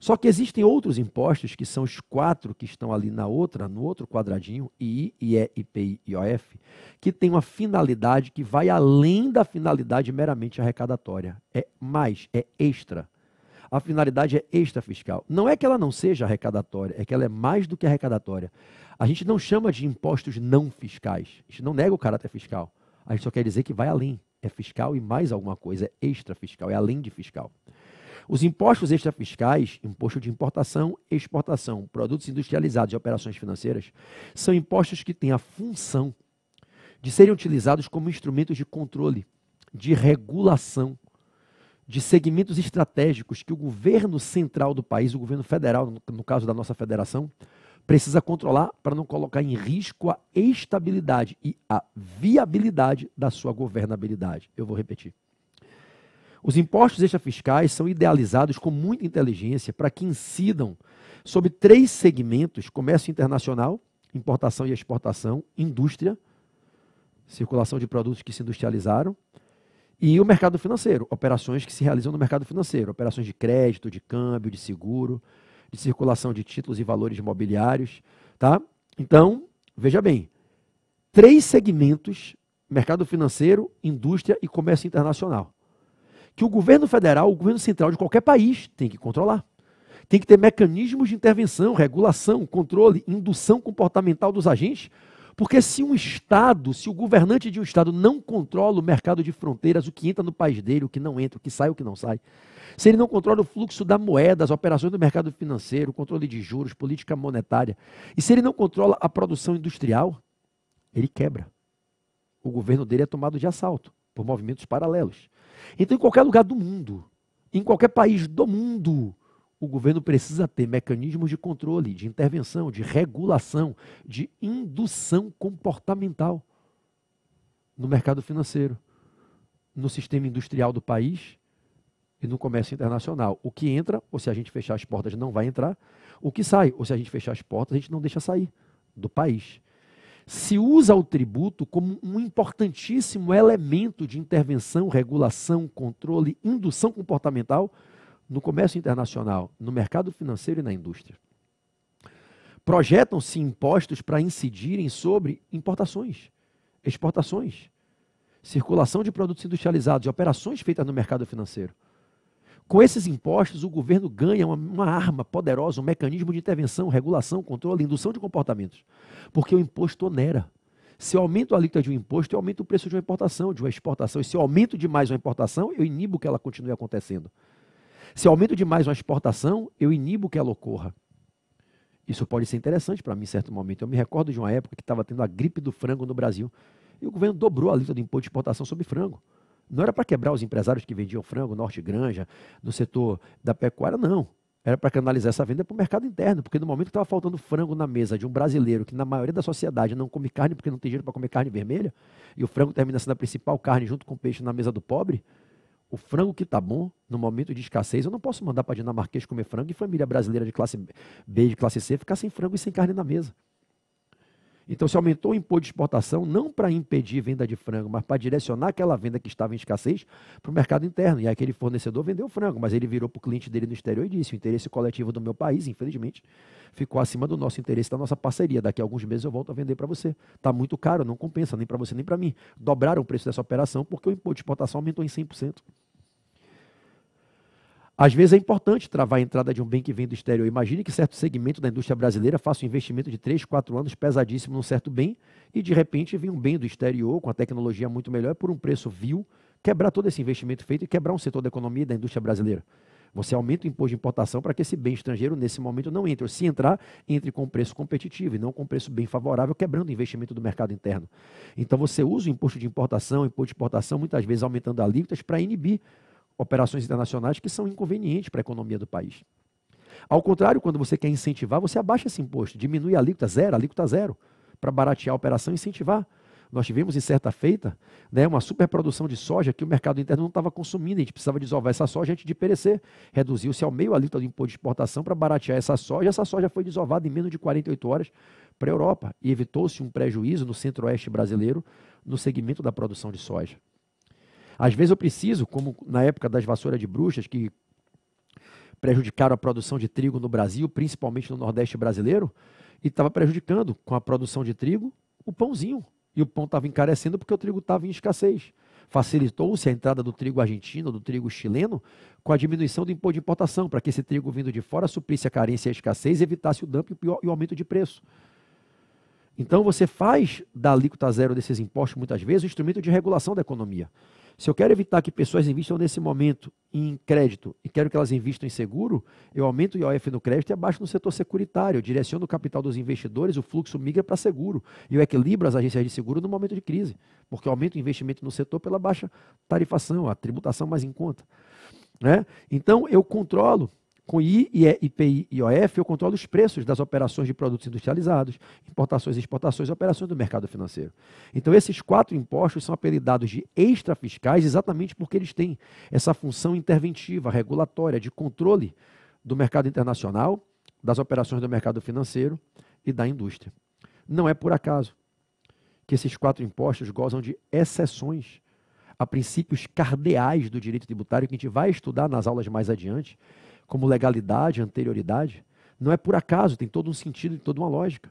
Só que existem outros impostos, que são os quatro que estão ali na outra, no outro quadradinho, II, IE, IPI e IOF, que tem uma finalidade que vai além da finalidade meramente arrecadatória. É mais, é extra a finalidade é extrafiscal. Não é que ela não seja arrecadatória, é que ela é mais do que arrecadatória. A gente não chama de impostos não fiscais. A gente não nega o caráter fiscal. A gente só quer dizer que vai além. É fiscal e mais alguma coisa, é extrafiscal, é além de fiscal. Os impostos extrafiscais, imposto de importação, exportação, produtos industrializados e operações financeiras, são impostos que têm a função de serem utilizados como instrumentos de controle, de regulação de segmentos estratégicos que o governo central do país, o governo federal, no caso da nossa federação, precisa controlar para não colocar em risco a estabilidade e a viabilidade da sua governabilidade. Eu vou repetir. Os impostos extrafiscais são idealizados com muita inteligência para que incidam sobre três segmentos: comércio internacional, importação e exportação, indústria, circulação de produtos que se industrializaram, e o mercado financeiro, operações que se realizam no mercado financeiro, operações de crédito, de câmbio, de seguro, de circulação de títulos e valores imobiliários, tá? Então, veja bem, três segmentos, mercado financeiro, indústria e comércio internacional, que o governo federal, o governo central de qualquer país tem que controlar. Tem que ter mecanismos de intervenção, regulação, controle, indução comportamental dos agentes porque se um Estado, se o governante de um Estado não controla o mercado de fronteiras, o que entra no país dele, o que não entra, o que sai, o que não sai, se ele não controla o fluxo da moeda, as operações do mercado financeiro, o controle de juros, política monetária, e se ele não controla a produção industrial, ele quebra. O governo dele é tomado de assalto por movimentos paralelos. Então, em qualquer lugar do mundo, em qualquer país do mundo, o governo precisa ter mecanismos de controle, de intervenção, de regulação, de indução comportamental no mercado financeiro, no sistema industrial do país e no comércio internacional. O que entra, ou se a gente fechar as portas, não vai entrar. O que sai, ou se a gente fechar as portas, a gente não deixa sair do país. Se usa o tributo como um importantíssimo elemento de intervenção, regulação, controle, indução comportamental no comércio internacional, no mercado financeiro e na indústria. Projetam-se impostos para incidirem sobre importações, exportações, circulação de produtos industrializados e operações feitas no mercado financeiro. Com esses impostos, o governo ganha uma, uma, arma poderosa, um mecanismo de intervenção, regulação, controle, indução de comportamentos. Porque o imposto onera. Se eu aumento a alíquota de um imposto, eu aumento o preço de uma importação, de uma exportação. E se eu aumento demais uma importação, eu inibo que ela continue acontecendo. Se eu aumento demais uma exportação, eu inibo que ela ocorra. Isso pode ser interessante para mim em certo momento. Eu me recordo de uma época que estava tendo a gripe do frango no Brasil. E o governo dobrou a lista do imposto de exportação sobre frango. Não era para quebrar os empresários que vendiam frango, norte granja, no setor da pecuária, não. Era para canalizar essa venda para o mercado interno, porque no momento que estava faltando frango na mesa de um brasileiro que, na maioria da sociedade, não come carne porque não tem dinheiro para comer carne vermelha, e o frango termina sendo a principal carne junto com o peixe na mesa do pobre, o frango que tá bom no momento de escassez, eu não posso mandar para dinamarquês comer frango e família brasileira de classe B, de classe C, ficar sem frango e sem carne na mesa. Então se aumentou o imposto de exportação não para impedir venda de frango, mas para direcionar aquela venda que estava em escassez para o mercado interno. E aquele fornecedor vendeu frango, mas ele virou para o cliente dele no exterior e disse: o interesse coletivo do meu país, infelizmente, ficou acima do nosso interesse, da nossa parceria. Daqui a alguns meses eu volto a vender para você. Está muito caro, não compensa nem para você nem para mim. Dobraram o preço dessa operação porque o imposto de exportação aumentou em 100%. Às vezes é importante travar a entrada de um bem que vem do exterior. Imagine que certo segmento da indústria brasileira faça um investimento de 3, 4 anos pesadíssimo num certo bem e de repente vem um bem do exterior com a tecnologia muito melhor por um preço vil, quebrar todo esse investimento feito e quebrar um setor da economia e da indústria brasileira. Você aumenta o imposto de importação para que esse bem estrangeiro, nesse momento, não entre. Ou se entrar, entre com preço competitivo e não com preço bem favorável, quebrando o investimento do mercado interno. Então, você usa o imposto de importação, imposto de exportação, muitas vezes aumentando alíquotas para inibir operações internacionais que são inconvenientes para a economia do país. Ao contrário, quando você quer incentivar, você abaixa esse imposto, diminui a alíquota zero, a alíquota zero, para baratear a operação e incentivar. Nós tivemos em certa feita né, uma superprodução de soja que o mercado interno não estava consumindo, a gente precisava desovar essa soja antes de perecer. Reduziu-se ao meio a alíquota do imposto de exportação para baratear essa soja. Essa soja foi desovada em menos de 48 horas para a Europa e evitou-se um prejuízo no centro-oeste brasileiro no segmento da produção de soja. Às vezes eu preciso, como na época das vassouras de bruxas, que prejudicaram a produção de trigo no Brasil, principalmente no Nordeste brasileiro, e estava prejudicando com a produção de trigo o pãozinho. E o pão estava encarecendo porque o trigo estava em escassez. Facilitou-se a entrada do trigo argentino, do trigo chileno, com a diminuição do imposto de importação, para que esse trigo vindo de fora suprisse a carência e a escassez, evitasse o dumping e o aumento de preço. Então você faz da alíquota zero desses impostos, muitas vezes, um instrumento de regulação da economia. Se eu quero evitar que pessoas invistam nesse momento em crédito e quero que elas invistam em seguro, eu aumento o IOF no crédito e abaixo no setor securitário, eu direciono o capital dos investidores, o fluxo migra para seguro. E eu equilibro as agências de seguro no momento de crise, porque eu aumento o investimento no setor pela baixa tarifação, a tributação mais em conta. Né? Então, eu controlo com I, IPI e IOF, eu controlo os preços das operações de produtos industrializados, importações e exportações e operações do mercado financeiro. Então, esses quatro impostos são apelidados de extrafiscais exatamente porque eles têm essa função interventiva, regulatória, de controle do mercado internacional, das operações do mercado financeiro e da indústria. Não é por acaso que esses quatro impostos gozam de exceções a princípios cardeais do direito tributário que a gente vai estudar nas aulas mais adiante como legalidade, anterioridade, não é por acaso, tem todo um sentido, tem toda uma lógica.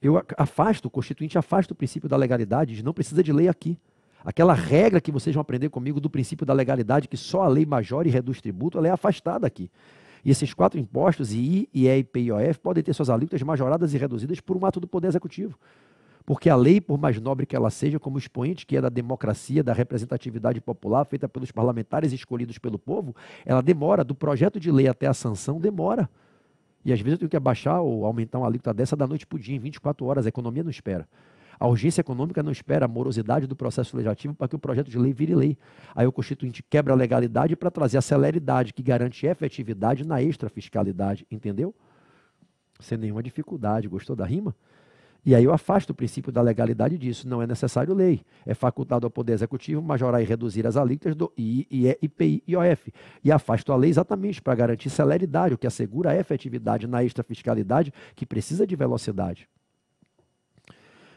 Eu afasto, o constituinte afasta o princípio da legalidade, de não precisa de lei aqui. Aquela regra que vocês vão aprender comigo do princípio da legalidade, que só a lei majora e reduz tributo, ela é afastada aqui. E esses quatro impostos, E, IE, IPI e IOF, podem ter suas alíquotas majoradas e reduzidas por um ato do Poder Executivo porque a lei, por mais nobre que ela seja, como expoente que é da democracia, da representatividade popular feita pelos parlamentares escolhidos pelo povo, ela demora, do projeto de lei até a sanção, demora. E às vezes eu tenho que abaixar ou aumentar uma alíquota dessa da noite para o dia, em 24 horas. A economia não espera. A urgência econômica não espera a morosidade do processo legislativo para que o projeto de lei vire lei. Aí o Constituinte quebra a legalidade para trazer a celeridade que garante efetividade na extrafiscalidade, entendeu? Sem nenhuma dificuldade. Gostou da rima? E aí eu afasto o princípio da legalidade disso. Não é necessário lei. É facultado ao Poder Executivo majorar e reduzir as alíquotas do I, IE, IPI e IOF. E afasto a lei exatamente para garantir celeridade, o que assegura a efetividade na extrafiscalidade, que precisa de velocidade.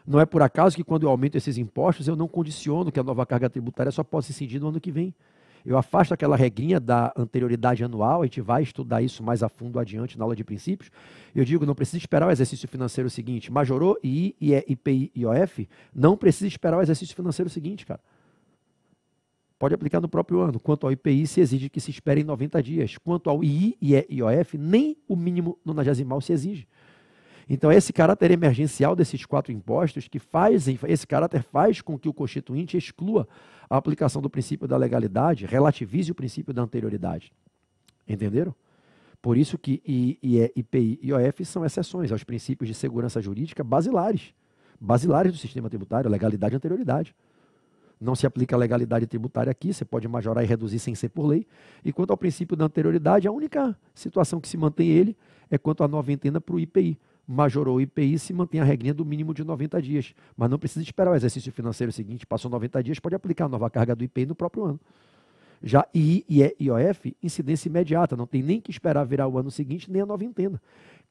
Não é por acaso que quando eu aumento esses impostos, eu não condiciono que a nova carga tributária só possa incidir no ano que vem. Eu afasto aquela regrinha da anterioridade anual, a gente vai estudar isso mais a fundo adiante na aula de princípios. Eu digo, não precisa esperar o exercício financeiro seguinte. Majorou, I IE, IPI, IOF, não precisa esperar o exercício financeiro seguinte, cara. Pode aplicar no próprio ano. Quanto ao IPI, se exige que se espere em 90 dias. Quanto ao I IE, IOF, nem o mínimo nonagesimal se exige. Então, esse caráter emergencial desses quatro impostos que fazem, esse caráter faz com que o constituinte exclua a aplicação do princípio da legalidade relativize o princípio da anterioridade. Entenderam? Por isso que IE, IPI e IOF são exceções aos princípios de segurança jurídica basilares, basilares do sistema tributário, legalidade e anterioridade. Não se aplica a legalidade tributária aqui, você pode majorar e reduzir sem ser por lei. E quanto ao princípio da anterioridade, a única situação que se mantém ele é quanto à noventena para o IPI majorou o IPI, se mantém a regrinha do mínimo de 90 dias. Mas não precisa esperar o exercício financeiro seguinte, passou 90 dias, pode aplicar a nova carga do IPI no próprio ano. Já I e IOF, incidência imediata, não tem nem que esperar virar o ano seguinte, nem a noventa.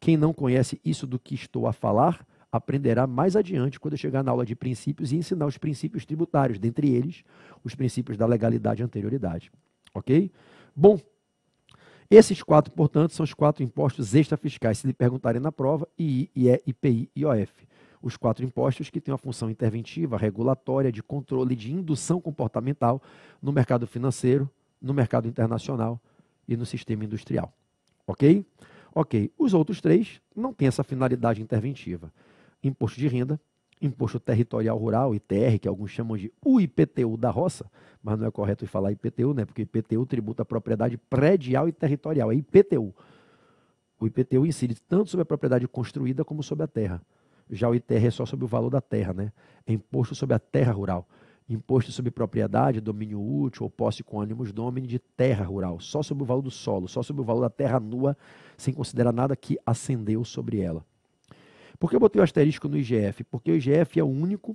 Quem não conhece isso do que estou a falar, aprenderá mais adiante quando eu chegar na aula de princípios e ensinar os princípios tributários, dentre eles os princípios da legalidade e anterioridade. Ok? Bom, esses quatro, portanto, são os quatro impostos extrafiscais, se lhe perguntarem na prova, II, IE, IPI e IOF. Os quatro impostos que têm uma função interventiva, regulatória, de controle, e de indução comportamental no mercado financeiro, no mercado internacional e no sistema industrial. Ok? Ok. Os outros três não têm essa finalidade interventiva. Imposto de renda, Imposto Territorial Rural, ITR, que alguns chamam de UIPTU da roça, mas não é correto falar IPTU, né? Porque IPTU tributa a propriedade predial e territorial, é IPTU. O IPTU incide tanto sobre a propriedade construída como sobre a terra. Já o ITR é só sobre o valor da terra, né? É imposto sobre a terra rural. Imposto sobre propriedade, domínio útil ou posse com ânimos domini de terra rural. Só sobre o valor do solo, só sobre o valor da terra nua, sem considerar nada que ascendeu sobre ela. Por que eu botei o asterisco no IGF? Porque o IGF é o único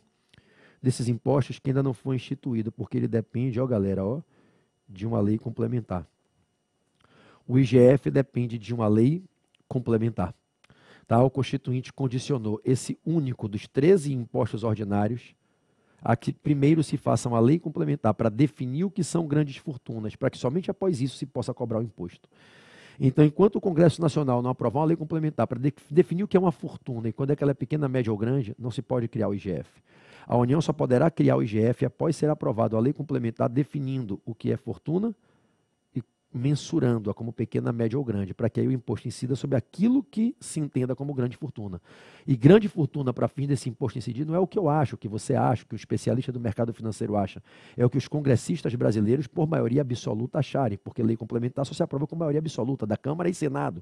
desses impostos que ainda não foi instituído, porque ele depende, ó galera, ó, de uma lei complementar. O IGF depende de uma lei complementar. Tá? O constituinte condicionou esse único dos 13 impostos ordinários a que primeiro se faça uma lei complementar para definir o que são grandes fortunas, para que somente após isso se possa cobrar o imposto. Então, enquanto o Congresso Nacional não aprovar uma lei complementar para definir o que é uma fortuna e quando é que ela é pequena, média ou grande, não se pode criar o IGF. A União só poderá criar o IGF após ser aprovada a lei complementar definindo o que é fortuna, mensurando-a como pequena, média ou grande, para que aí o imposto incida sobre aquilo que se entenda como grande fortuna. E grande fortuna, para fim desse imposto incidir, não é o que eu acho, o que você acha, o que o especialista do mercado financeiro acha. É o que os congressistas brasileiros, por maioria absoluta, acharem, porque lei complementar só se aprova com maioria absoluta da Câmara e Senado.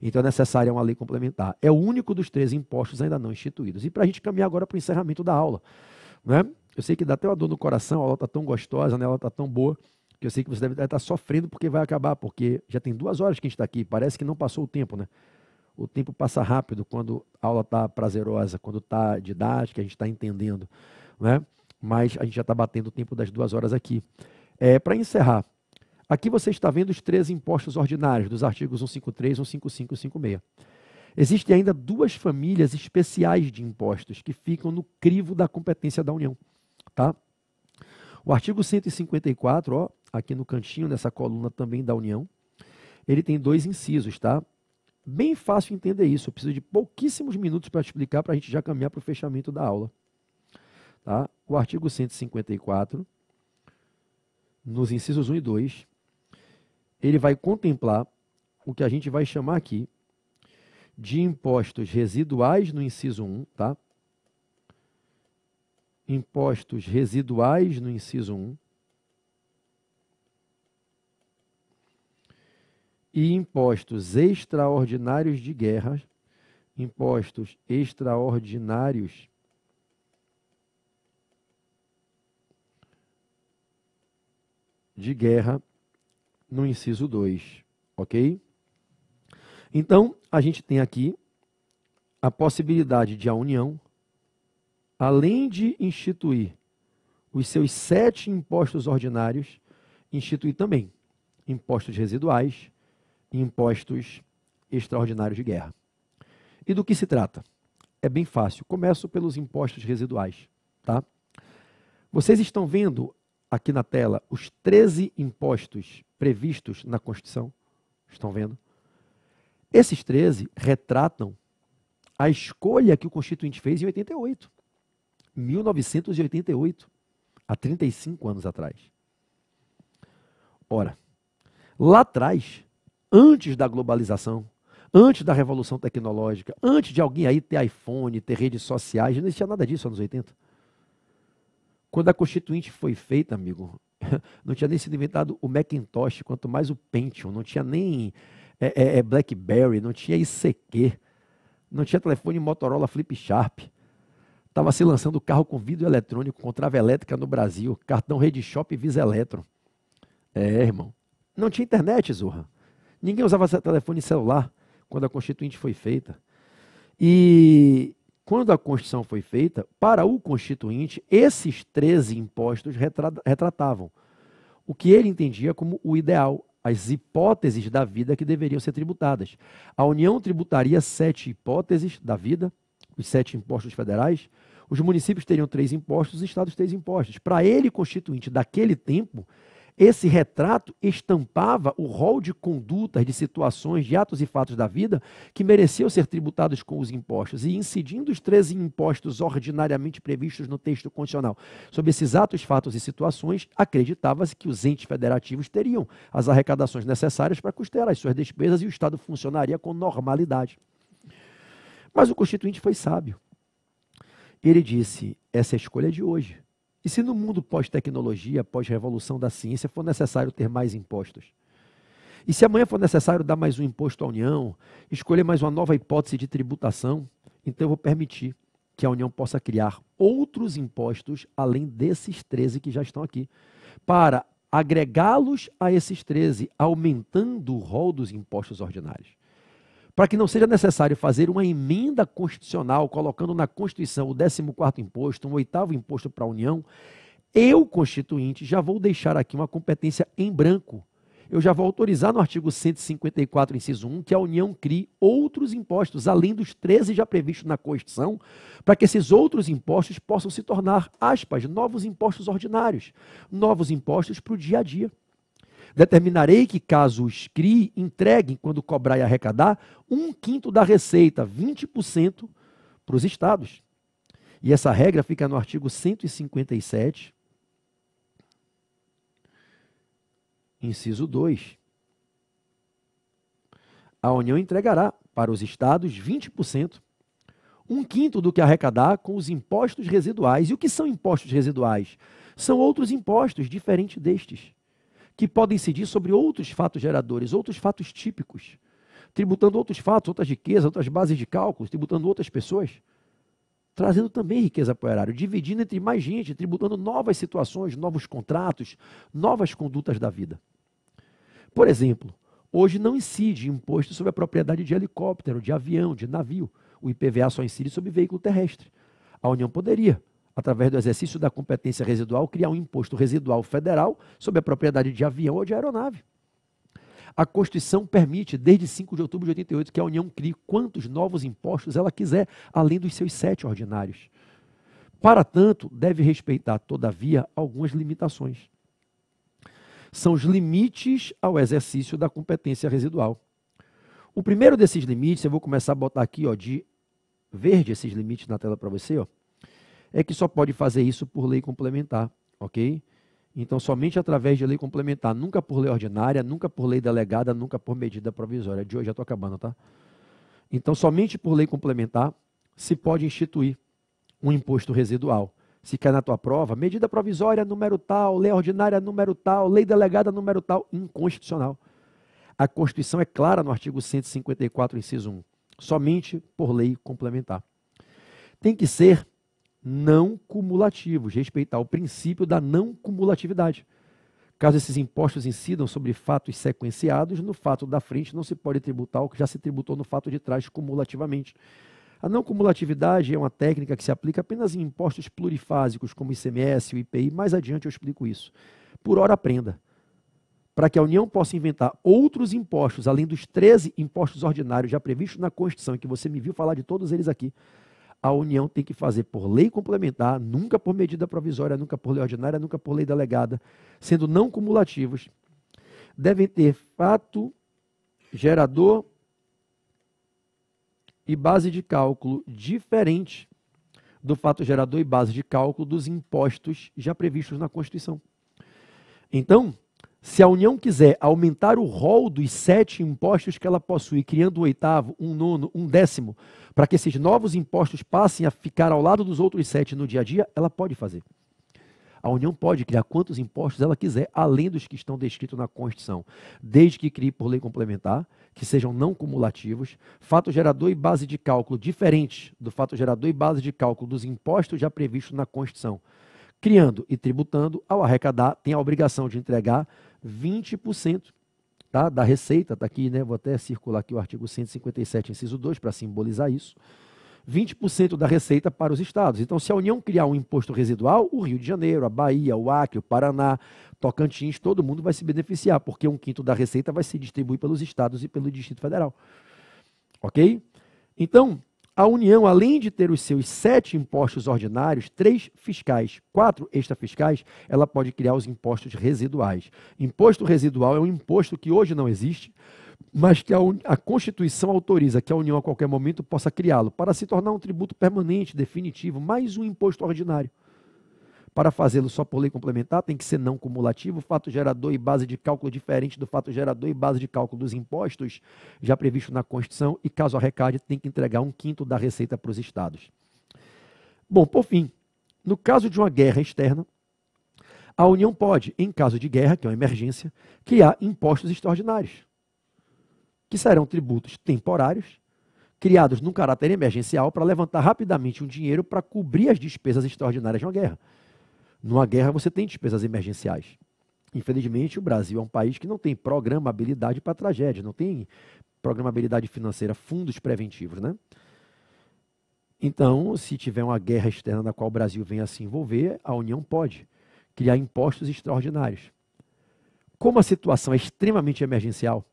Então é necessária uma lei complementar. É o único dos três impostos ainda não instituídos. E para a gente caminhar agora para o encerramento da aula. Né? Eu sei que dá até uma dor no coração, a aula está tão gostosa, né? a aula está tão boa que eu sei que você deve estar sofrendo porque vai acabar, porque já tem duas horas que a gente está aqui, parece que não passou o tempo, né? O tempo passa rápido quando a aula está prazerosa, quando está didática, a gente está entendendo, né? Mas a gente já está batendo o tempo das duas horas aqui. É, Para encerrar, aqui você está vendo os três impostos ordinários dos artigos 153, 155 e 156. Existem ainda duas famílias especiais de impostos que ficam no crivo da competência da União, tá? O artigo 154, ó, aqui no cantinho, nessa coluna também da União. Ele tem dois incisos, tá? Bem fácil entender isso. Eu preciso de pouquíssimos minutos para explicar, para a gente já caminhar para o fechamento da aula. Tá? O artigo 154, nos incisos 1 e 2, ele vai contemplar o que a gente vai chamar aqui de impostos residuais no inciso 1, tá? Impostos residuais no inciso 1 e impostos extraordinários de guerra, impostos extraordinários de guerra no inciso 2, ok? Então, a gente tem aqui a possibilidade de a União, além de instituir os seus sete impostos ordinários, instituir também impostos residuais, impostos extraordinários de guerra. E do que se trata? É bem fácil. Começo pelos impostos residuais, tá? Vocês estão vendo aqui na tela os 13 impostos previstos na Constituição? Estão vendo? Esses 13 retratam a escolha que o Constituinte fez em 88. 1988, há 35 anos atrás. Ora, lá atrás, antes da globalização, antes da revolução tecnológica, antes de alguém aí ter iPhone, ter redes sociais, não existia nada disso nos anos 80. Quando a Constituinte foi feita, amigo, não tinha nem sido inventado o Macintosh, quanto mais o Pentium, não tinha nem é, é, BlackBerry, não tinha ICQ, não tinha telefone Motorola Flip Sharp. Estava se lançando carro com vidro eletrônico, com trava elétrica no Brasil, cartão Rede Shop Visa Eletro. É, irmão. Não tinha internet, Zurra. Ninguém usava telefone celular quando a Constituinte foi feita. E quando a Constituição foi feita, para o Constituinte, esses 13 impostos retratavam o que ele entendia como o ideal, as hipóteses da vida que deveriam ser tributadas. A União tributaria sete hipóteses da vida, os sete impostos federais. Os municípios teriam três impostos, os estados três impostos. Para ele, Constituinte, daquele tempo, esse retrato estampava o rol de condutas, de situações, de atos e fatos da vida que mereciam ser tributados com os impostos. E incidindo os 13 impostos ordinariamente previstos no texto constitucional sobre esses atos, fatos e situações, acreditava-se que os entes federativos teriam as arrecadações necessárias para custear as suas despesas e o Estado funcionaria com normalidade. Mas o Constituinte foi sábio. Ele disse: essa é a escolha de hoje. E se no mundo pós-tecnologia, pós-revolução da ciência, for necessário ter mais impostos? E se amanhã for necessário dar mais um imposto à União, escolher mais uma nova hipótese de tributação, então eu vou permitir que a União possa criar outros impostos além desses 13 que já estão aqui, para agregá-los a esses 13, aumentando o rol dos impostos ordinários para que não seja necessário fazer uma emenda constitucional colocando na Constituição o 14º imposto, um oitavo imposto para a União, eu, constituinte, já vou deixar aqui uma competência em branco. Eu já vou autorizar no artigo 154, inciso 1, que a União crie outros impostos, além dos 13 já previstos na Constituição, para que esses outros impostos possam se tornar, aspas, novos impostos ordinários, novos impostos para o dia a dia. Determinarei que, caso os CRI entreguem, quando cobrar e arrecadar, um quinto da receita, 20% para os estados. E essa regra fica no artigo 157, inciso 2. A União entregará para os estados 20%, um quinto do que arrecadar com os impostos residuais. E o que são impostos residuais? São outros impostos diferentes destes que podem incidir sobre outros fatos geradores, outros fatos típicos, tributando outros fatos, outras riquezas, outras bases de cálculos, tributando outras pessoas, trazendo também riqueza para o erário, dividindo entre mais gente, tributando novas situações, novos contratos, novas condutas da vida. Por exemplo, hoje não incide imposto sobre a propriedade de helicóptero, de avião, de navio. O IPVA só incide sobre veículo terrestre. A União poderia, através do exercício da competência residual, criar um imposto residual federal sobre a propriedade de avião ou de aeronave. A Constituição permite, desde 5 de outubro de 88, que a União crie quantos novos impostos ela quiser, além dos seus sete ordinários. Para tanto, deve respeitar, todavia, algumas limitações. São os limites ao exercício da competência residual. O primeiro desses limites, eu vou começar a botar aqui ó, de verde esses limites na tela para você, ó, é que só pode fazer isso por lei complementar, ok? Então, somente através de lei complementar, nunca por lei ordinária, nunca por lei delegada, nunca por medida provisória. De hoje já estou acabando, tá? Então, somente por lei complementar se pode instituir um imposto residual. Se cai na tua prova, medida provisória número tal, lei ordinária número tal, lei delegada número tal, inconstitucional. A Constituição é clara no artigo 154, inciso 1. Somente por lei complementar. Tem que ser não cumulativos, respeitar o princípio da não cumulatividade. Caso esses impostos incidam sobre fatos sequenciados, no fato da frente não se pode tributar o que já se tributou no fato de trás cumulativamente. A não cumulatividade é uma técnica que se aplica apenas em impostos plurifásicos, como o ICMS, o IPI. Mais adiante eu explico isso. Por hora, aprenda. Para que a União possa inventar outros impostos, além dos 13 impostos ordinários já previstos na Constituição, e que você me viu falar de todos eles aqui, a União tem que fazer por lei complementar, nunca por medida provisória, nunca por lei ordinária, nunca por lei delegada, sendo não cumulativos, devem ter fato gerador e base de cálculo diferente do fato gerador e base de cálculo dos impostos já previstos na Constituição. Então, se a União quiser aumentar o rol dos sete impostos que ela possui, criando um oitavo, um nono, um décimo, para que esses novos impostos passem a ficar ao lado dos outros sete no dia a dia, ela pode fazer. A União pode criar quantos impostos ela quiser, além dos que estão descritos na Constituição, desde que crie por lei complementar, que sejam não cumulativos, fato gerador e base de cálculo diferentes do fato gerador e base de cálculo dos impostos já previstos na Constituição. Criando e tributando, ao arrecadar, tem a obrigação de entregar 20% tá? da receita, está aqui, né? vou até circular aqui o artigo 157, inciso 2, para simbolizar isso. 20% da receita para os estados. Então, se a União criar um imposto residual, o Rio de Janeiro, a Bahia, o Acre, o Paraná, Tocantins, todo mundo vai se beneficiar, porque um quinto da receita vai se distribuir pelos estados e pelo Distrito Federal. Ok? Então, a União, além de ter os seus sete impostos ordinários, três fiscais, quatro extrafiscais, ela pode criar os impostos residuais. Imposto residual é um imposto que hoje não existe, mas que a, a, Constituição autoriza que a União a qualquer momento possa criá-lo, para se tornar um tributo permanente, definitivo, mais um imposto ordinário. Para fazê-lo só por lei complementar, tem que ser não cumulativo, fato gerador e base de cálculo diferente do fato gerador e base de cálculo dos impostos, já previsto na Constituição, e caso arrecade, tem que entregar um quinto da receita para os estados. Bom, por fim, no caso de uma guerra externa, a União pode, em caso de guerra, que é uma emergência, criar impostos extraordinários, que serão tributos temporários, criados num caráter emergencial para levantar rapidamente um dinheiro para cobrir as despesas extraordinárias de uma guerra. Numa guerra você tem despesas emergenciais. Infelizmente, o Brasil é um país que não tem programabilidade para tragédia, não tem programabilidade financeira, fundos preventivos, né? Então, se tiver uma guerra externa na qual o Brasil venha a se envolver, a União pode criar impostos extraordinários. Como a situação é extremamente emergencial,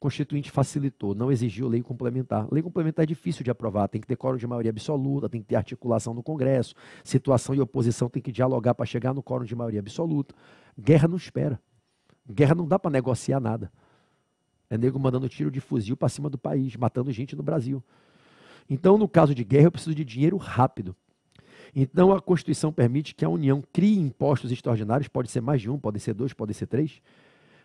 Constituinte facilitou, não exigiu lei complementar. Lei complementar é difícil de aprovar, tem que ter quórum de maioria absoluta, tem que ter articulação no Congresso, situação e oposição tem que dialogar para chegar no quórum de maioria absoluta. Guerra não espera. Guerra não dá para negociar nada. É nego mandando tiro de fuzil para cima do país, matando gente no Brasil. Então, no caso de guerra, eu preciso de dinheiro rápido. Então, a Constituição permite que a União crie impostos extraordinários, pode ser mais de um, pode ser dois, pode ser três,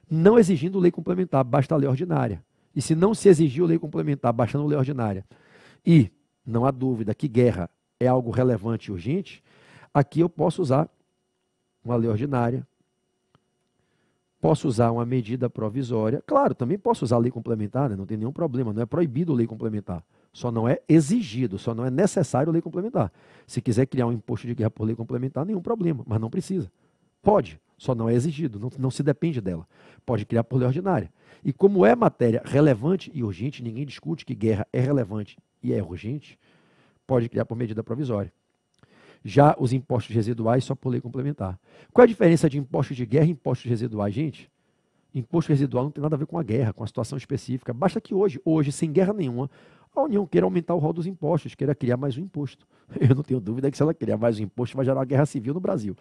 não exigindo lei complementar, basta a lei ordinária. E se não se exigiu lei complementar, bastando lei ordinária, e não há dúvida que guerra é algo relevante e urgente, aqui eu posso usar uma lei ordinária, posso usar uma medida provisória, claro, também posso usar lei complementar, né? não tem nenhum problema, não é proibido lei complementar. Só não é exigido, só não é necessário lei complementar. Se quiser criar um imposto de guerra por lei complementar, nenhum problema, mas não precisa. Pode, só não é exigido, não, não se depende dela. Pode criar por lei ordinária. E como é matéria relevante e urgente, ninguém discute que guerra é relevante e é urgente, pode criar por medida provisória. Já os impostos residuais só por lei complementar. Qual é a diferença de impostos de guerra e impostos residuais, gente? Imposto residual não tem nada a ver com a guerra, com a situação específica. Basta que hoje, hoje, sem guerra nenhuma, a União queira aumentar o rol dos impostos, queira criar mais um imposto. Eu não tenho dúvida que se ela criar mais um imposto, vai gerar uma guerra civil no Brasil.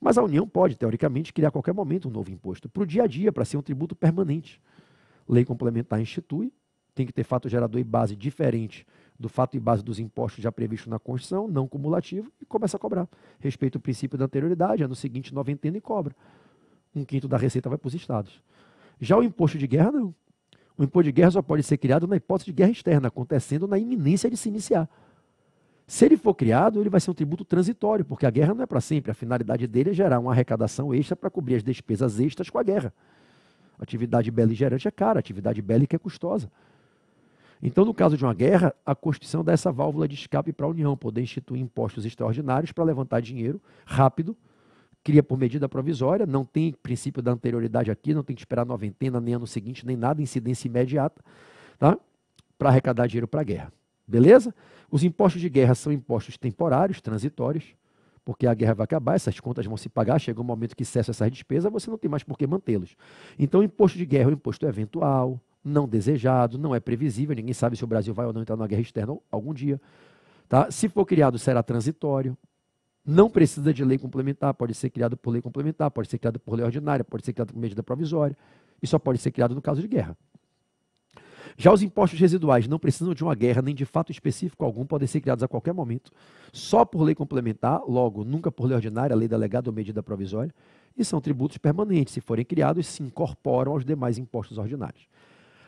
Mas a União pode, teoricamente, criar a qualquer momento um novo imposto para o dia a dia, para ser um tributo permanente. Lei complementar institui, tem que ter fato gerador e base diferente do fato e base dos impostos já previsto na Constituição, não cumulativo, e começa a cobrar. Respeita o princípio da anterioridade, ano seguinte noventena e cobra. Um quinto da receita vai para os estados. Já o imposto de guerra, não. O imposto de guerra só pode ser criado na hipótese de guerra externa, acontecendo na iminência de se iniciar. Se ele for criado, ele vai ser um tributo transitório, porque a guerra não é para sempre. A finalidade dele é gerar uma arrecadação extra para cobrir as despesas extras com a guerra. Atividade beligerante é cara, atividade bélica é custosa. Então, no caso de uma guerra, a Constituição dá essa válvula de escape para a União, poder instituir impostos extraordinários para levantar dinheiro rápido cria por medida provisória, não tem princípio da anterioridade aqui, não tem que esperar noventena, nem ano seguinte, nem nada, incidência imediata, tá? para arrecadar dinheiro para a guerra. Beleza? Os impostos de guerra são impostos temporários, transitórios, porque a guerra vai acabar, essas contas vão se pagar, chega um momento que cessa essas despesas, você não tem mais por que mantê-los. Então, o imposto de guerra é um imposto eventual, não desejado, não é previsível, ninguém sabe se o Brasil vai ou não entrar na guerra externa algum dia. Tá? Se for criado, será transitório, não precisa de lei complementar, pode ser criado por lei complementar, pode ser criado por lei ordinária, pode ser criado por medida provisória, e só pode ser criado no caso de guerra. Já os impostos residuais não precisam de uma guerra nem de fato específico algum, podem ser criados a qualquer momento, só por lei complementar, logo, nunca por lei ordinária, lei delegada ou medida provisória, e são tributos permanentes, se forem criados, se incorporam aos demais impostos ordinários.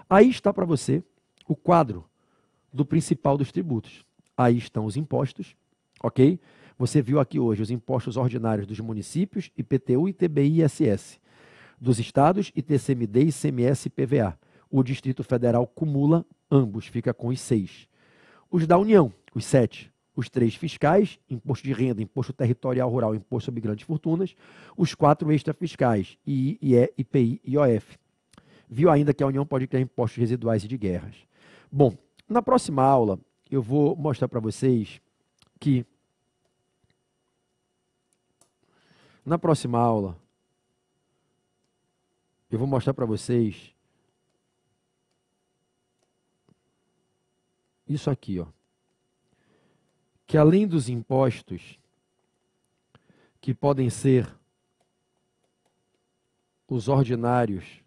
Aí está para você o quadro do principal dos tributos. Aí estão os impostos, ok? Você viu aqui hoje os impostos ordinários dos municípios, IPTU, ITBI e ISS, dos estados, ITCMD, ICMS e PVA. O Distrito Federal cumula ambos, fica com os seis. Os da União, os sete. Os três fiscais, imposto de renda, imposto territorial rural, imposto sobre grandes fortunas. Os quatro extrafiscais, IE, IPI e IOF. Viu ainda que a União pode criar impostos residuais e de guerras. Bom, na próxima aula eu vou mostrar para vocês que Na próxima aula, eu vou mostrar para vocês isso aqui, ó. Que além dos impostos que podem ser os ordinários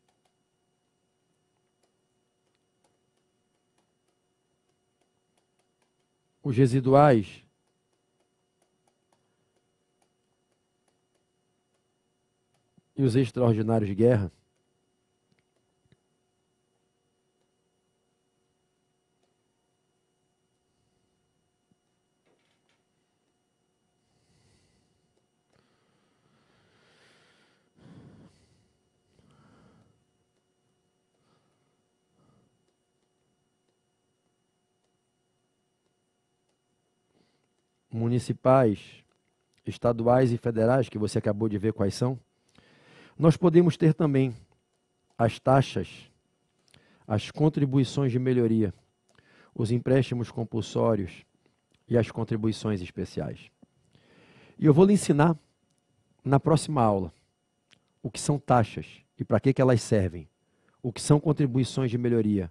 os residuais e os extraordinários de guerra. municipais, estaduais e federais, que você acabou de ver quais são, nós podemos ter também as taxas, as contribuições de melhoria, os empréstimos compulsórios e as contribuições especiais. E eu vou lhe ensinar na próxima aula o que são taxas e para que, que elas servem, o que são contribuições de melhoria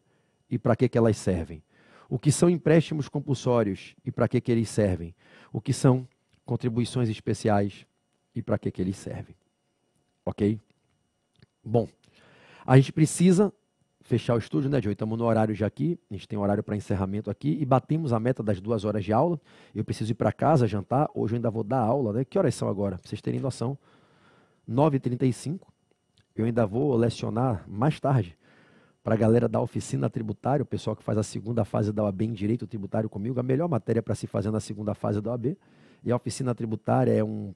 e para que, que elas servem, o que são empréstimos compulsórios e para que, que eles servem, o que são contribuições especiais e para que, que eles servem. Ok? Bom, a gente precisa fechar o estúdio, né, Joe? Estamos no horário já aqui, a gente tem horário para encerramento aqui e batemos a meta das duas horas de aula. Eu preciso ir para casa jantar, hoje eu ainda vou dar aula, né? Que horas são agora? Para vocês terem noção, 9h35. Eu ainda vou lecionar mais tarde para a galera da oficina tributária, o pessoal que faz a segunda fase da OAB em Direito Tributário comigo, a melhor matéria para se fazer na segunda fase da OAB. E a oficina tributária é um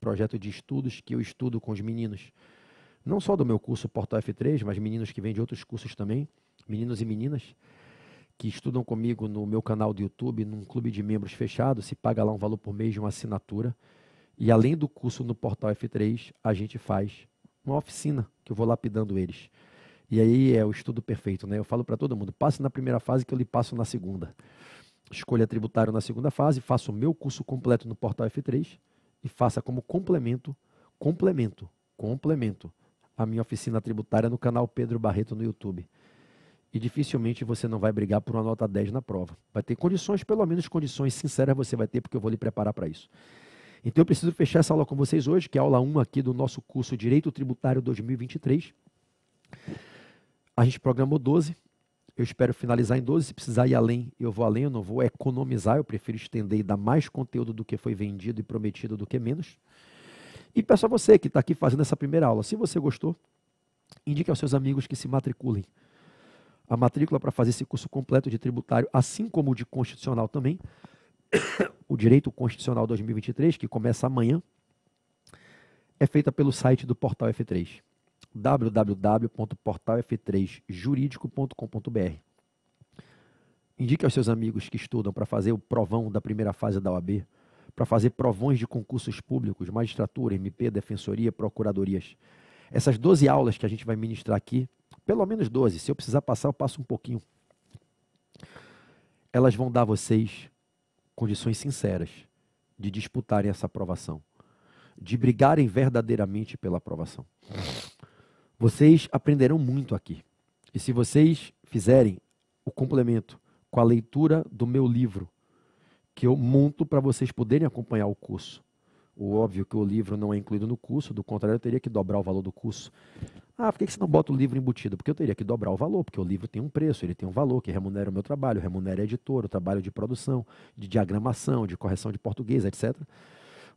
projeto de estudos que eu estudo com os meninos. Não só do meu curso Portal F3, mas meninos que vêm de outros cursos também, meninos e meninas, que estudam comigo no meu canal do YouTube, num clube de membros fechado, se paga lá um valor por mês de uma assinatura. E além do curso no Portal F3, a gente faz uma oficina que eu vou lapidando eles. E aí é o estudo perfeito, né? Eu falo para todo mundo, passe na primeira fase que eu lhe passo na segunda. Escolha tributário na segunda fase, faço o meu curso completo no Portal F3 e faça como complemento, complemento, complemento, a minha oficina tributária no canal Pedro Barreto no YouTube. E dificilmente você não vai brigar por uma nota 10 na prova. Vai ter condições, pelo menos condições sinceras você vai ter, porque eu vou lhe preparar para isso. Então eu preciso fechar essa aula com vocês hoje, que é a aula 1 aqui do nosso curso Direito Tributário 2023. A gente programou 12, eu espero finalizar em 12. Se precisar ir além, eu vou além. Eu não vou economizar. Eu prefiro estender e dar mais conteúdo do que foi vendido e prometido do que menos. E peço a você que está aqui fazendo essa primeira aula. Se você gostou, indique aos seus amigos que se matriculem. A matrícula para fazer esse curso completo de tributário, assim como o de constitucional também, o Direito Constitucional 2023, que começa amanhã, é feita pelo site do Portal F3 www.portalf3juridico.com.br. Indique aos seus amigos que estudam para fazer o provão da primeira fase da OAB, para fazer provões de concursos públicos, magistratura, MP, defensoria, procuradorias. Essas 12 aulas que a gente vai ministrar aqui, pelo menos 12, se eu precisar passar, eu passo um pouquinho. Elas vão dar a vocês condições sinceras de disputarem essa aprovação, de brigarem verdadeiramente pela aprovação. Vocês aprenderão muito aqui. E se vocês fizerem o complemento com a leitura do meu livro, que eu monto para vocês poderem acompanhar o curso. O óbvio que o livro não é incluído no curso, do contrário eu teria que dobrar o valor do curso. Ah, por que você não bota o livro embutido? Porque eu teria que dobrar o valor, porque o livro tem um preço, ele tem um valor que remunera o meu trabalho, remunera o editor, o trabalho de produção, de diagramação, de correção de português, etc.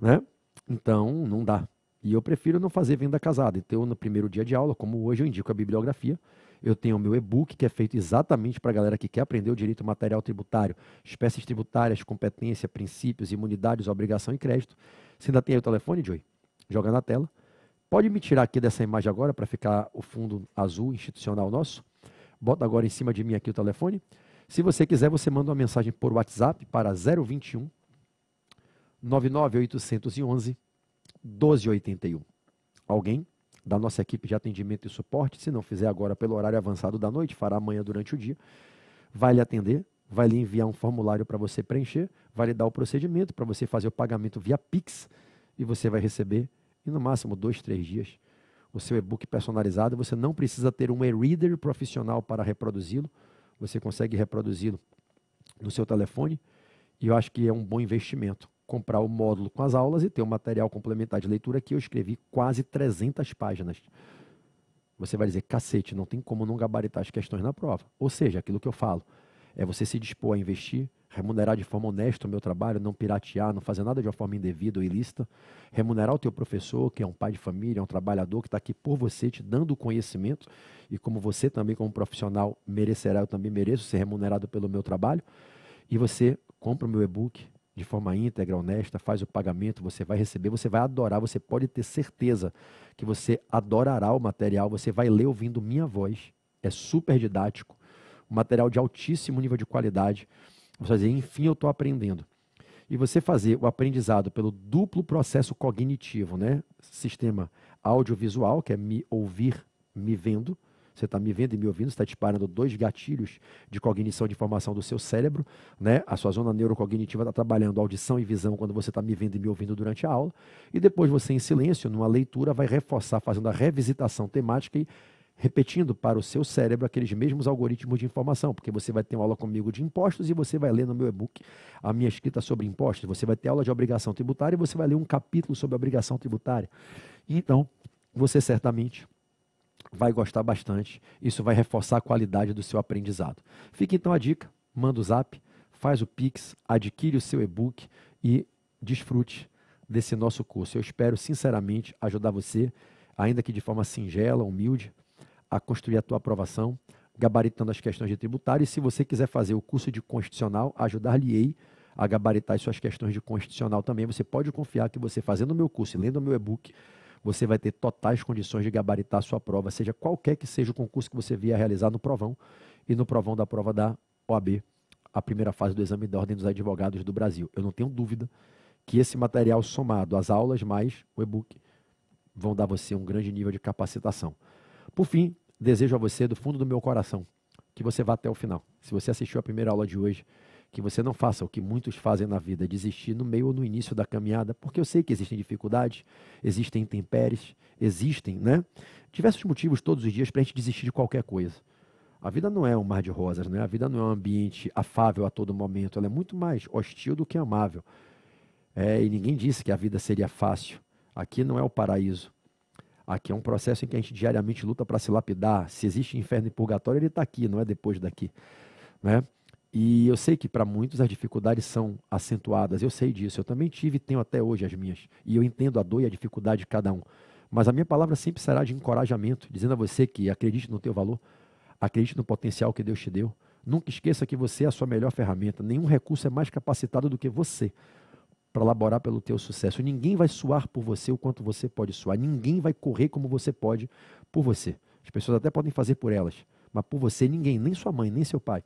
Né? Então, não dá. E eu prefiro não fazer venda casada. Então, no primeiro dia de aula, como hoje, eu indico a bibliografia. Eu tenho o meu e-book, que é feito exatamente para a galera que quer aprender o direito material tributário, espécies tributárias, competência, princípios, imunidades, obrigação e crédito. Você ainda tem aí o telefone, Joey? Joga na tela. Pode me tirar aqui dessa imagem agora para ficar o fundo azul institucional nosso? Bota agora em cima de mim aqui o telefone. Se você quiser, você manda uma mensagem por WhatsApp para 021 99811 1281. Alguém da nossa equipe de atendimento e suporte, se não fizer agora pelo horário avançado da noite, fará amanhã durante o dia, vai lhe atender, vai lhe enviar um formulário para você preencher, vai lhe dar o procedimento para você fazer o pagamento via Pix e você vai receber, em no máximo dois, três dias, o seu e-book personalizado. Você não precisa ter um e-reader profissional para reproduzi-lo, você consegue reproduzi-lo no seu telefone e eu acho que é um bom investimento comprar o módulo com as aulas e ter o um material complementar de leitura que eu escrevi quase 300 páginas. Você vai dizer, cacete, não tem como não gabaritar as questões na prova. Ou seja, aquilo que eu falo, é você se dispor a investir, remunerar de forma honesta o meu trabalho, não piratear, não fazer nada de uma forma indevida ou ilícita, remunerar o teu professor, que é um pai de família, é um trabalhador que está aqui por você, te dando o conhecimento, e como você também, como profissional, merecerá, eu também mereço ser remunerado pelo meu trabalho, e você compra o meu e-book, de forma íntegra, honesta, faz o pagamento, você vai receber, você vai adorar, você pode ter certeza que você adorará o material, você vai ler ouvindo minha voz. É super didático, um material de altíssimo nível de qualidade. Você vai dizer, enfim, eu estou aprendendo. E você fazer o aprendizado pelo duplo processo cognitivo, né? Sistema audiovisual, que é me ouvir, me vendo, você está me vendo e me ouvindo, está disparando dois gatilhos de cognição de informação do seu cérebro, né? A sua zona neurocognitiva está trabalhando audição e visão quando você está me vendo e me ouvindo durante a aula. E depois você, em silêncio, numa leitura, vai reforçar, fazendo a revisitação temática e repetindo para o seu cérebro aqueles mesmos algoritmos de informação, porque você vai ter uma aula comigo de impostos e você vai ler no meu e-book a minha escrita sobre impostos, você vai ter aula de obrigação tributária e você vai ler um capítulo sobre obrigação tributária. Então, você certamente vai gostar bastante. Isso vai reforçar a qualidade do seu aprendizado. Fica então a dica, manda o zap, faz o Pix, adquire o seu e-book e desfrute desse nosso curso. Eu espero sinceramente ajudar você, ainda que de forma singela, humilde, a construir a tua aprovação, gabaritando as questões de tributário. E se você quiser fazer o curso de constitucional, ajudar-lhe-ei a gabaritar as suas questões de constitucional também. Você pode confiar que você fazendo o meu curso e lendo o meu e-book, você vai ter totais condições de gabaritar a sua prova, seja qualquer que seja o concurso que você vier a realizar no provão e no provão da prova da OAB, a primeira fase do exame da Ordem dos Advogados do Brasil. Eu não tenho dúvida que esse material somado às aulas mais o e-book vão dar você um grande nível de capacitação. Por fim, desejo a você do fundo do meu coração que você vá até o final. Se você assistiu a primeira aula de hoje, que você não faça o que muitos fazem na vida, desistir no meio ou no início da caminhada, porque eu sei que existem dificuldades, existem intempéries, existem, né? Diversos motivos todos os dias para a gente desistir de qualquer coisa. A vida não é um mar de rosas, né? A vida não é um ambiente afável a todo momento, ela é muito mais hostil do que amável. É, e ninguém disse que a vida seria fácil. Aqui não é o paraíso. Aqui é um processo em que a gente diariamente luta para se lapidar. Se existe inferno e purgatório, ele está aqui, não é depois daqui. Né? E eu sei que para muitos as dificuldades são acentuadas, eu sei disso, eu também tive e tenho até hoje as minhas. E eu entendo a dor e a dificuldade de cada um. Mas a minha palavra sempre será de encorajamento, dizendo a você que acredite no teu valor, acredite no potencial que Deus te deu. Nunca esqueça que você é a sua melhor ferramenta, nenhum recurso é mais capacitado do que você para laborar pelo teu sucesso. Ninguém vai suar por você o quanto você pode suar, ninguém vai correr como você pode por você. As pessoas até podem fazer por elas, mas por você ninguém, nem sua mãe, nem seu pai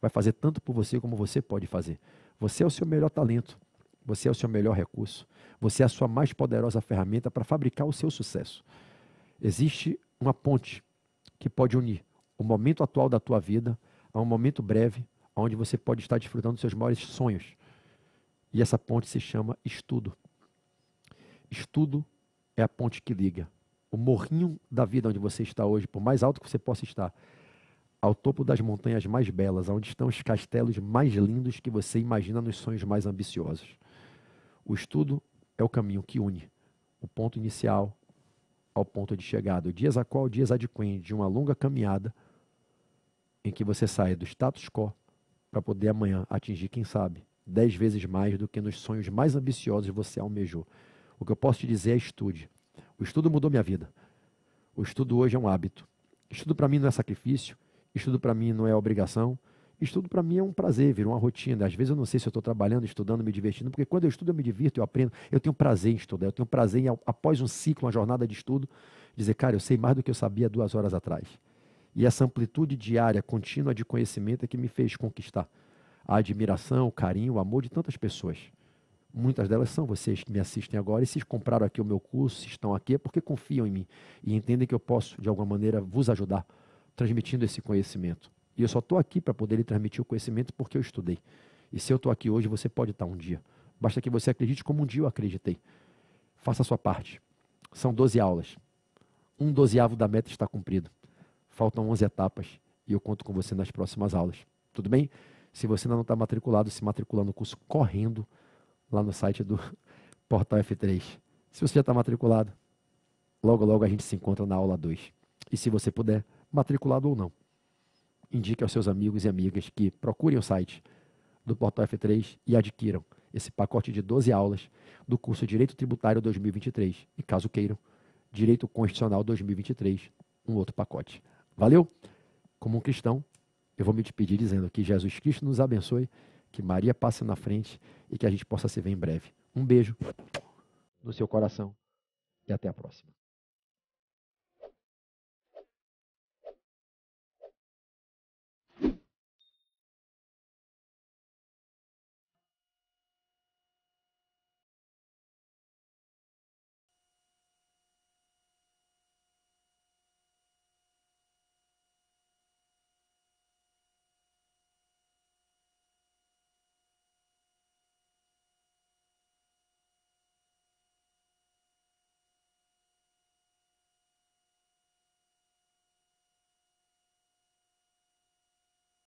vai fazer tanto por você como você pode fazer. Você é o seu melhor talento, você é o seu melhor recurso, você é a sua mais poderosa ferramenta para fabricar o seu sucesso. Existe uma ponte que pode unir o momento atual da tua vida a um momento breve onde você pode estar desfrutando dos seus maiores sonhos. E essa ponte se chama estudo. Estudo é a ponte que liga o morrinho da vida onde você está hoje, por mais alto que você possa estar, ao topo das montanhas mais belas, onde estão os castelos mais lindos que você imagina nos sonhos mais ambiciosos. O estudo é o caminho que une o ponto inicial ao ponto de chegada, o dias a qual dias adquende de uma longa caminhada em que você sai do status quo para poder amanhã atingir, quem sabe, dez vezes mais do que nos sonhos mais ambiciosos você almejou. O que eu posso te dizer é estude. O estudo mudou minha vida. O estudo hoje é um hábito. Estudo para mim não é sacrifício, Estudo para mim não é obrigação. Estudo para mim é um prazer, virou uma rotina. Às vezes eu não sei se eu estou trabalhando, estudando, me divertindo, porque quando eu estudo eu me divirto, eu aprendo. Eu tenho prazer em estudar, eu tenho prazer em, após um ciclo, uma jornada de estudo, dizer, cara, eu sei mais do que eu sabia duas horas atrás. E essa amplitude diária, contínua de conhecimento é que me fez conquistar a admiração, o carinho, o amor de tantas pessoas. Muitas delas são vocês que me assistem agora e se compraram aqui o meu curso, se estão aqui, é porque confiam em mim e entendem que eu posso, de alguma maneira, vos ajudar transmitindo esse conhecimento. E eu só estou aqui para poder lhe transmitir o conhecimento porque eu estudei. E se eu estou aqui hoje, você pode estar tá um dia. Basta que você acredite como um dia eu acreditei. Faça a sua parte. São 12 aulas. Um dozeavo da meta está cumprido. Faltam 11 etapas e eu conto com você nas próximas aulas. Tudo bem? Se você ainda não está matriculado, se matricule no curso correndo lá no site do Portal F3. Se você já está matriculado, logo logo a gente se encontra na aula 2. E se você puder, matriculado ou não. Indique aos seus amigos e amigas que procurem o site do Portal F3 e adquiram esse pacote de 12 aulas do curso Direito Tributário 2023 e, caso queiram, Direito Constitucional 2023, um outro pacote. Valeu? Como um cristão, eu vou me despedir dizendo que Jesus Cristo nos abençoe, que Maria passe na frente e que a gente possa se ver em breve. Um beijo no seu coração e até a próxima.